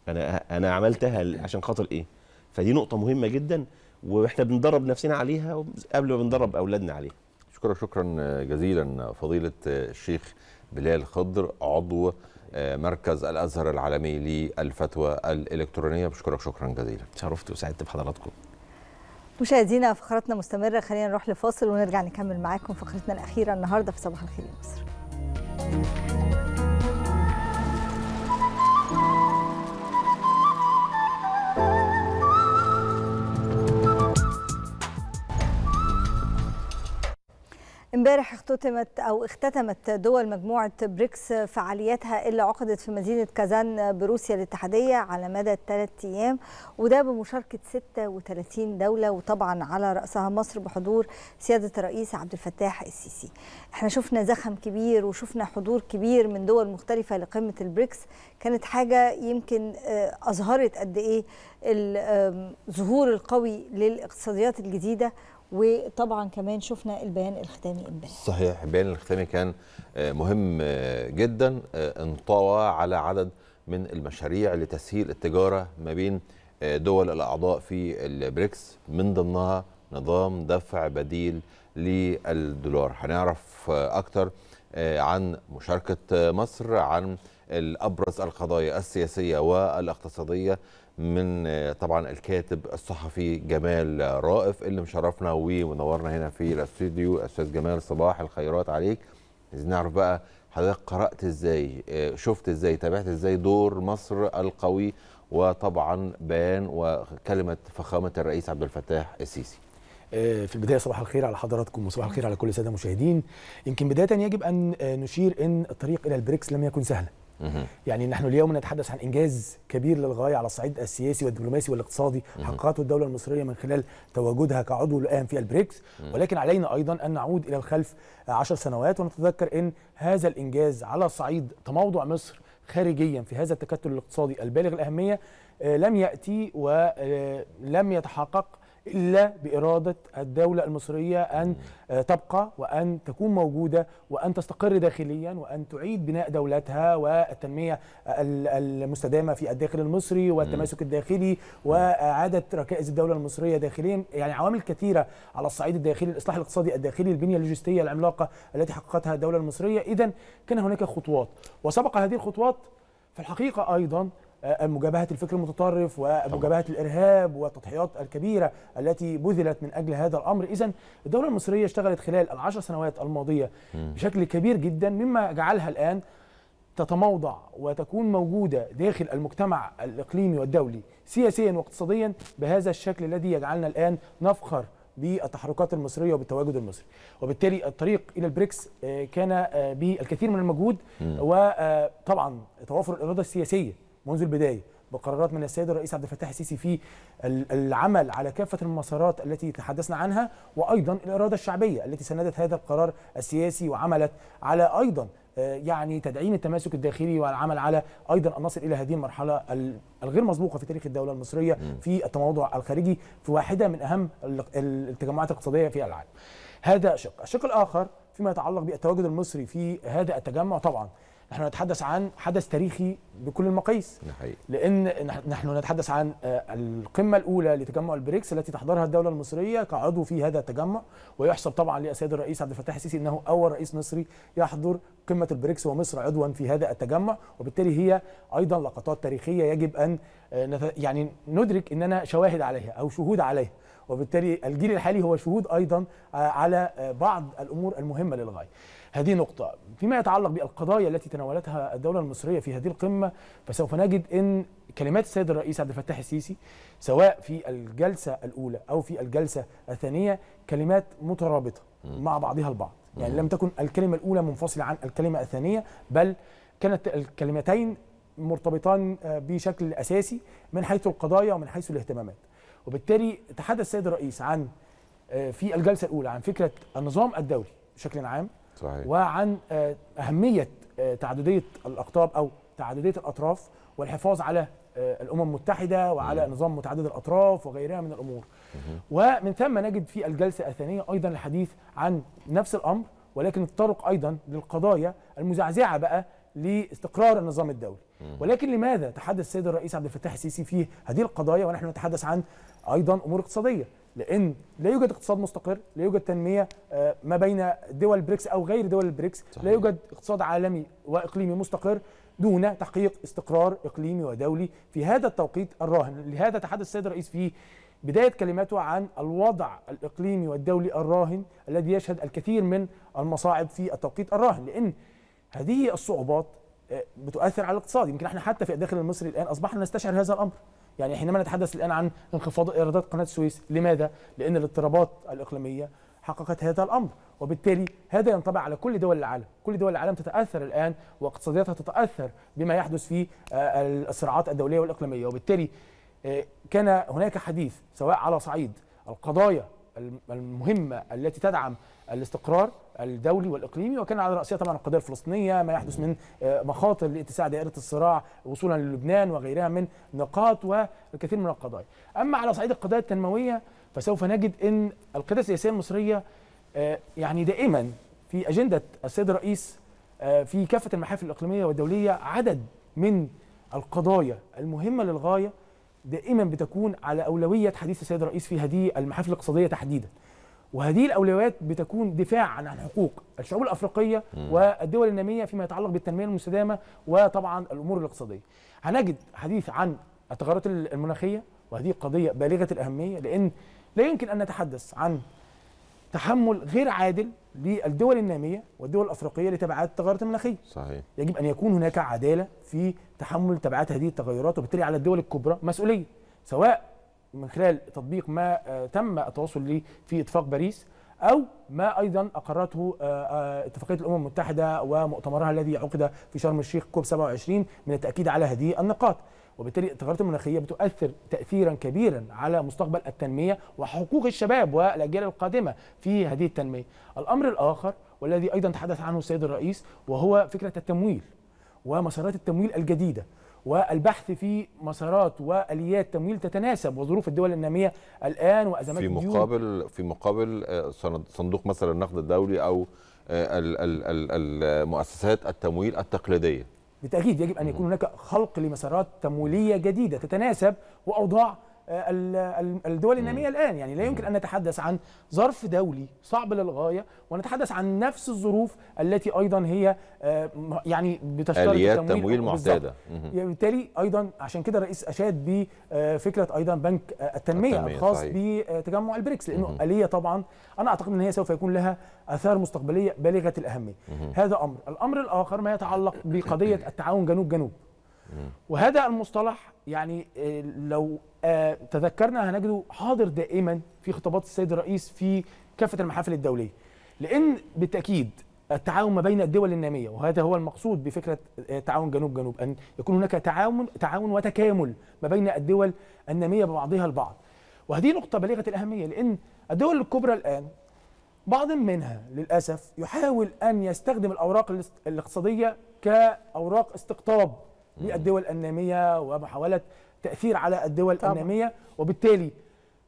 S13: انا انا عملتها عشان خاطر ايه فدي نقطه مهمه جدا واحنا بندرب نفسنا عليها قبل ما بندرب اولادنا عليها شكرا شكرا جزيلا فضيله الشيخ بلال خضر عضو
S2: آه، مركز الازهر العالمي للفتوى الالكترونيه بشكرك شكرا جزيلا شرفت
S13: وسعدت بحضراتكم
S1: مشاهدينا فقرتنا مستمره خلينا نروح لفاصل ونرجع نكمل معاكم فقرتنا الاخيره النهارده في صباح الخير يا مصر Música امبارح اختتمت او اختتمت دول مجموعه بريكس فعالياتها اللي عقدت في مدينه كازان بروسيا الاتحاديه على مدى ثلاث ايام وده بمشاركه 36 دوله وطبعا على راسها مصر بحضور سياده الرئيس عبد الفتاح السيسي. احنا شفنا زخم كبير وشفنا حضور كبير من دول مختلفه لقمه البريكس كانت حاجه يمكن آه، اظهرت قد ايه الظهور القوي للاقتصاديات الجديده وطبعا كمان شفنا البيان الختامي امبارح
S2: صحيح البيان الختامي كان آه، مهم آه، جدا آه، انطوى على عدد من المشاريع لتسهيل التجاره ما بين دول الاعضاء في البريكس من ضمنها نظام دفع بديل للدولار هنعرف اكتر عن مشاركه مصر عن الابرز القضايا السياسيه والاقتصاديه من آه، طبعا الكاتب الصحفي جمال رائف اللي مشرفنا ومنورنا هنا في الاستوديو استاذ جمال صباح الخيرات عليك عايزين نعرف بقى حضرتك قرات ازاي آه، شفت ازاي تابعت ازاي دور مصر القوي وطبعا بيان وكلمه فخامه الرئيس عبد الفتاح السيسي
S7: آه، في البدايه صباح الخير على حضراتكم وصباح الخير على كل الساده المشاهدين يمكن بدايه يجب ان نشير ان الطريق الى البريكس لم يكن سهلا يعني نحن اليوم نتحدث عن انجاز كبير للغايه على الصعيد السياسي والدبلوماسي والاقتصادي حققته الدوله المصريه من خلال تواجدها كعضو الان في البريكس ولكن علينا ايضا ان نعود الى الخلف عشر سنوات ونتذكر ان هذا الانجاز على صعيد تموضع مصر خارجيا في هذا التكتل الاقتصادي البالغ الاهميه آه، لم ياتي ولم آه، يتحقق إلا بإرادة الدولة المصرية أن آه، تبقى وأن تكون موجودة وأن تستقر داخليا وأن تعيد بناء دولتها والتنمية آه، المستدامة في الداخل المصري والتماسك الداخلي وإعادة ركائز الدولة المصرية داخليا يعني عوامل كثيرة على الصعيد الداخلي الإصلاح الاقتصادي الداخلي البنية اللوجستية العملاقة التي حققتها الدولة المصرية إذا كان هناك خطوات وسبق هذه الخطوات في الحقيقة أيضا مجابهه الفكر المتطرف ومجابهه الارهاب والتضحيات الكبيره التي بذلت من اجل هذا الامر اذا الدوله المصريه اشتغلت خلال العشر سنوات الماضيه بشكل كبير جدا مما جعلها الان تتموضع وتكون موجوده داخل المجتمع الاقليمي والدولي سياسيا واقتصاديا بهذا الشكل الذي يجعلنا الان نفخر بالتحركات المصريه وبالتواجد المصري وبالتالي الطريق الى البريكس آه، كان آه، بالكثير من المجهود وطبعا آه، توافر الاراده السياسيه منذ البدايه بقرارات من السيد الرئيس عبد الفتاح السيسي في العمل على كافه المسارات التي تحدثنا عنها وايضا الاراده الشعبيه التي سندت هذا القرار السياسي وعملت على ايضا آه، يعني تدعيم التماسك الداخلي والعمل على ايضا ان نصل الى هذه المرحله الغير مسبوقه في تاريخ الدوله المصريه في التموضع الخارجي في واحده من اهم التجمعات الاقتصاديه في العالم. هذا شق، الشق الاخر فيما يتعلق بالتواجد المصري في هذا التجمع طبعا احنا نتحدث عن حدث تاريخي بكل المقاييس لان نحن نتحدث عن آه، القمه الاولى لتجمع البريكس التي تحضرها الدوله المصريه كعضو في هذا التجمع ويحسب طبعا للسيد الرئيس عبد الفتاح السيسي انه اول رئيس مصري يحضر قمه البريكس ومصر عضوا في هذا التجمع وبالتالي هي ايضا لقطات تاريخيه يجب ان آه، يعني ندرك اننا شواهد عليها او شهود عليها وبالتالي الجيل الحالي هو شهود ايضا آه، على بعض الامور المهمه للغايه هذه نقطة فيما يتعلق بالقضايا التي تناولتها الدولة المصرية في هذه القمة فسوف نجد أن كلمات السيد الرئيس عبد الفتاح السيسي سواء في الجلسة الأولى أو في الجلسة الثانية كلمات مترابطة مع بعضها البعض يعني لم تكن الكلمة الأولى منفصلة عن الكلمة الثانية بل كانت الكلمتين مرتبطان آه، بشكل أساسي من حيث القضايا ومن حيث الاهتمامات وبالتالي تحدث السيد الرئيس عن آه، في الجلسة الأولى عن فكرة النظام الدولي بشكل عام صحيح. وعن آه، اهميه آه، تعدديه الاقطاب او تعدديه الاطراف والحفاظ على آه، الامم المتحده وعلى نظام متعدد الاطراف وغيرها من الامور ومن ثم نجد في الجلسه الثانيه ايضا الحديث عن نفس الامر ولكن الطرق ايضا للقضايا المزعزعه بقى لاستقرار النظام الدولي ولكن لماذا تحدث السيد الرئيس عبد الفتاح السيسي في هذه القضايا ونحن نتحدث عن ايضا امور اقتصاديه لان لا يوجد اقتصاد مستقر لا يوجد تنميه آه، ما بين دول البريكس او غير دول البريكس صحيح. لا يوجد اقتصاد عالمي واقليمي مستقر دون تحقيق استقرار اقليمي ودولي في هذا التوقيت الراهن لهذا تحدث السيد الرئيس في بدايه كلماته عن الوضع الاقليمي والدولي الراهن الذي يشهد الكثير من المصاعب في التوقيت الراهن لان هذه الصعوبات آه، بتؤثر على الاقتصاد يمكن احنا حتى في الداخل المصري الان اصبحنا نستشعر هذا الامر يعني حينما نتحدث الآن عن انخفاض إيرادات قناة السويس لماذا؟ لأن الاضطرابات الإقليمية حققت هذا الأمر وبالتالي هذا ينطبع على كل دول العالم كل دول العالم تتأثر الآن واقتصادياتها تتأثر بما يحدث في آه، الصراعات الدولية والإقليمية وبالتالي آه، كان هناك حديث سواء على صعيد القضايا المهمة التي تدعم الاستقرار الدولي والاقليمي وكان على راسها طبعا القضيه الفلسطينيه ما يحدث من آه، مخاطر لاتساع دائره الصراع وصولا للبنان وغيرها من نقاط وكثير من القضايا. اما على صعيد القضايا التنمويه فسوف نجد ان القياده السياسيه المصريه آه، يعني دائما في اجنده السيد الرئيس آه، في كافه المحافل الاقليميه والدوليه عدد من القضايا المهمه للغايه دائما بتكون على اولويه حديث السيد الرئيس في هذه المحافل الاقتصاديه تحديدا. وهذه الاولويات بتكون دفاعا عن حقوق الشعوب الافريقيه والدول الناميه فيما يتعلق بالتنميه المستدامه وطبعا الامور الاقتصاديه. هنجد حديث عن التغيرات المناخيه وهذه قضيه بالغه الاهميه لان لا يمكن ان نتحدث عن تحمل غير عادل للدول الناميه والدول الافريقيه لتبعات التغيرات المناخيه. صحيح. يجب ان يكون هناك عداله في تحمل تبعات هذه التغيرات وبالتالي على الدول الكبرى مسؤوليه سواء من خلال تطبيق ما آه، تم التواصل ليه في اتفاق باريس او ما ايضا اقرته آه، آه، اتفاقيه الامم المتحده ومؤتمرها الذي عقد في شرم الشيخ كوب 27 من التاكيد على هذه النقاط وبالتالي التغيرات المناخيه بتؤثر تاثيرا كبيرا على مستقبل التنميه وحقوق الشباب والاجيال القادمه في هذه التنميه. الامر الاخر والذي ايضا تحدث عنه السيد الرئيس وهو فكره التمويل ومسارات التمويل الجديده. والبحث في مسارات واليات تمويل تتناسب وظروف الدول الناميه الان وازمات في مقابل
S2: في مقابل آه، صندوق مثلا النقد الدولي او آه، المؤسسات التمويل التقليديه
S7: بالتاكيد يجب ان يكون هناك خلق لمسارات تمويليه جديده تتناسب واوضاع آه، الدول الناميه الان يعني لا يمكن ان نتحدث عن ظرف دولي صعب للغايه ونتحدث عن نفس الظروف التي ايضا هي آه، يعني بتشترط اليات تمويل معتاده يعني بالتالي ايضا عشان كده الرئيس اشاد بفكره آه، ايضا بنك التنميه, التنمية الخاص صحيح. بتجمع البريكس لانه مم. اليه طبعا انا اعتقد ان هي سوف يكون لها اثار مستقبليه بالغه الاهميه هذا امر الامر الاخر ما يتعلق بقضيه التعاون جنوب جنوب وهذا المصطلح يعني آه، لو آه، تذكرنا هنجده حاضر دائما في خطابات السيد الرئيس في كافه المحافل الدوليه لان بالتاكيد التعاون ما بين الدول الناميه وهذا هو المقصود بفكره آه، تعاون جنوب جنوب ان يكون هناك تعاون تعاون وتكامل ما بين الدول الناميه ببعضها البعض وهذه نقطه بالغه الاهميه لان الدول الكبرى الان بعض منها للاسف يحاول ان يستخدم الاوراق الاقتصاديه كاوراق استقطاب للدول الناميه ومحاوله تاثير على الدول طبعا. الناميه وبالتالي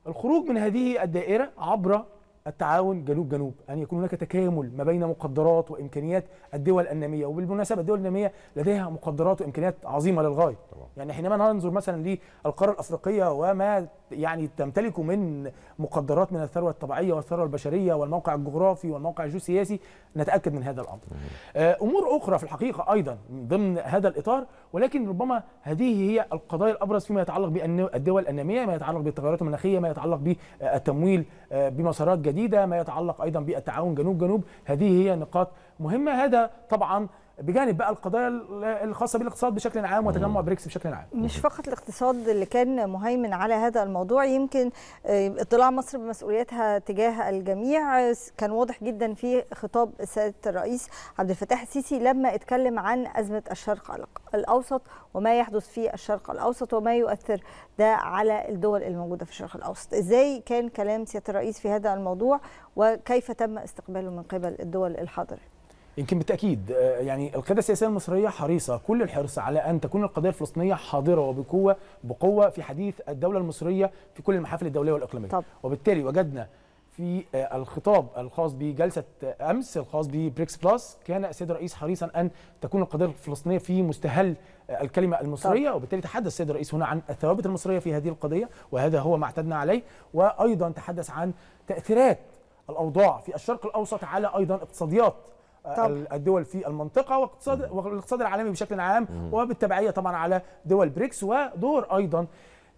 S7: الخروج من هذه الدائره عبر التعاون جنوب جنوب ان يكون هناك تكامل ما بين مقدرات وامكانيات الدول الناميه وبالمناسبه الدول الناميه لديها مقدرات وامكانيات عظيمه للغايه طبعا. يعني حينما ننظر مثلا للقاره الافريقيه وما يعني تمتلكه من مقدرات من الثروه الطبيعيه والثروه البشريه والموقع الجغرافي والموقع الجيوسياسي نتاكد من هذا الامر آه، امور اخرى في الحقيقه ايضا ضمن هذا الاطار ولكن ربما هذه هي القضايا الابرز فيما يتعلق بالدول الناميه ما يتعلق بالتغيرات المناخيه ما يتعلق بالتمويل آه، بمسارات جديده جديده ما يتعلق ايضا بالتعاون جنوب جنوب هذه هي نقاط مهمه هذا طبعا بجانب بقى القضايا الخاصه بالاقتصاد بشكل عام وتجمع بريكس بشكل عام
S1: مش فقط الاقتصاد اللي كان مهيمن على هذا الموضوع يمكن آه، اطلاع مصر بمسؤولياتها تجاه الجميع كان واضح جدا في خطاب سياده الرئيس عبد الفتاح السيسي لما اتكلم عن ازمه الشرق الاوسط وما يحدث في الشرق الاوسط وما يؤثر ده على الدول الموجوده في الشرق الاوسط ازاي كان كلام سياده الرئيس في هذا الموضوع وكيف تم استقباله من قبل الدول الحاضره
S7: يمكن بالتاكيد آه، يعني القياده السياسيه المصريه حريصه كل الحرص على ان تكون القضيه الفلسطينيه حاضره وبقوه بقوه في حديث الدوله المصريه في كل المحافل الدوليه والاقليميه طب. وبالتالي وجدنا في آه، الخطاب الخاص بجلسه امس الخاص ببريكس بلس كان السيد الرئيس حريصا ان تكون القضيه الفلسطينيه في مستهل آه، الكلمه المصريه طيب. وبالتالي تحدث السيد الرئيس هنا عن الثوابت المصريه في هذه القضيه وهذا هو ما اعتدنا عليه وايضا تحدث عن تاثيرات الاوضاع في الشرق الاوسط على ايضا اقتصاديات طبعا. الدول في المنطقه واقتصاد والاقتصاد العالمي بشكل عام وبالتبعيه طبعا على دول بريكس ودور ايضا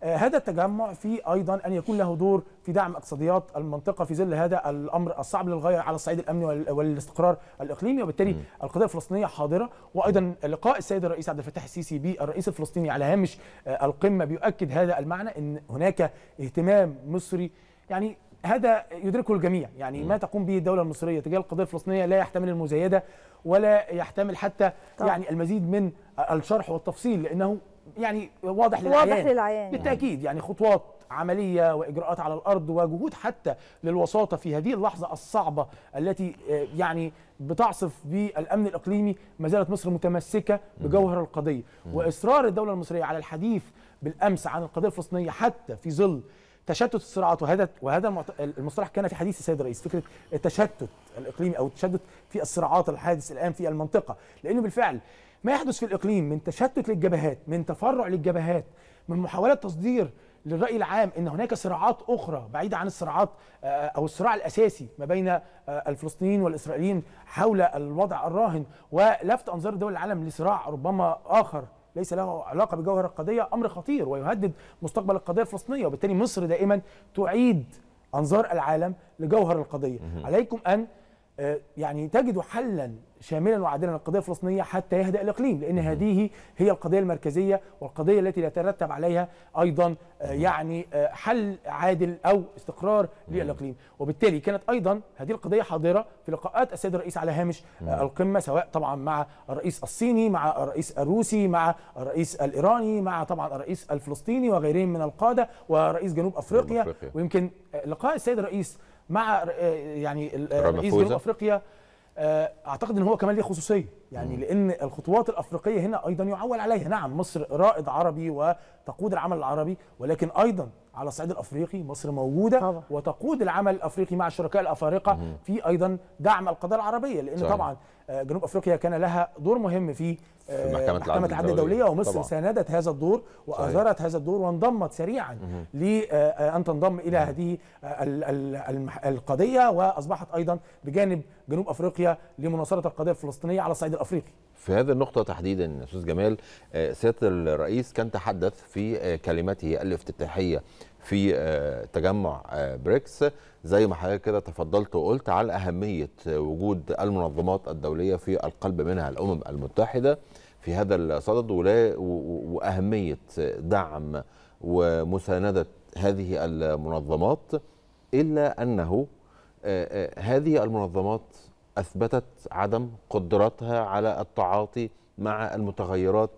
S7: آه، هذا التجمع في ايضا ان يكون له دور في دعم اقتصاديات المنطقه في ظل هذا الامر الصعب للغايه على الصعيد الامني والاستقرار الاقليمي وبالتالي القضيه الفلسطينيه حاضره وايضا لقاء السيد الرئيس عبد الفتاح السيسي بالرئيس الفلسطيني على هامش آه، القمه بيؤكد هذا المعنى ان هناك اهتمام مصري يعني هذا يدركه الجميع يعني ما تقوم به الدوله المصريه تجاه القضيه الفلسطينيه لا يحتمل المزايده ولا يحتمل حتى طبعا. يعني المزيد من الشرح والتفصيل لانه يعني واضح للعيان واضح للعيان بالتاكيد يعني خطوات عمليه واجراءات على الارض وجهود حتى للوساطه في هذه اللحظه الصعبه التي آه، يعني بتعصف بالامن الاقليمي ما زالت مصر متمسكه بجوهر القضيه واصرار الدوله المصريه على الحديث بالامس عن القضيه الفلسطينيه حتى في ظل تشتت الصراعات وهذا وهذا المصطلح كان في حديث السيد الرئيس فكره التشتت الاقليمي او التشتت في الصراعات الحادث الان في المنطقه لانه بالفعل ما يحدث في الاقليم من تشتت للجبهات من تفرع للجبهات من محاوله تصدير للرأي العام أن هناك صراعات أخرى بعيدة عن الصراعات آه، أو الصراع الأساسي ما بين آه، الفلسطينيين والإسرائيليين حول الوضع الراهن ولفت أنظار دول العالم لصراع ربما آخر ليس له علاقه بجوهر القضيه امر خطير ويهدد مستقبل القضيه الفلسطينيه وبالتالي مصر دائما تعيد انظار العالم لجوهر القضيه عليكم ان آه، يعني تجدوا حلا شاملا وعادلا القضيه الفلسطينيه حتى يهدا الاقليم لان هذه هي القضيه المركزيه والقضيه التي يترتب عليها ايضا آه، يعني آه، حل عادل او استقرار للاقليم وبالتالي كانت ايضا هذه القضيه حاضره في لقاءات السيد الرئيس على هامش آه، القمه سواء طبعا مع الرئيس الصيني مع الرئيس الروسي مع الرئيس الايراني مع طبعا الرئيس الفلسطيني وغيرهم من القاده ورئيس جنوب افريقيا ويمكن لقاء السيد الرئيس مع يعني رئيس جنوب افريقيا آه، اعتقد ان هو كمان ليه خصوصيه يعني مم. لان الخطوات الافريقيه هنا ايضا يعول عليها نعم مصر رائد عربي وتقود العمل العربي ولكن ايضا على الصعيد الافريقي مصر موجوده طبعا. وتقود العمل الافريقي مع الشركاء الافارقه في ايضا دعم القضيه العربيه لان صحيح. طبعا آه، جنوب افريقيا كان لها دور مهم في آه، محكمه العدل الدوليه, الدولية ومصر طبعا. ساندت هذا الدور واثارت هذا الدور وانضمت سريعا لان آه، تنضم الى هذه القضيه واصبحت ايضا بجانب جنوب افريقيا لمناصره القضيه الفلسطينيه على الصعيد الافريقي.
S2: في هذه النقطة تحديدا أستاذ جمال سيادة الرئيس كان تحدث في كلمته الافتتاحية في آه، تجمع آه، بريكس زي ما حضرتك كده تفضلت وقلت على أهمية وجود المنظمات الدولية في القلب منها الأمم المتحدة في هذا الصدد وأهمية دعم ومساندة هذه المنظمات إلا أنه آه، هذه المنظمات أثبتت عدم قدرتها على التعاطي مع المتغيرات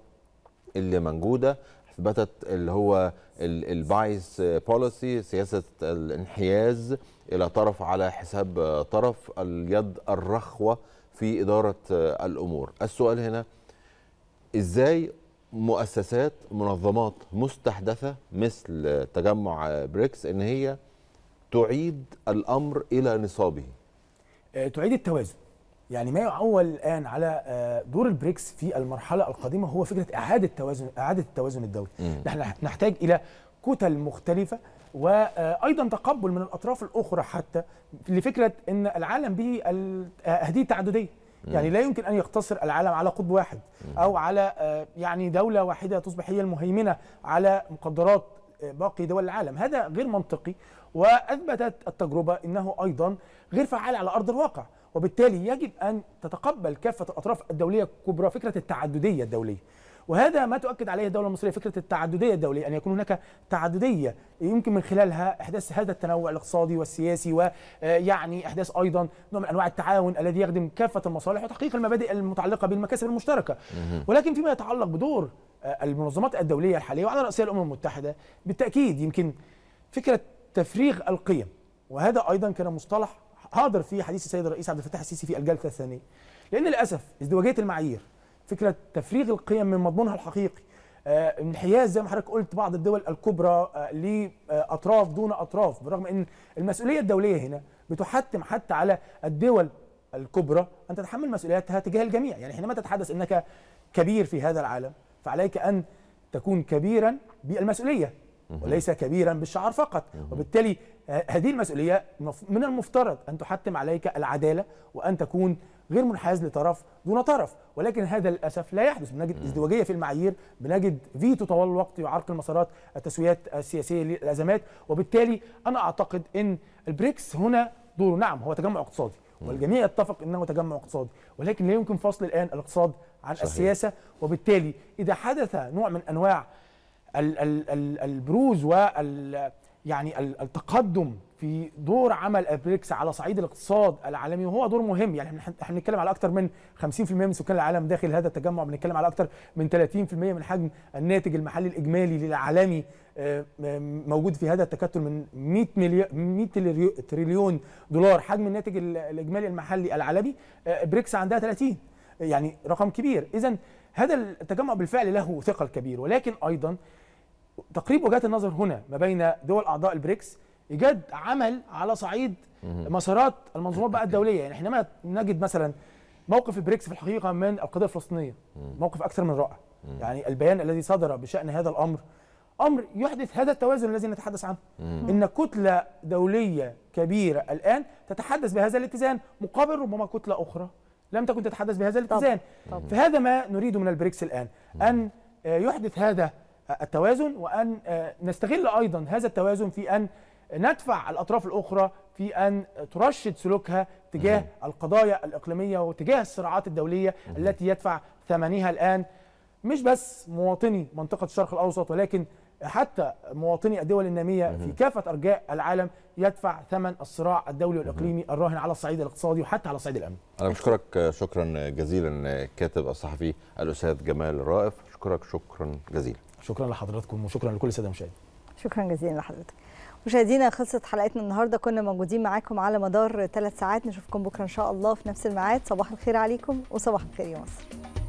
S2: اللي موجودة اثبتت اللي هو البايس بوليسي سياسه الانحياز الى طرف على حساب طرف اليد الرخوه في اداره الامور السؤال هنا ازاي مؤسسات منظمات مستحدثه مثل تجمع بريكس ان هي تعيد الامر الى نصابه
S7: آه، تعيد التوازن يعني ما يعول الان على آه، دور البريكس في المرحله القادمه هو فكره اعاده توازن اعاده التوازن الدولي نحن نحتاج الى كتل مختلفه وايضا آه، تقبل من الاطراف الاخرى حتى لفكره ان العالم به آه، اهديه تعدديه يعني لا يمكن ان يقتصر العالم على قطب واحد او على يعني دوله واحده تصبح هي المهيمنه على مقدرات باقي دول العالم هذا غير منطقي واثبتت التجربه انه ايضا غير فعال على ارض الواقع وبالتالي يجب أن تتقبل كافة الأطراف الدولية الكبرى فكرة التعددية الدولية وهذا ما تؤكد عليه الدولة المصرية فكرة التعددية الدولية أن يكون هناك تعددية يمكن من خلالها إحداث هذا التنوع الاقتصادي والسياسي ويعني آه، إحداث أيضا نوع من أنواع التعاون الذي يخدم كافة المصالح وتحقيق المبادئ المتعلقة بالمكاسب المشتركة ولكن فيما يتعلق بدور آه، المنظمات الدولية الحالية وعلى رأسها الأمم المتحدة بالتأكيد يمكن فكرة تفريغ القيم وهذا أيضا كان مصطلح حاضر في حديث السيد الرئيس عبد الفتاح السيسي في الجلسه الثانيه لان للاسف ازدواجيه المعايير فكره تفريغ القيم من مضمونها الحقيقي آه، انحياز زي ما حضرتك قلت بعض الدول الكبرى آه، لاطراف دون اطراف بالرغم ان المسؤوليه الدوليه هنا بتحتم حتى على الدول الكبرى ان تتحمل مسؤولياتها تجاه الجميع يعني حينما تتحدث انك كبير في هذا العالم فعليك ان تكون كبيرا بالمسؤوليه وليس كبيرا بالشعار فقط وبالتالي هذه المسؤولية من المفترض أن تحتم عليك العدالة وأن تكون غير منحاز لطرف دون طرف ولكن هذا للأسف لا يحدث بنجد ازدواجية في المعايير بنجد فيتو طوال الوقت يعرق المسارات التسويات السياسية للأزمات وبالتالي أنا أعتقد أن البريكس هنا دوره نعم هو تجمع اقتصادي والجميع يتفق انه تجمع اقتصادي ولكن لا يمكن فصل الان الاقتصاد عن صحيح. السياسه وبالتالي اذا حدث نوع من انواع البروز وال يعني التقدم في دور عمل ابريكس على صعيد الاقتصاد العالمي وهو دور مهم يعني احنا بنتكلم على اكثر من 50% من سكان العالم داخل هذا التجمع بنتكلم على اكثر من 30% من حجم الناتج المحلي الاجمالي للعالمي آه، موجود في هذا التكتل من 100 مليار 100 تريليون دولار حجم الناتج الاجمالي المحلي العالمي آه، بريكس عندها 30 يعني رقم كبير اذا هذا التجمع بالفعل له ثقل كبير ولكن ايضا تقريب وجهات النظر هنا ما بين دول اعضاء البريكس ايجاد عمل على صعيد مسارات المنظومات بقى الدوليه يعني حينما نجد مثلا موقف البريكس في الحقيقه من القضيه الفلسطينيه موقف اكثر من رائع يعني البيان الذي صدر بشان هذا الامر امر يحدث هذا التوازن الذي نتحدث عنه ان كتله دوليه كبيره الان تتحدث بهذا الاتزان مقابل ربما كتله اخرى لم تكن تتحدث بهذا الاتزان طب. طب. فهذا ما نريده من البريكس الان ان يحدث هذا التوازن وأن آه، نستغل أيضا هذا التوازن في أن ندفع الأطراف الأخرى في أن ترشد سلوكها تجاه القضايا الإقليمية وتجاه الصراعات الدولية التي يدفع ثمنها الآن مش بس مواطني منطقة الشرق الأوسط ولكن حتى مواطني الدول النامية في كافة أرجاء العالم يدفع ثمن الصراع الدولي والإقليمي الراهن على الصعيد الاقتصادي وحتى على صعيد الأمن أنا
S2: بشكرك آه، شكرا جزيلا آه، كاتب الصحفي الأستاذ جمال رائف أشكرك شكرا
S7: جزيلا شكرا لحضراتكم وشكرا لكل الساده المشاهدين
S1: شكرا جزيلا لحضرتك مشاهدينا خلصت حلقتنا النهارده كنا موجودين معاكم على مدار ثلاث ساعات نشوفكم بكره ان شاء الله في نفس الميعاد صباح الخير عليكم وصباح الخير يا مصر